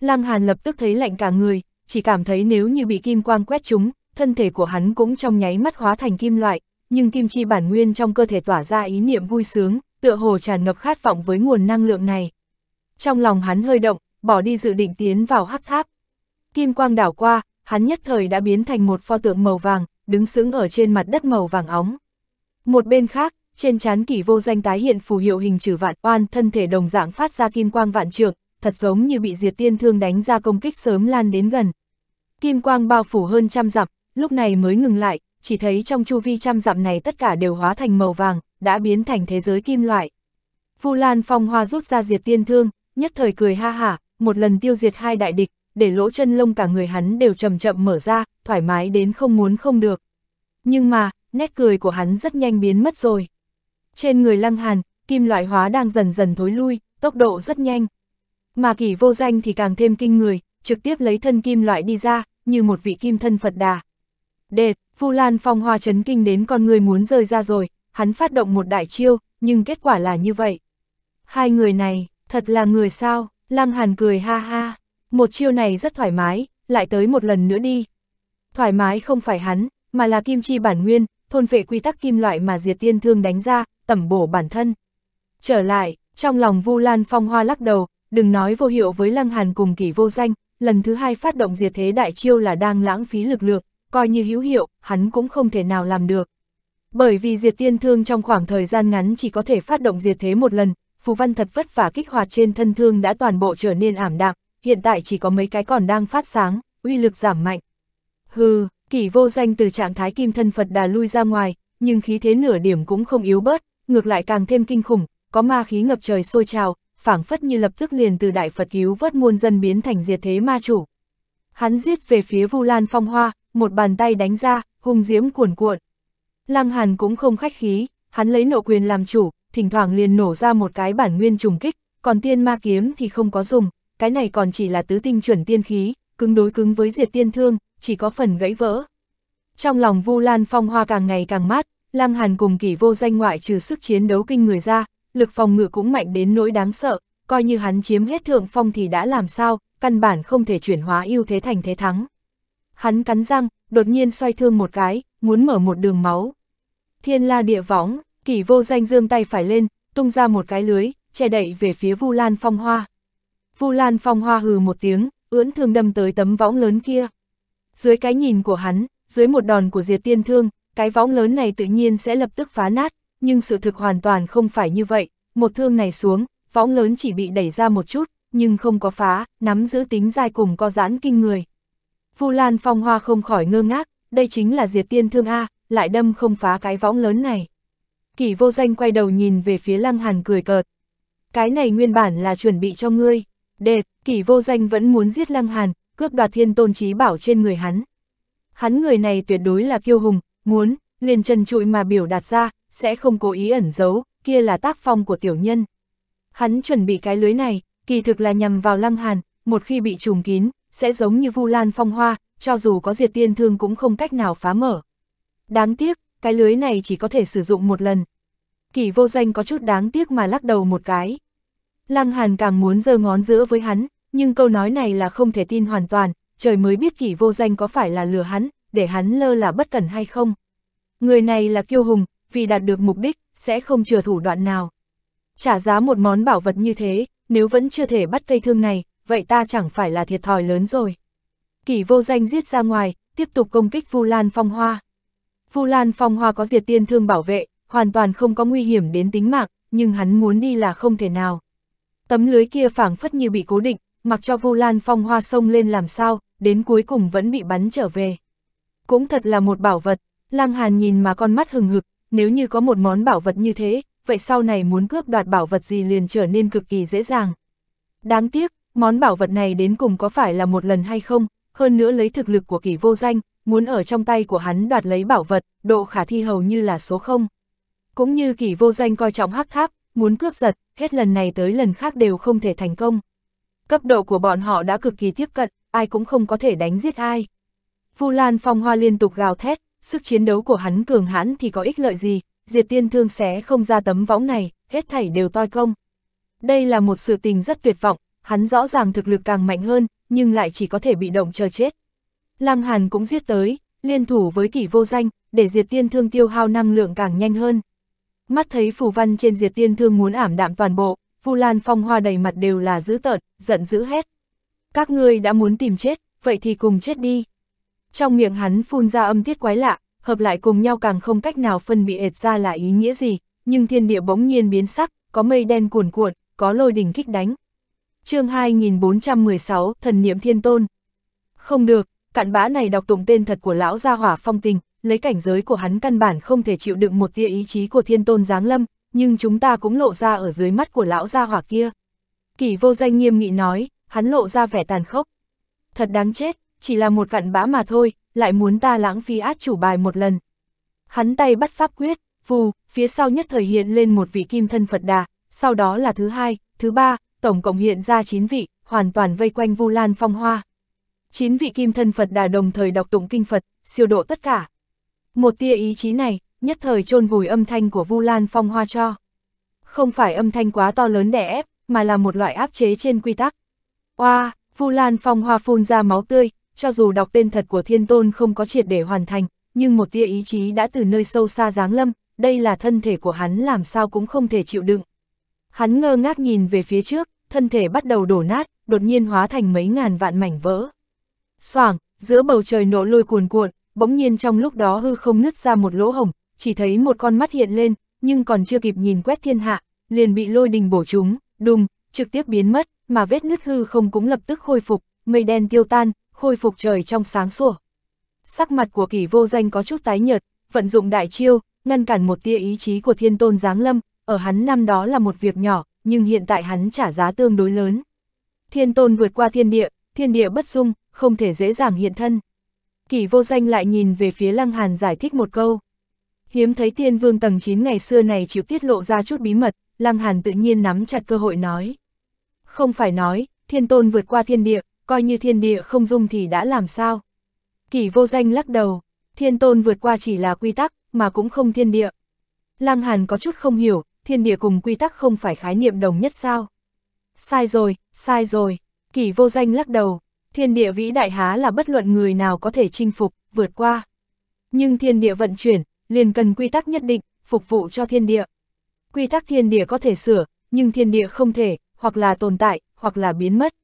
Lăng Hàn lập tức thấy lạnh cả người, chỉ cảm thấy nếu như bị kim quang quét trúng, thân thể của hắn cũng trong nháy mắt hóa thành kim loại, nhưng kim chi bản nguyên trong cơ thể tỏa ra ý niệm vui sướng, tựa hồ tràn ngập khát vọng với nguồn năng lượng này. Trong lòng hắn hơi động, bỏ đi dự định tiến vào hắc tháp. Kim quang đảo qua, hắn nhất thời đã biến thành một pho tượng màu vàng, đứng sững ở trên mặt đất màu vàng óng. Một bên khác, trên trán kỷ vô danh tái hiện phù hiệu hình trừ vạn oan, thân thể đồng dạng phát ra kim quang vạn trượng, thật giống như bị diệt tiên thương đánh ra công kích sớm lan đến gần. Kim quang bao phủ hơn trăm dặm, lúc này mới ngừng lại, chỉ thấy trong chu vi trăm dặm này tất cả đều hóa thành màu vàng, đã biến thành thế giới kim loại. Vu Lan Phong Hoa rút ra diệt tiên thương, nhất thời cười ha hả, một lần tiêu diệt hai đại địch, để lỗ chân lông cả người hắn đều chậm chậm mở ra, thoải mái đến không muốn không được. Nhưng mà, nét cười của hắn rất nhanh biến mất rồi. Trên người Lăng Hàn, kim loại hóa đang dần dần thối lui, tốc độ rất nhanh. Mà kỷ vô danh thì càng thêm kinh người, trực tiếp lấy thân kim loại đi ra, như một vị kim thân Phật đà. Đệt, Vu Lan Phong Hoa chấn kinh đến con người muốn rơi ra rồi, hắn phát động một đại chiêu, nhưng kết quả là như vậy. Hai người này, thật là người sao, Lăng Hàn cười ha ha, một chiêu này rất thoải mái, lại tới một lần nữa đi. Thoải mái không phải hắn, mà là kim chi bản nguyên, thôn vệ quy tắc kim loại mà diệt tiên thương đánh ra, tẩm bổ bản thân. Trở lại, trong lòng Vu Lan Phong Hoa lắc đầu, đừng nói vô hiệu với Lăng Hàn cùng kỷ vô danh, lần thứ hai phát động diệt thế đại chiêu là đang lãng phí lực lượng, coi như hữu hiệu, hắn cũng không thể nào làm được. Bởi vì diệt tiên thương trong khoảng thời gian ngắn chỉ có thể phát động diệt thế một lần, phù văn thật vất vả kích hoạt trên thân thương đã toàn bộ trở nên ảm đạm, hiện tại chỉ có mấy cái còn đang phát sáng, uy lực giảm mạnh. Hừ, kỷ vô danh từ trạng thái kim thân Phật đà lui ra ngoài, nhưng khí thế nửa điểm cũng không yếu bớt, ngược lại càng thêm kinh khủng, có ma khí ngập trời sôi trào, phảng phất như lập tức liền từ đại Phật cứu vớt muôn dân biến thành diệt thế ma chủ. Hắn giết về phía Vu Lan Phong Hoa, một bàn tay đánh ra, hung diễm cuồn cuộn. Lăng Hàn cũng không khách khí, hắn lấy nộ quyền làm chủ, thỉnh thoảng liền nổ ra một cái bản nguyên trùng kích, còn tiên ma kiếm thì không có dùng, cái này còn chỉ là tứ tinh chuẩn tiên khí, cứng đối cứng với diệt tiên thương, chỉ có phần gãy vỡ. Trong lòng Vu Lan Phong hoa càng ngày càng mát, Lăng Hàn cùng kỳ vô danh ngoại trừ sức chiến đấu kinh người ra, lực phòng ngự cũng mạnh đến nỗi đáng sợ, coi như hắn chiếm hết thượng phong thì đã làm sao, căn bản không thể chuyển hóa ưu thế thành thế thắng. Hắn cắn răng, đột nhiên xoay thương một cái, muốn mở một đường máu. Thiên la địa võng, kỷ vô danh dương tay phải lên, tung ra một cái lưới, che đậy về phía Vu Lan Phong Hoa. Vu Lan Phong Hoa hừ một tiếng, ưỡn thương đâm tới tấm võng lớn kia. Dưới cái nhìn của hắn, dưới một đòn của Diệt Tiên Thương, cái võng lớn này tự nhiên sẽ lập tức phá nát, nhưng sự thực hoàn toàn không phải như vậy, một thương này xuống, võng lớn chỉ bị đẩy ra một chút, nhưng không có phá, nắm giữ tính dai cùng co giãn kinh người, Vu Lan Phong Hoa không khỏi ngơ ngác, đây chính là diệt tiên thương A, lại đâm không phá cái võng lớn này. Kỷ vô danh quay đầu nhìn về phía Lăng Hàn cười cợt. Cái này nguyên bản là chuẩn bị cho ngươi. Đệt, kỷ vô danh vẫn muốn giết Lăng Hàn, cướp đoạt thiên tôn trí bảo trên người hắn. Hắn người này tuyệt đối là kiêu hùng, muốn, liền chân trụi mà biểu đạt ra, sẽ không cố ý ẩn giấu, kia là tác phong của tiểu nhân. Hắn chuẩn bị cái lưới này, kỳ thực là nhằm vào Lăng Hàn, một khi bị trùm kín, sẽ giống như Vu Lan Phong Hoa, cho dù có diệt tiên thương cũng không cách nào phá mở. Đáng tiếc, cái lưới này chỉ có thể sử dụng một lần. Kỷ vô danh có chút đáng tiếc mà lắc đầu một cái. Lăng Hàn càng muốn giơ ngón giữa với hắn, nhưng câu nói này là không thể tin hoàn toàn, trời mới biết kỷ vô danh có phải là lừa hắn, để hắn lơ là bất cẩn hay không. Người này là kiêu hùng, vì đạt được mục đích, sẽ không chừa thủ đoạn nào. Trả giá một món bảo vật như thế, nếu vẫn chưa thể bắt cây thương này, vậy ta chẳng phải là thiệt thòi lớn rồi. Kỷ vô danh giết ra ngoài, tiếp tục công kích Vu Lan Phong Hoa. Vu Lan Phong Hoa có diệt tiên thương bảo vệ, hoàn toàn không có nguy hiểm đến tính mạng, nhưng hắn muốn đi là không thể nào. Tấm lưới kia phảng phất như bị cố định, mặc cho Vu Lan Phong Hoa xông lên làm sao, đến cuối cùng vẫn bị bắn trở về. Cũng thật là một bảo vật, Lang Hàn nhìn mà con mắt hừng hực, nếu như có một món bảo vật như thế, vậy sau này muốn cướp đoạt bảo vật gì liền trở nên cực kỳ dễ dàng. Đáng tiếc, Món bảo vật này đến cùng có phải là một lần hay không, hơn nữa lấy thực lực của kỷ vô danh, muốn ở trong tay của hắn đoạt lấy bảo vật, độ khả thi hầu như là số 0. Cũng như kỷ vô danh coi trọng hắc tháp, muốn cướp giật, hết lần này tới lần khác đều không thể thành công. Cấp độ của bọn họ đã cực kỳ tiếp cận, ai cũng không có thể đánh giết ai. Vu Lan Phong Hoa liên tục gào thét, sức chiến đấu của hắn cường hãn thì có ích lợi gì, diệt tiên thương xé không ra tấm võng này, hết thảy đều toi công. Đây là một sự tình rất tuyệt vọng, hắn rõ ràng thực lực càng mạnh hơn, nhưng lại chỉ có thể bị động chờ chết. Lăng Hàn cũng giết tới, liên thủ với kỷ vô danh, để diệt tiên thương tiêu hao năng lượng càng nhanh hơn. Mắt thấy phù văn trên diệt tiên thương muốn ảm đạm toàn bộ, Vu Lan Phong Hoa đầy mặt đều là dữ tợn, giận dữ hết Các ngươi đã muốn tìm chết, vậy thì cùng chết đi. Trong miệng hắn phun ra âm tiết quái lạ, hợp lại cùng nhau càng không cách nào phân biệt ra là ý nghĩa gì, nhưng thiên địa bỗng nhiên biến sắc, có mây đen cuồn cuộn, có lôi đỉnh kích đánh, chương 2416, thần niệm thiên tôn. Không được, cặn bã này đọc tụng tên thật của lão gia hỏa phong tình, lấy cảnh giới của hắn căn bản không thể chịu đựng một tia ý chí của thiên tôn giáng lâm, nhưng chúng ta cũng lộ ra ở dưới mắt của lão gia hỏa kia. Kỷ vô danh nghiêm nghị nói, hắn lộ ra vẻ tàn khốc. Thật đáng chết, chỉ là một cặn bã mà thôi, lại muốn ta lãng phí át chủ bài một lần. Hắn tay bắt pháp quyết, phù phía sau nhất thời hiện lên một vị kim thân Phật đà, sau đó là thứ hai, thứ ba, tổng cộng hiện ra 9 vị, hoàn toàn vây quanh Vu Lan Phong Hoa. 9 vị kim thân Phật đà đồng thời đọc tụng kinh Phật, siêu độ tất cả. Một tia ý chí này, nhất thời chôn vùi âm thanh của Vu Lan Phong Hoa cho. Không phải âm thanh quá to lớn đè ép, mà là một loại áp chế trên quy tắc. Oa, Vu Lan Phong Hoa phun ra máu tươi, cho dù đọc tên thật của Thiên Tôn không có triệt để hoàn thành, nhưng một tia ý chí đã từ nơi sâu xa giáng lâm, đây là thân thể của hắn làm sao cũng không thể chịu đựng. Hắn ngơ ngác nhìn về phía trước, thân thể bắt đầu đổ nát, đột nhiên hóa thành mấy ngàn vạn mảnh vỡ. Soảng, giữa bầu trời nổ lôi cuồn cuộn, bỗng nhiên trong lúc đó hư không nứt ra một lỗ hồng, chỉ thấy một con mắt hiện lên, nhưng còn chưa kịp nhìn quét thiên hạ, liền bị lôi đình bổ trúng, đùng, trực tiếp biến mất, mà vết nứt hư không cũng lập tức khôi phục, mây đen tiêu tan, khôi phục trời trong sáng sủa. Sắc mặt của kỷ vô danh có chút tái nhợt, vận dụng đại chiêu, ngăn cản một tia ý chí của thiên tôn giáng lâm, ở hắn năm đó là một việc nhỏ, nhưng hiện tại hắn trả giá tương đối lớn. Thiên tôn vượt qua thiên địa, thiên địa bất dung, không thể dễ dàng hiện thân. Kỷ vô danh lại nhìn về phía Lăng Hàn giải thích một câu. Hiếm thấy tiên vương tầng 9 ngày xưa này chịu tiết lộ ra chút bí mật, Lăng Hàn tự nhiên nắm chặt cơ hội nói. Không phải nói, thiên tôn vượt qua thiên địa, coi như thiên địa không dung thì đã làm sao. Kỷ vô danh lắc đầu, thiên tôn vượt qua chỉ là quy tắc, mà cũng không thiên địa. Lăng Hàn có chút không hiểu, thiên địa cùng quy tắc không phải khái niệm đồng nhất sao? Sai rồi, sai rồi, kỷ vô danh lắc đầu, thiên địa vĩ đại há là bất luận người nào có thể chinh phục, vượt qua. Nhưng thiên địa vận chuyển, liền cần quy tắc nhất định, phục vụ cho thiên địa. Quy tắc thiên địa có thể sửa, nhưng thiên địa không thể, hoặc là tồn tại, hoặc là biến mất.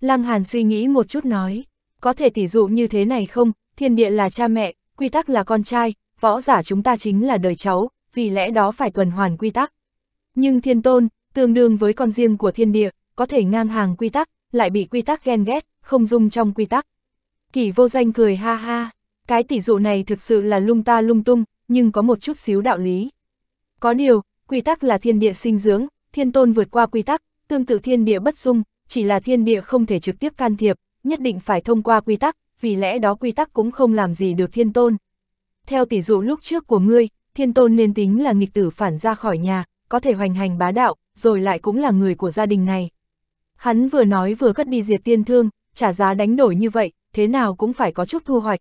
Lăng Hàn suy nghĩ một chút nói, có thể tỉ dụ như thế này không, thiên địa là cha mẹ, quy tắc là con trai, võ giả chúng ta chính là đời cháu, vì lẽ đó phải tuần hoàn quy tắc. Nhưng thiên tôn, tương đương với con riêng của thiên địa, có thể ngang hàng quy tắc, lại bị quy tắc ghen ghét, không dung trong quy tắc. Kỷ vô danh cười ha ha, cái tỷ dụ này thực sự là lung ta lung tung, nhưng có một chút xíu đạo lý. Có điều, quy tắc là thiên địa sinh dưỡng, thiên tôn vượt qua quy tắc, tương tự thiên địa bất dung, chỉ là thiên địa không thể trực tiếp can thiệp, nhất định phải thông qua quy tắc, vì lẽ đó quy tắc cũng không làm gì được thiên tôn. Theo tỷ dụ lúc trước của ngươi, thiên tôn nên tính là nghịch tử phản ra khỏi nhà, có thể hoành hành bá đạo, rồi lại cũng là người của gia đình này. Hắn vừa nói vừa cất đi diệt tiên thương, trả giá đánh đổi như vậy, thế nào cũng phải có chút thu hoạch.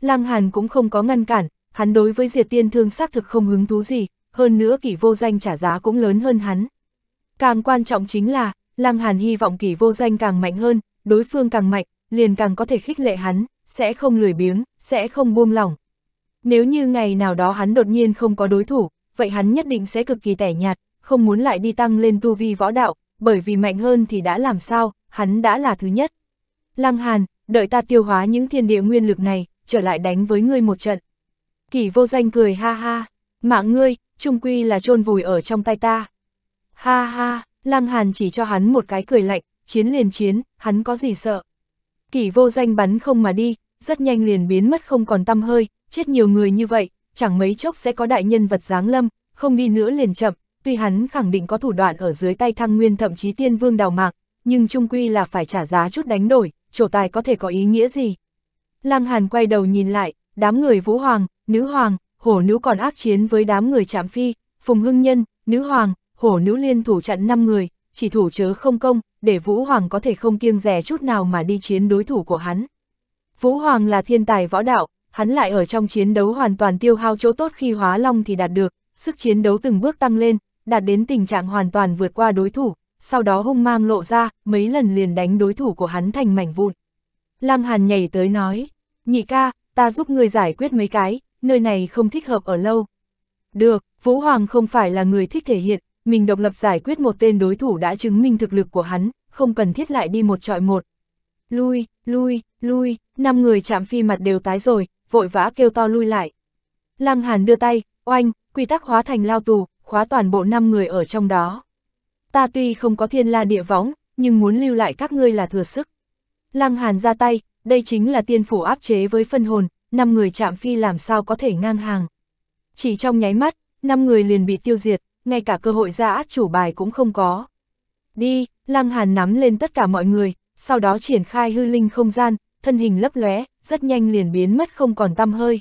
Lăng Hàn cũng không có ngăn cản, hắn đối với diệt tiên thương xác thực không hứng thú gì, hơn nữa kỷ vô danh trả giá cũng lớn hơn hắn. Càng quan trọng chính là, Lăng Hàn hy vọng kỷ vô danh càng mạnh hơn, đối phương càng mạnh, liền càng có thể khích lệ hắn, sẽ không lười biếng, sẽ không buông lỏng. Nếu như ngày nào đó hắn đột nhiên không có đối thủ, vậy hắn nhất định sẽ cực kỳ tẻ nhạt, không muốn lại đi tăng lên tu vi võ đạo, bởi vì mạnh hơn thì đã làm sao, hắn đã là thứ nhất. Lăng Hàn, đợi ta tiêu hóa những thiên địa nguyên lực này, trở lại đánh với ngươi một trận. Kỷ vô danh cười ha ha, mạng ngươi, trung quy là trôn vùi ở trong tay ta. Ha ha, Lăng Hàn chỉ cho hắn một cái cười lạnh, chiến liền chiến, hắn có gì sợ. Kỷ vô danh bắn không mà đi, rất nhanh liền biến mất không còn tâm hơi, chết nhiều người như vậy, chẳng mấy chốc sẽ có đại nhân vật giáng lâm, không đi nữa liền chậm, tuy hắn khẳng định có thủ đoạn ở dưới tay thăng nguyên thậm chí tiên vương đào mạc, nhưng trung quy là phải trả giá chút đánh đổi, trổ tài có thể có ý nghĩa gì. Lăng Hàn quay đầu nhìn lại, đám người vũ hoàng, nữ hoàng, hổ nữ còn ác chiến với đám người trạm phi, phùng hưng nhân, nữ hoàng, hổ nữ liên thủ chặn 5 người, chỉ thủ chớ không công, để vũ hoàng có thể không kiêng rẻ chút nào mà đi chiến đối thủ của hắn. Vũ hoàng là thiên tài võ đạo, hắn lại ở trong chiến đấu hoàn toàn tiêu hao chỗ tốt khi hóa long thì đạt được, sức chiến đấu từng bước tăng lên, đạt đến tình trạng hoàn toàn vượt qua đối thủ, sau đó hung mang lộ ra, mấy lần liền đánh đối thủ của hắn thành mảnh vụn. Lăng Hàn nhảy tới nói, nhị ca, ta giúp ngươi giải quyết mấy cái, nơi này không thích hợp ở lâu. Được, Vũ Hoàng không phải là người thích thể hiện, mình độc lập giải quyết một tên đối thủ đã chứng minh thực lực của hắn, không cần thiết lại đi một trọi một. Lui, lui, lui, năm người chạm phi mặt đều tái rồi, vội vã kêu to lui lại. Lăng Hàn đưa tay, oanh, quy tắc hóa thành lao tù, khóa toàn bộ 5 người ở trong đó. Ta tuy không có thiên la địa võng, nhưng muốn lưu lại các ngươi là thừa sức. Lăng Hàn ra tay, đây chính là tiên phủ áp chế với phân hồn, 5 người chạm phi làm sao có thể ngang hàng. Chỉ trong nháy mắt, 5 người liền bị tiêu diệt, ngay cả cơ hội ra át chủ bài cũng không có. Đi, Lăng Hàn nắm lên tất cả mọi người, sau đó triển khai hư linh không gian, thân hình lấp lóe, rất nhanh liền biến mất không còn tăm hơi.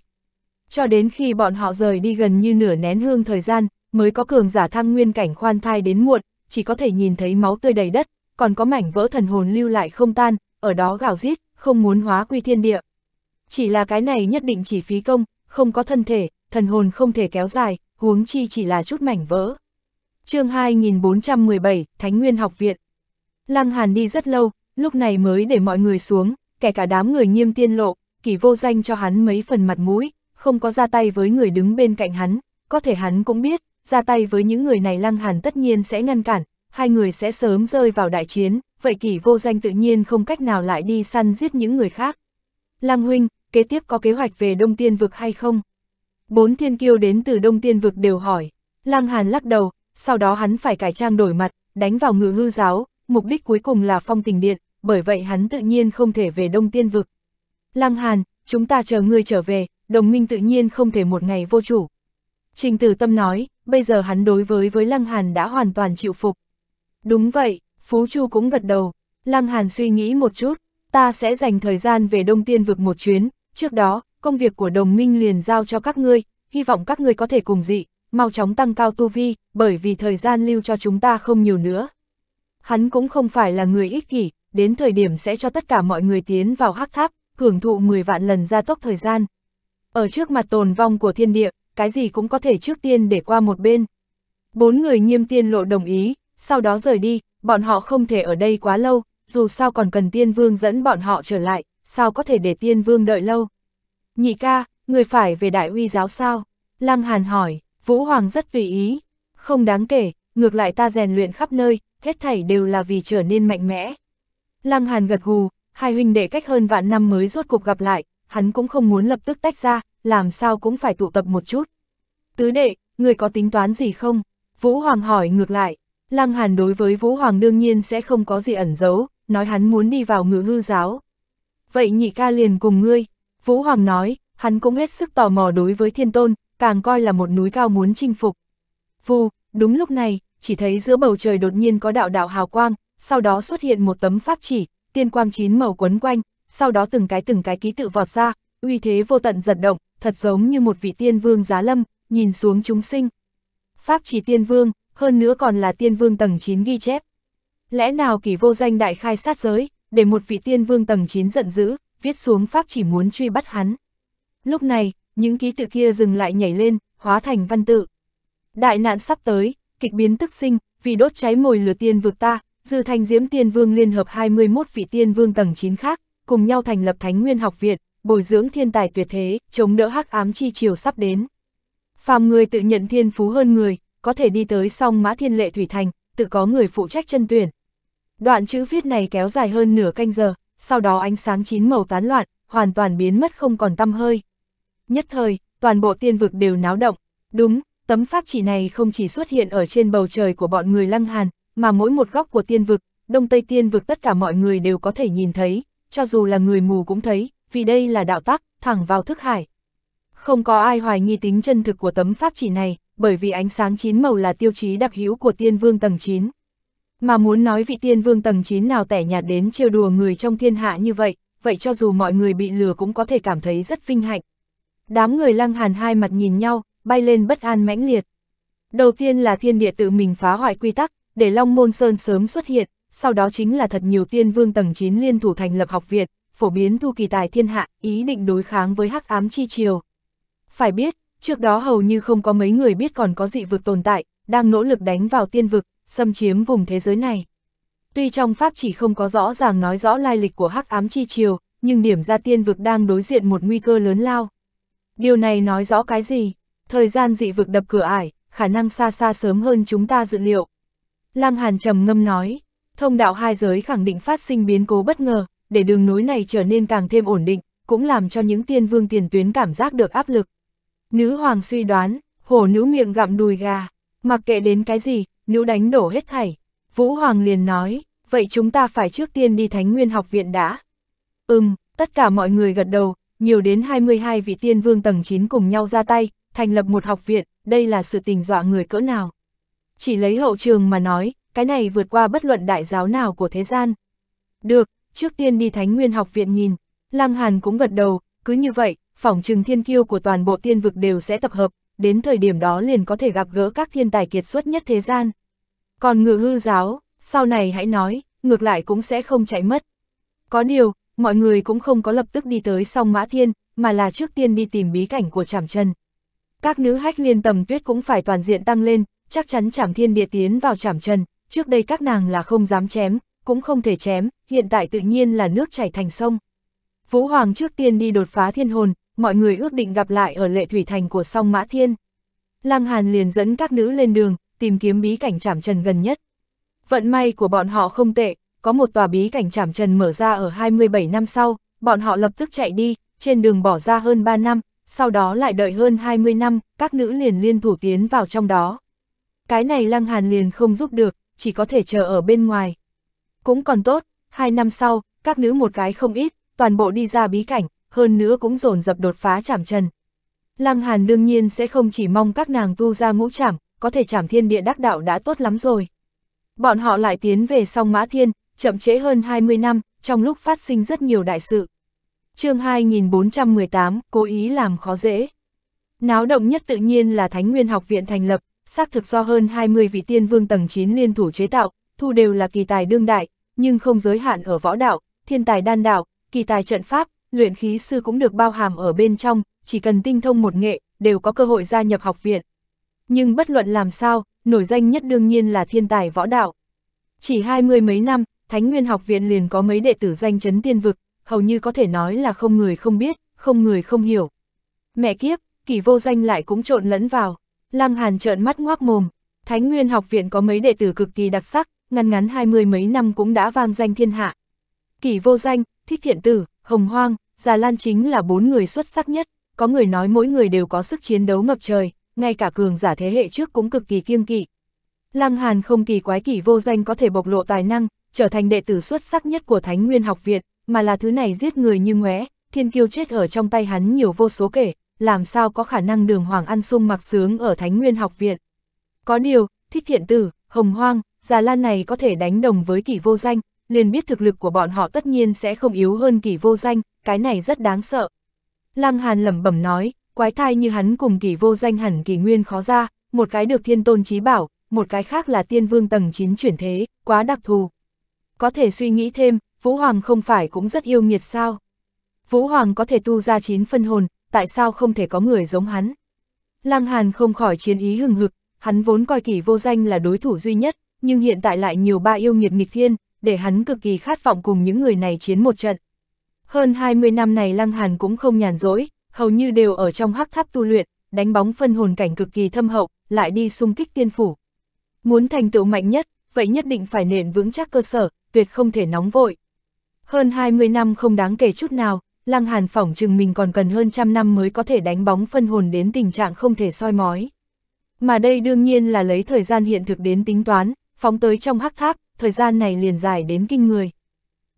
Cho đến khi bọn họ rời đi gần như nửa nén hương thời gian, mới có cường giả thăng nguyên cảnh khoan thai đến muộn, chỉ có thể nhìn thấy máu tươi đầy đất, còn có mảnh vỡ thần hồn lưu lại không tan, ở đó gào rít, không muốn hóa quy thiên địa. Chỉ là cái này nhất định chỉ phí công, không có thân thể, thần hồn không thể kéo dài, huống chi chỉ là chút mảnh vỡ. chương 2417, Thánh Nguyên Học Viện Lăng Hàn đi rất lâu, lúc này mới để mọi người xuống, kể cả đám người nghiêm tiên lộ, kỳ vô danh cho hắn mấy phần mặt mũi, không có ra tay với người đứng bên cạnh hắn, có thể hắn cũng biết, ra tay với những người này lăng hàn tất nhiên sẽ ngăn cản, hai người sẽ sớm rơi vào đại chiến, vậy kỳ vô danh tự nhiên không cách nào lại đi săn giết những người khác. Lăng huynh, kế tiếp có kế hoạch về Đông Tiên Vực hay không? Bốn thiên kiêu đến từ Đông Tiên Vực đều hỏi, lăng hàn lắc đầu, sau đó hắn phải cải trang đổi mặt, đánh vào ngự hư giáo, mục đích cuối cùng là phong tình điện, bởi vậy hắn tự nhiên không thể về Đông Tiên Vực. Lăng Hàn, chúng ta chờ ngươi trở về, đồng minh tự nhiên không thể một ngày vô chủ. Trình Tử Tâm nói, bây giờ hắn đối với với Lăng Hàn đã hoàn toàn chịu phục. Đúng vậy, Phú Chu cũng gật đầu, Lăng Hàn suy nghĩ một chút, ta sẽ dành thời gian về Đông Tiên Vực một chuyến, trước đó, công việc của đồng minh liền giao cho các ngươi, hy vọng các ngươi có thể cùng dị, mau chóng tăng cao tu vi, bởi vì thời gian lưu cho chúng ta không nhiều nữa hắn cũng không phải là người ích kỷ, đến thời điểm sẽ cho tất cả mọi người tiến vào hắc tháp, hưởng thụ 10 vạn lần gia tốc thời gian. Ở trước mặt tồn vong của thiên địa, cái gì cũng có thể trước tiên để qua một bên. Bốn người nghiêm tiên lộ đồng ý, sau đó rời đi, bọn họ không thể ở đây quá lâu, dù sao còn cần tiên vương dẫn bọn họ trở lại, sao có thể để tiên vương đợi lâu. Nhị ca, người phải về đại uy giáo sao? Lăng Hàn hỏi, Vũ Hoàng rất vì ý, không đáng kể, ngược lại ta rèn luyện khắp nơi, hết thảy đều là vì trở nên mạnh mẽ. Lăng Hàn gật gù, hai huynh đệ cách hơn vạn năm mới rốt cục gặp lại, hắn cũng không muốn lập tức tách ra, làm sao cũng phải tụ tập một chút. Tứ đệ, người có tính toán gì không? Vũ Hoàng hỏi ngược lại, Lăng Hàn đối với Vũ Hoàng đương nhiên sẽ không có gì ẩn giấu, nói hắn muốn đi vào ngữ hư giáo. Vậy nhị ca liền cùng ngươi, Vũ Hoàng nói, hắn cũng hết sức tò mò đối với thiên tôn, càng coi là một núi cao muốn chinh phục. Vù, đúng lúc này, chỉ thấy giữa bầu trời đột nhiên có đạo đạo hào quang, sau đó xuất hiện một tấm pháp chỉ, tiên quang chín màu quấn quanh, sau đó từng cái từng cái ký tự vọt ra, uy thế vô tận giật động, thật giống như một vị tiên vương giá lâm, nhìn xuống chúng sinh. Pháp chỉ tiên vương, hơn nữa còn là tiên vương tầng 9 ghi chép. Lẽ nào kỳ vô danh đại khai sát giới, để một vị tiên vương tầng 9 giận dữ, viết xuống pháp chỉ muốn truy bắt hắn. Lúc này, những ký tự kia dừng lại nhảy lên, hóa thành văn tự. Đại nạn sắp tới, kịch biến tức sinh, vì đốt cháy mồi lửa tiên vực ta, dư thành diễm tiên vương liên hợp 21 vị tiên vương tầng 9 khác, cùng nhau thành lập Thánh Nguyên Học Viện, bồi dưỡng thiên tài tuyệt thế, chống đỡ hắc ám chi chiều sắp đến. Phàm người tự nhận thiên phú hơn người, có thể đi tới song mã thiên lệ thủy thành, tự có người phụ trách chân tuyển. Đoạn chữ viết này kéo dài hơn nửa canh giờ, sau đó ánh sáng chín màu tán loạn, hoàn toàn biến mất không còn tăm hơi. Nhất thời, toàn bộ tiên vực đều náo động. Đúng, Tấm pháp chỉ này không chỉ xuất hiện ở trên bầu trời của bọn người Lăng Hàn, mà mỗi một góc của tiên vực, đông tây tiên vực tất cả mọi người đều có thể nhìn thấy, cho dù là người mù cũng thấy, vì đây là đạo tắc, thẳng vào thức hải. Không có ai hoài nghi tính chân thực của tấm pháp chỉ này, bởi vì ánh sáng chín màu là tiêu chí đặc hữu của tiên vương tầng 9. Mà muốn nói vị tiên vương tầng 9 nào tẻ nhạt đến trêu đùa người trong thiên hạ như vậy, vậy cho dù mọi người bị lừa cũng có thể cảm thấy rất vinh hạnh. Đám người lăng hàn hai mặt nhìn nhau, bay lên bất an mãnh liệt. Đầu tiên là thiên địa tự mình phá hoại quy tắc, để Long Môn Sơn sớm xuất hiện, sau đó chính là thật nhiều tiên vương tầng 9 liên thủ thành lập học viện, phổ biến thu kỳ tài thiên hạ, ý định đối kháng với hắc ám chi triều. Phải biết, trước đó hầu như không có mấy người biết còn có dị vực tồn tại, đang nỗ lực đánh vào tiên vực, xâm chiếm vùng thế giới này. Tuy trong pháp chỉ không có rõ ràng nói rõ lai lịch của hắc ám chi triều, nhưng điểm ra tiên vực đang đối diện một nguy cơ lớn lao. Điều này nói rõ cái gì? Thời gian dị vực đập cửa ải, khả năng xa xa sớm hơn chúng ta dự liệu. Lăng Hàn trầm ngâm nói, thông đạo hai giới khẳng định phát sinh biến cố bất ngờ, để đường núi này trở nên càng thêm ổn định, cũng làm cho những tiên vương tiền tuyến cảm giác được áp lực. Nữ hoàng suy đoán, hổ nữ miệng gặm đùi gà, mặc kệ đến cái gì, nữ đánh đổ hết thảy. Vũ hoàng liền nói, vậy chúng ta phải trước tiên đi Thánh Nguyên học viện đã. Ừm, tất cả mọi người gật đầu, nhiều đến 22 vị tiên vương tầng 9 cùng nhau ra tay, thành lập một học viện, đây là sự tình dọa người cỡ nào. Chỉ lấy hậu trường mà nói, cái này vượt qua bất luận đại giáo nào của thế gian. Được, trước tiên đi Thánh Nguyên học viện nhìn, Lăng Hàn cũng gật đầu, cứ như vậy, phỏng trừng thiên kiêu của toàn bộ tiên vực đều sẽ tập hợp, đến thời điểm đó liền có thể gặp gỡ các thiên tài kiệt xuất nhất thế gian. Còn ngự hư giáo, sau này hãy nói, ngược lại cũng sẽ không chạy mất. Có điều, mọi người cũng không có lập tức đi tới song mã thiên, mà là trước tiên đi tìm bí cảnh của Trảm Trần. Các nữ hách liên tầm tuyết cũng phải toàn diện tăng lên, chắc chắn chảm thiên địa tiến vào chảm trần, trước đây các nàng là không dám chém, cũng không thể chém, hiện tại tự nhiên là nước chảy thành sông. Vũ Hoàng trước tiên đi đột phá thiên hồn, mọi người ước định gặp lại ở lệ thủy thành của song Mã Thiên. Lăng Hàn liền dẫn các nữ lên đường, tìm kiếm bí cảnh chảm trần gần nhất. Vận may của bọn họ không tệ, có một tòa bí cảnh chảm trần mở ra ở 27 năm sau, bọn họ lập tức chạy đi, trên đường bỏ ra hơn 3 năm, sau đó lại đợi hơn 20 năm, các nữ liền liên thủ tiến vào trong đó. Cái này Lăng Hàn liền không giúp được, chỉ có thể chờ ở bên ngoài. Cũng còn tốt, hai năm sau, các nữ một cái không ít, toàn bộ đi ra bí cảnh, hơn nữa cũng dồn dập đột phá chảm trần. Lăng Hàn đương nhiên sẽ không chỉ mong các nàng tu ra ngũ chảm, có thể chảm thiên địa đắc đạo đã tốt lắm rồi. Bọn họ lại tiến về song mã thiên, chậm trễ hơn 20 năm, trong lúc phát sinh rất nhiều đại sự chương 2418, cố ý làm khó dễ. Náo động nhất tự nhiên là Thánh Nguyên Học Viện thành lập, xác thực do hơn 20 vị tiên vương tầng 9 liên thủ chế tạo, thu đều là kỳ tài đương đại, nhưng không giới hạn ở võ đạo, thiên tài đan đạo, kỳ tài trận pháp, luyện khí sư cũng được bao hàm ở bên trong, chỉ cần tinh thông một nghệ, đều có cơ hội gia nhập học viện. Nhưng bất luận làm sao, nổi danh nhất đương nhiên là thiên tài võ đạo. Chỉ hai mươi mấy năm, Thánh Nguyên học viện liền có mấy đệ tử danh chấn tiên vực, hầu như có thể nói là không người không biết, không người không hiểu. Mẹ kiếp, kỳ vô danh lại cũng trộn lẫn vào, lăng hàn trợn mắt ngoác mồm, Thánh Nguyên học viện có mấy đệ tử cực kỳ đặc sắc, ngăn ngắn hai mươi mấy năm cũng đã vang danh thiên hạ. Kỳ vô danh, thích thiện tử, hồng hoang, già lan chính là bốn người xuất sắc nhất, có người nói mỗi người đều có sức chiến đấu ngập trời, ngay cả cường giả thế hệ trước cũng cực kỳ kiêng kỵ. Lăng Hàn không kỳ quái kỳ vô danh có thể bộc lộ tài năng, trở thành đệ tử xuất sắc nhất của Thánh Nguyên học viện, mà là thứ này giết người như ngóe, thiên kiêu chết ở trong tay hắn nhiều vô số kể, làm sao có khả năng đường hoàng ăn sung mặc sướng ở Thánh Nguyên học viện. Có điều, thích thiện tử, hồng hoang, già lan này có thể đánh đồng với kỷ vô danh, liền biết thực lực của bọn họ tất nhiên sẽ không yếu hơn kỷ vô danh, cái này rất đáng sợ. Lăng Hàn lẩm bẩm nói, quái thai như hắn cùng kỷ vô danh hẳn kỷ nguyên khó ra, một cái được thiên tôn trí bảo, một cái khác là tiên vương tầng 9 chuyển thế, quá đặc thù. Có thể suy nghĩ thêm, Vũ Hoàng không phải cũng rất yêu nghiệt sao? Vũ Hoàng có thể tu ra chín phân hồn, tại sao không thể có người giống hắn? Lăng Hàn không khỏi chiến ý hừng hực, hắn vốn coi kỳ vô danh là đối thủ duy nhất, nhưng hiện tại lại nhiều ba yêu nghiệt nghịch thiên, để hắn cực kỳ khát vọng cùng những người này chiến một trận. Hơn 20 năm này Lăng Hàn cũng không nhàn rỗi, hầu như đều ở trong hắc tháp tu luyện, đánh bóng phân hồn cảnh cực kỳ thâm hậu, lại đi xung kích tiên phủ. Muốn thành tựu mạnh nhất, vậy nhất định phải nền vững chắc cơ sở, tuyệt không thể nóng vội. Hơn 20 năm không đáng kể chút nào, Lăng Hàn phỏng chừng mình còn cần hơn trăm năm mới có thể đánh bóng phân hồn đến tình trạng không thể soi mói. Mà đây đương nhiên là lấy thời gian hiện thực đến tính toán, phóng tới trong hắc tháp, thời gian này liền dài đến kinh người.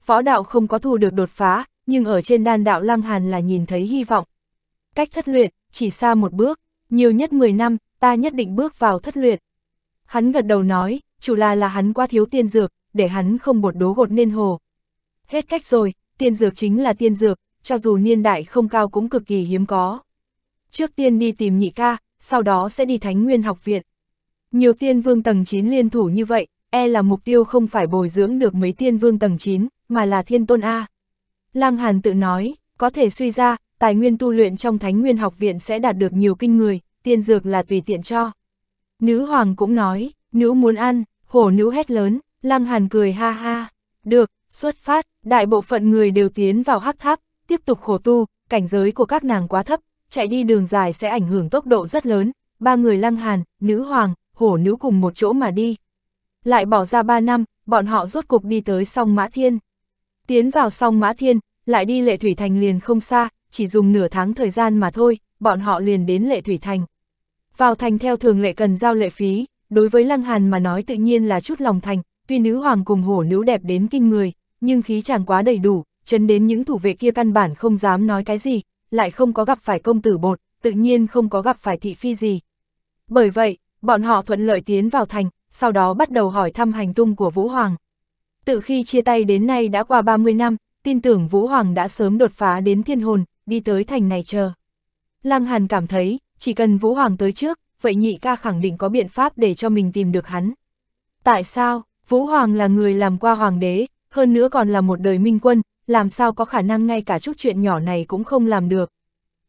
phó đạo không có thu được đột phá, nhưng ở trên đan đạo Lăng Hàn là nhìn thấy hy vọng. Cách thất luyện, chỉ xa một bước, nhiều nhất 10 năm, ta nhất định bước vào thất luyện. Hắn gật đầu nói, chủ là là hắn quá thiếu tiên dược, để hắn không bột đố gột nên hồ, Hết cách rồi, tiên dược chính là tiên dược, cho dù niên đại không cao cũng cực kỳ hiếm có. Trước tiên đi tìm nhị ca, sau đó sẽ đi Thánh Nguyên học viện. Nhiều tiên vương tầng 9 liên thủ như vậy, e là mục tiêu không phải bồi dưỡng được mấy tiên vương tầng 9, mà là thiên tôn A. Lăng Hàn tự nói, có thể suy ra, tài nguyên tu luyện trong Thánh Nguyên học viện sẽ đạt được nhiều kinh người, tiên dược là tùy tiện cho. Nữ hoàng cũng nói, nữ muốn ăn, hổ nữ hét lớn, Lăng Hàn cười ha ha, được, Xuất phát, đại bộ phận người đều tiến vào hắc tháp, tiếp tục khổ tu, cảnh giới của các nàng quá thấp, chạy đi đường dài sẽ ảnh hưởng tốc độ rất lớn, ba người lăng hàn, nữ hoàng, hổ nữ cùng một chỗ mà đi. Lại bỏ ra ba năm, bọn họ rốt cục đi tới song Mã Thiên. Tiến vào song Mã Thiên, lại đi Lệ Thủy Thành liền không xa, chỉ dùng nửa tháng thời gian mà thôi, bọn họ liền đến Lệ Thủy Thành. Vào thành theo thường lệ cần giao lệ phí, đối với Lăng Hàn mà nói tự nhiên là chút lòng thành, tuy nữ hoàng cùng hổ nữ đẹp đến kinh người, nhưng khí chàng quá đầy đủ, chấn đến những thủ vệ kia căn bản không dám nói cái gì, lại không có gặp phải công tử bột, tự nhiên không có gặp phải thị phi gì. Bởi vậy, bọn họ thuận lợi tiến vào thành, sau đó bắt đầu hỏi thăm hành tung của Vũ Hoàng. Từ khi chia tay đến nay đã qua 30 năm, tin tưởng Vũ Hoàng đã sớm đột phá đến thiên hồn, đi tới thành này chờ. Lăng Hàn cảm thấy, chỉ cần Vũ Hoàng tới trước, vậy nhị ca khẳng định có biện pháp để cho mình tìm được hắn. Tại sao? Vũ Hoàng là người làm qua hoàng đế, hơn nữa còn là một đời minh quân, làm sao có khả năng ngay cả chút chuyện nhỏ này cũng không làm được.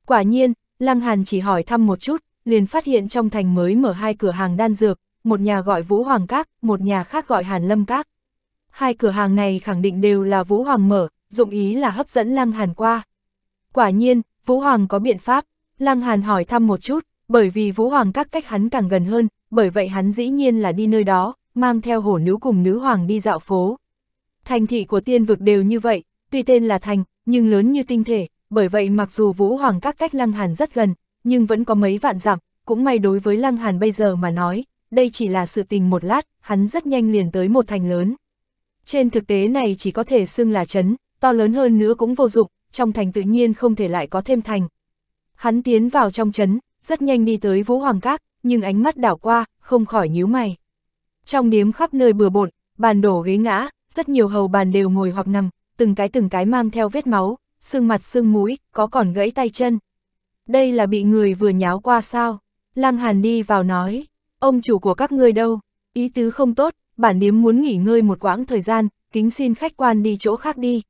Quả nhiên, Lăng Hàn chỉ hỏi thăm một chút, liền phát hiện trong thành mới mở hai cửa hàng đan dược, một nhà gọi Vũ Hoàng Các, một nhà khác gọi Hàn Lâm Các. Hai cửa hàng này khẳng định đều là Vũ Hoàng mở, dụng ý là hấp dẫn Lăng Hàn qua. Quả nhiên, Vũ Hoàng có biện pháp, Lăng Hàn hỏi thăm một chút, bởi vì Vũ Hoàng Các cách hắn càng gần hơn, bởi vậy hắn dĩ nhiên là đi nơi đó, mang theo hổ nữ cùng nữ hoàng đi dạo phố. Thành thị của tiên vực đều như vậy, tuy tên là thành, nhưng lớn như tinh thể, bởi vậy mặc dù vũ hoàng các cách lăng hàn rất gần, nhưng vẫn có mấy vạn dặm, cũng may đối với lăng hàn bây giờ mà nói, đây chỉ là sự tình một lát, hắn rất nhanh liền tới một thành lớn. Trên thực tế này chỉ có thể xưng là chấn, to lớn hơn nữa cũng vô dụng, trong thành tự nhiên không thể lại có thêm thành. Hắn tiến vào trong chấn, rất nhanh đi tới Vũ Hoàng Các, nhưng ánh mắt đảo qua, không khỏi nhíu mày. Trong điếm khắp nơi bừa bộn, bàn đổ ghế ngã, rất nhiều hầu bàn đều ngồi hoặc nằm, từng cái từng cái mang theo vết máu, xương mặt xương mũi, có còn gãy tay chân. Đây là bị người vừa nháo qua sao? Lăng Hàn đi vào nói, ông chủ của các ngươi đâu? Ý tứ không tốt, bản điếm muốn nghỉ ngơi một quãng thời gian, kính xin khách quan đi chỗ khác đi.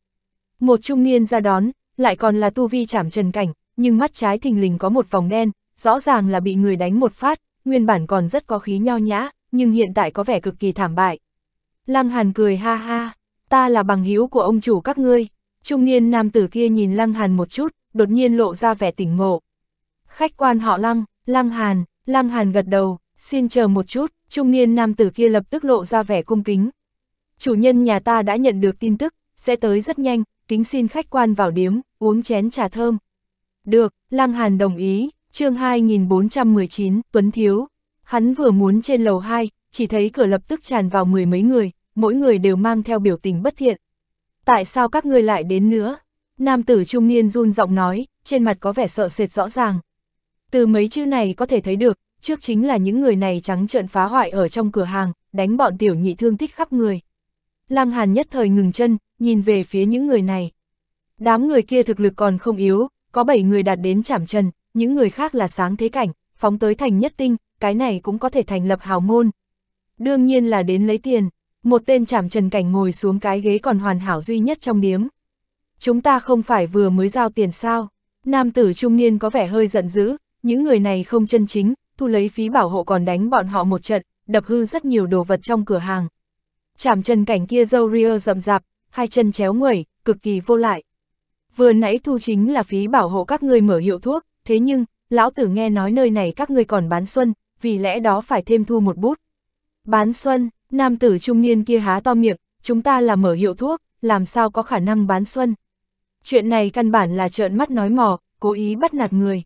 Một trung niên ra đón, lại còn là tu vi chảm trần cảnh, nhưng mắt trái thình lình có một vòng đen, rõ ràng là bị người đánh một phát, nguyên bản còn rất có khí nho nhã, nhưng hiện tại có vẻ cực kỳ thảm bại. Lăng Hàn cười ha ha, ta là bằng hữu của ông chủ các ngươi. Trung niên nam tử kia nhìn Lăng Hàn một chút, đột nhiên lộ ra vẻ tỉnh ngộ. Khách quan họ Lăng, Lăng Hàn, Lăng Hàn gật đầu, xin chờ một chút, trung niên nam tử kia lập tức lộ ra vẻ cung kính. Chủ nhân nhà ta đã nhận được tin tức, sẽ tới rất nhanh, kính xin khách quan vào điếm, uống chén trà thơm. Được, Lăng Hàn đồng ý, chương 2419, Tuấn Thiếu, Hắn vừa muốn trên lầu 2, chỉ thấy cửa lập tức tràn vào mười mấy người, mỗi người đều mang theo biểu tình bất thiện. Tại sao các ngươi lại đến nữa? Nam tử trung niên run giọng nói, trên mặt có vẻ sợ sệt rõ ràng. Từ mấy chữ này có thể thấy được, trước chính là những người này trắng trợn phá hoại ở trong cửa hàng, đánh bọn tiểu nhị thương tích khắp người. Lăng Hàn nhất thời ngừng chân, nhìn về phía những người này. Đám người kia thực lực còn không yếu, có 7 người đạt đến chảm trần, những người khác là sáng thế cảnh, phóng tới thành nhất tinh, cái này cũng có thể thành lập hào môn. Đương nhiên là đến lấy tiền, một tên chảm trần cảnh ngồi xuống cái ghế còn hoàn hảo duy nhất trong điếm. Chúng ta không phải vừa mới giao tiền sao, nam tử trung niên có vẻ hơi giận dữ, những người này không chân chính, thu lấy phí bảo hộ còn đánh bọn họ một trận, đập hư rất nhiều đồ vật trong cửa hàng. Chảm trần cảnh kia dâu ria rậm rạp, hai chân chéo nguẩy, cực kỳ vô lại. Vừa nãy thu chính là phí bảo hộ các ngươi mở hiệu thuốc, thế nhưng, lão tử nghe nói nơi này các ngươi còn bán xuân, vì lẽ đó phải thêm thu một bút. Bán xuân, nam tử trung niên kia há to miệng, chúng ta là mở hiệu thuốc, làm sao có khả năng bán xuân. Chuyện này căn bản là trợn mắt nói mò, cố ý bắt nạt người.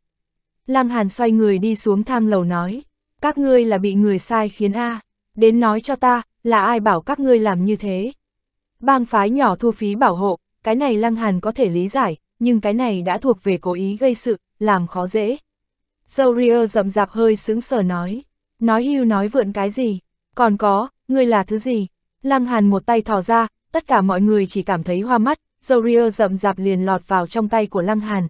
Lăng Hàn xoay người đi xuống thang lầu nói, các ngươi là bị người sai khiến A, đến nói cho ta, là ai bảo các ngươi làm như thế. Bang phái nhỏ thu phí bảo hộ, cái này Lăng Hàn có thể lý giải, nhưng cái này đã thuộc về cố ý gây sự, làm khó dễ. Zorier rậm rạp hơi sướng sở nói. Nói hưu nói vượn cái gì? Còn có, ngươi là thứ gì? Lăng Hàn một tay thò ra, tất cả mọi người chỉ cảm thấy hoa mắt, Zorier rậm rạp liền lọt vào trong tay của Lăng Hàn.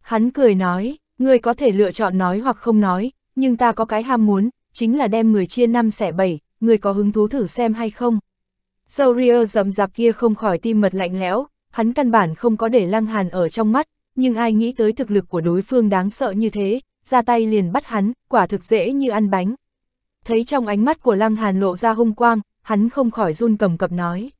Hắn cười nói, ngươi có thể lựa chọn nói hoặc không nói, nhưng ta có cái ham muốn, chính là đem người chia năm xẻ bảy, ngươi có hứng thú thử xem hay không? Zorier rậm rạp kia không khỏi tim mật lạnh lẽo, hắn căn bản không có để Lăng Hàn ở trong mắt, nhưng ai nghĩ tới thực lực của đối phương đáng sợ như thế, ra tay liền bắt hắn, quả thực dễ như ăn bánh. Thấy trong ánh mắt của Lăng Hàn lộ ra hung quang, hắn không khỏi run cầm cập nói.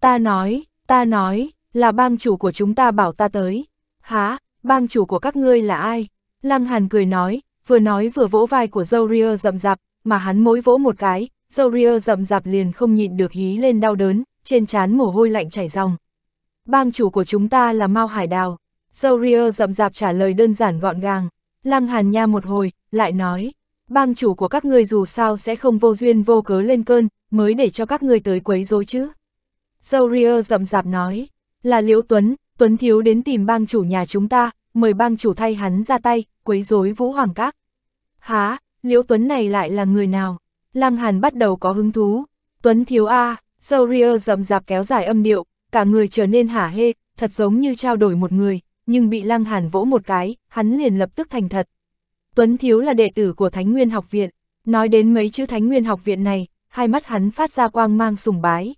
Ta nói, ta nói, là bang chủ của chúng ta bảo ta tới. Há, bang chủ của các ngươi là ai? Lăng Hàn cười nói, vừa nói vừa vỗ vai của Zoria rậm rạp, mà hắn mỗi vỗ một cái, Zoria rậm rạp liền không nhịn được hí lên đau đớn, trên trán mồ hôi lạnh chảy ròng. Bang chủ của chúng ta là Mao Hải Đào. Zoria rậm rạp trả lời đơn giản gọn gàng. Lăng Hàn Nha một hồi, lại nói, bang chủ của các ngươi dù sao sẽ không vô duyên vô cớ lên cơn, mới để cho các ngươi tới quấy rối chứ. Dâu Ria rậm rạp nói, là Liễu Tuấn, Tuấn Thiếu đến tìm bang chủ nhà chúng ta, mời bang chủ thay hắn ra tay, quấy rối Vũ Hoàng Các. Há, Liễu Tuấn này lại là người nào? Lăng Hàn bắt đầu có hứng thú. Tuấn Thiếu A, Dâu Ria rậm rạp kéo dài âm điệu, cả người trở nên hả hê, thật giống như trao đổi một người, nhưng bị Lăng Hàn vỗ một cái, hắn liền lập tức thành thật. Tuấn Thiếu là đệ tử của Thánh Nguyên Học Viện, nói đến mấy chữ Thánh Nguyên Học Viện này, hai mắt hắn phát ra quang mang sùng bái.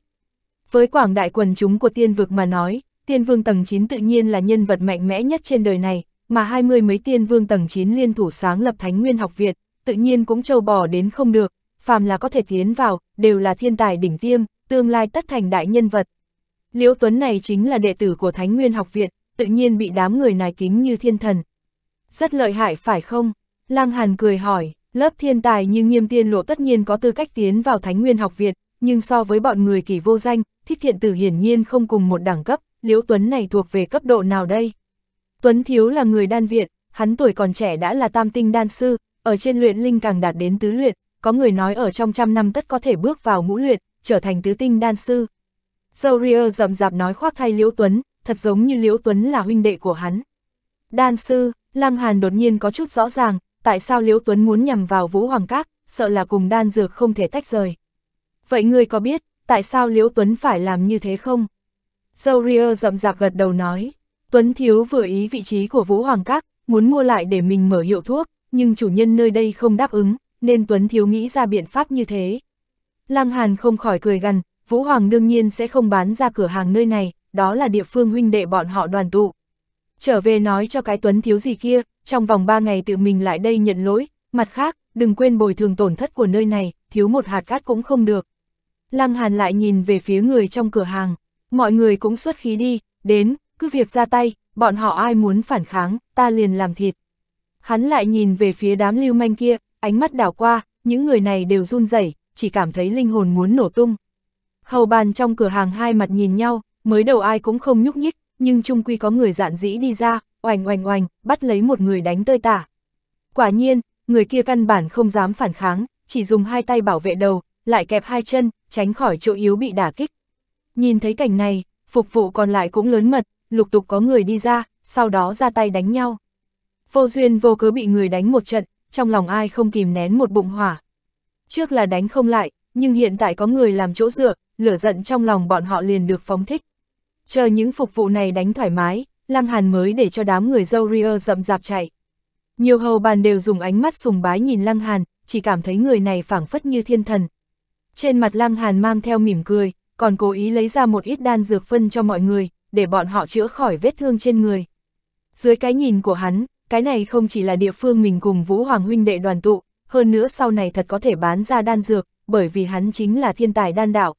Với quảng đại quần chúng của tiên vực mà nói, tiên vương tầng 9 tự nhiên là nhân vật mạnh mẽ nhất trên đời này, mà hai mươi mấy tiên vương tầng 9 liên thủ sáng lập Thánh Nguyên Học Viện, tự nhiên cũng trâu bò đến không được, phàm là có thể tiến vào, đều là thiên tài đỉnh tiêm, tương lai tất thành đại nhân vật. Liễu Tuấn này chính là đệ tử của Thánh Nguyên Học Viện, tự nhiên bị đám người nài kính như thiên thần. Rất lợi hại phải không? Lăng Hàn cười hỏi, lớp thiên tài như nghiêm tiên lộ tất nhiên có tư cách tiến vào Thánh Nguyên học viện, nhưng so với bọn người kỳ vô danh, thích thiện tử hiển nhiên không cùng một đẳng cấp, Liễu Tuấn này thuộc về cấp độ nào đây? Tuấn Thiếu là người đan viện, hắn tuổi còn trẻ đã là tam tinh đan sư, ở trên luyện linh càng đạt đến tứ luyện, có người nói ở trong trăm năm tất có thể bước vào ngũ luyện, trở thành tứ tinh đan sư. Zoria rầm dạp nói khoác thay Liễu Tuấn, thật giống như Liễu Tuấn là huynh đệ của hắn. Đan sư, Lăng Hàn đột nhiên có chút rõ ràng, tại sao Liễu Tuấn muốn nhằm vào Vũ Hoàng Các, sợ là cùng đan dược không thể tách rời. Vậy ngươi có biết, tại sao Liễu Tuấn phải làm như thế không? Dâu Ria rậm rạp gật đầu nói, Tuấn Thiếu vừa ý vị trí của Vũ Hoàng Các, muốn mua lại để mình mở hiệu thuốc, nhưng chủ nhân nơi đây không đáp ứng, nên Tuấn Thiếu nghĩ ra biện pháp như thế. Lăng Hàn không khỏi cười gần, Vũ Hoàng đương nhiên sẽ không bán ra cửa hàng nơi này, đó là địa phương huynh đệ bọn họ đoàn tụ. Trở về nói cho cái tuấn thiếu gì kia, trong vòng ba ngày tự mình lại đây nhận lỗi, mặt khác, đừng quên bồi thường tổn thất của nơi này, thiếu một hạt cát cũng không được. Lăng Hàn lại nhìn về phía người trong cửa hàng, mọi người cũng xuất khí đi, đến, cứ việc ra tay, bọn họ ai muốn phản kháng, ta liền làm thịt. Hắn lại nhìn về phía đám lưu manh kia, ánh mắt đảo qua, những người này đều run rẩy, chỉ cảm thấy linh hồn muốn nổ tung. Hầu bàn trong cửa hàng hai mặt nhìn nhau, mới đầu ai cũng không nhúc nhích, nhưng chung quy có người dạn dĩ đi ra, oành oành oành, bắt lấy một người đánh tơi tả. Quả nhiên, người kia căn bản không dám phản kháng, chỉ dùng hai tay bảo vệ đầu, lại kẹp hai chân, tránh khỏi chỗ yếu bị đả kích. Nhìn thấy cảnh này, phục vụ còn lại cũng lớn mật, lục tục có người đi ra, sau đó ra tay đánh nhau. Vô duyên vô cớ bị người đánh một trận, trong lòng ai không kìm nén một bụng hỏa. Trước là đánh không lại, nhưng hiện tại có người làm chỗ dựa, lửa giận trong lòng bọn họ liền được phóng thích chờ những phục vụ này đánh thoải mái, Lăng Hàn mới để cho đám người dâu ria rậm rạp chạy. Nhiều hầu bàn đều dùng ánh mắt sùng bái nhìn Lăng Hàn, chỉ cảm thấy người này phảng phất như thiên thần. Trên mặt Lăng Hàn mang theo mỉm cười, còn cố ý lấy ra một ít đan dược phân cho mọi người, để bọn họ chữa khỏi vết thương trên người. Dưới cái nhìn của hắn, cái này không chỉ là địa phương mình cùng Vũ Hoàng huynh đệ đoàn tụ, hơn nữa sau này thật có thể bán ra đan dược, bởi vì hắn chính là thiên tài đan đạo.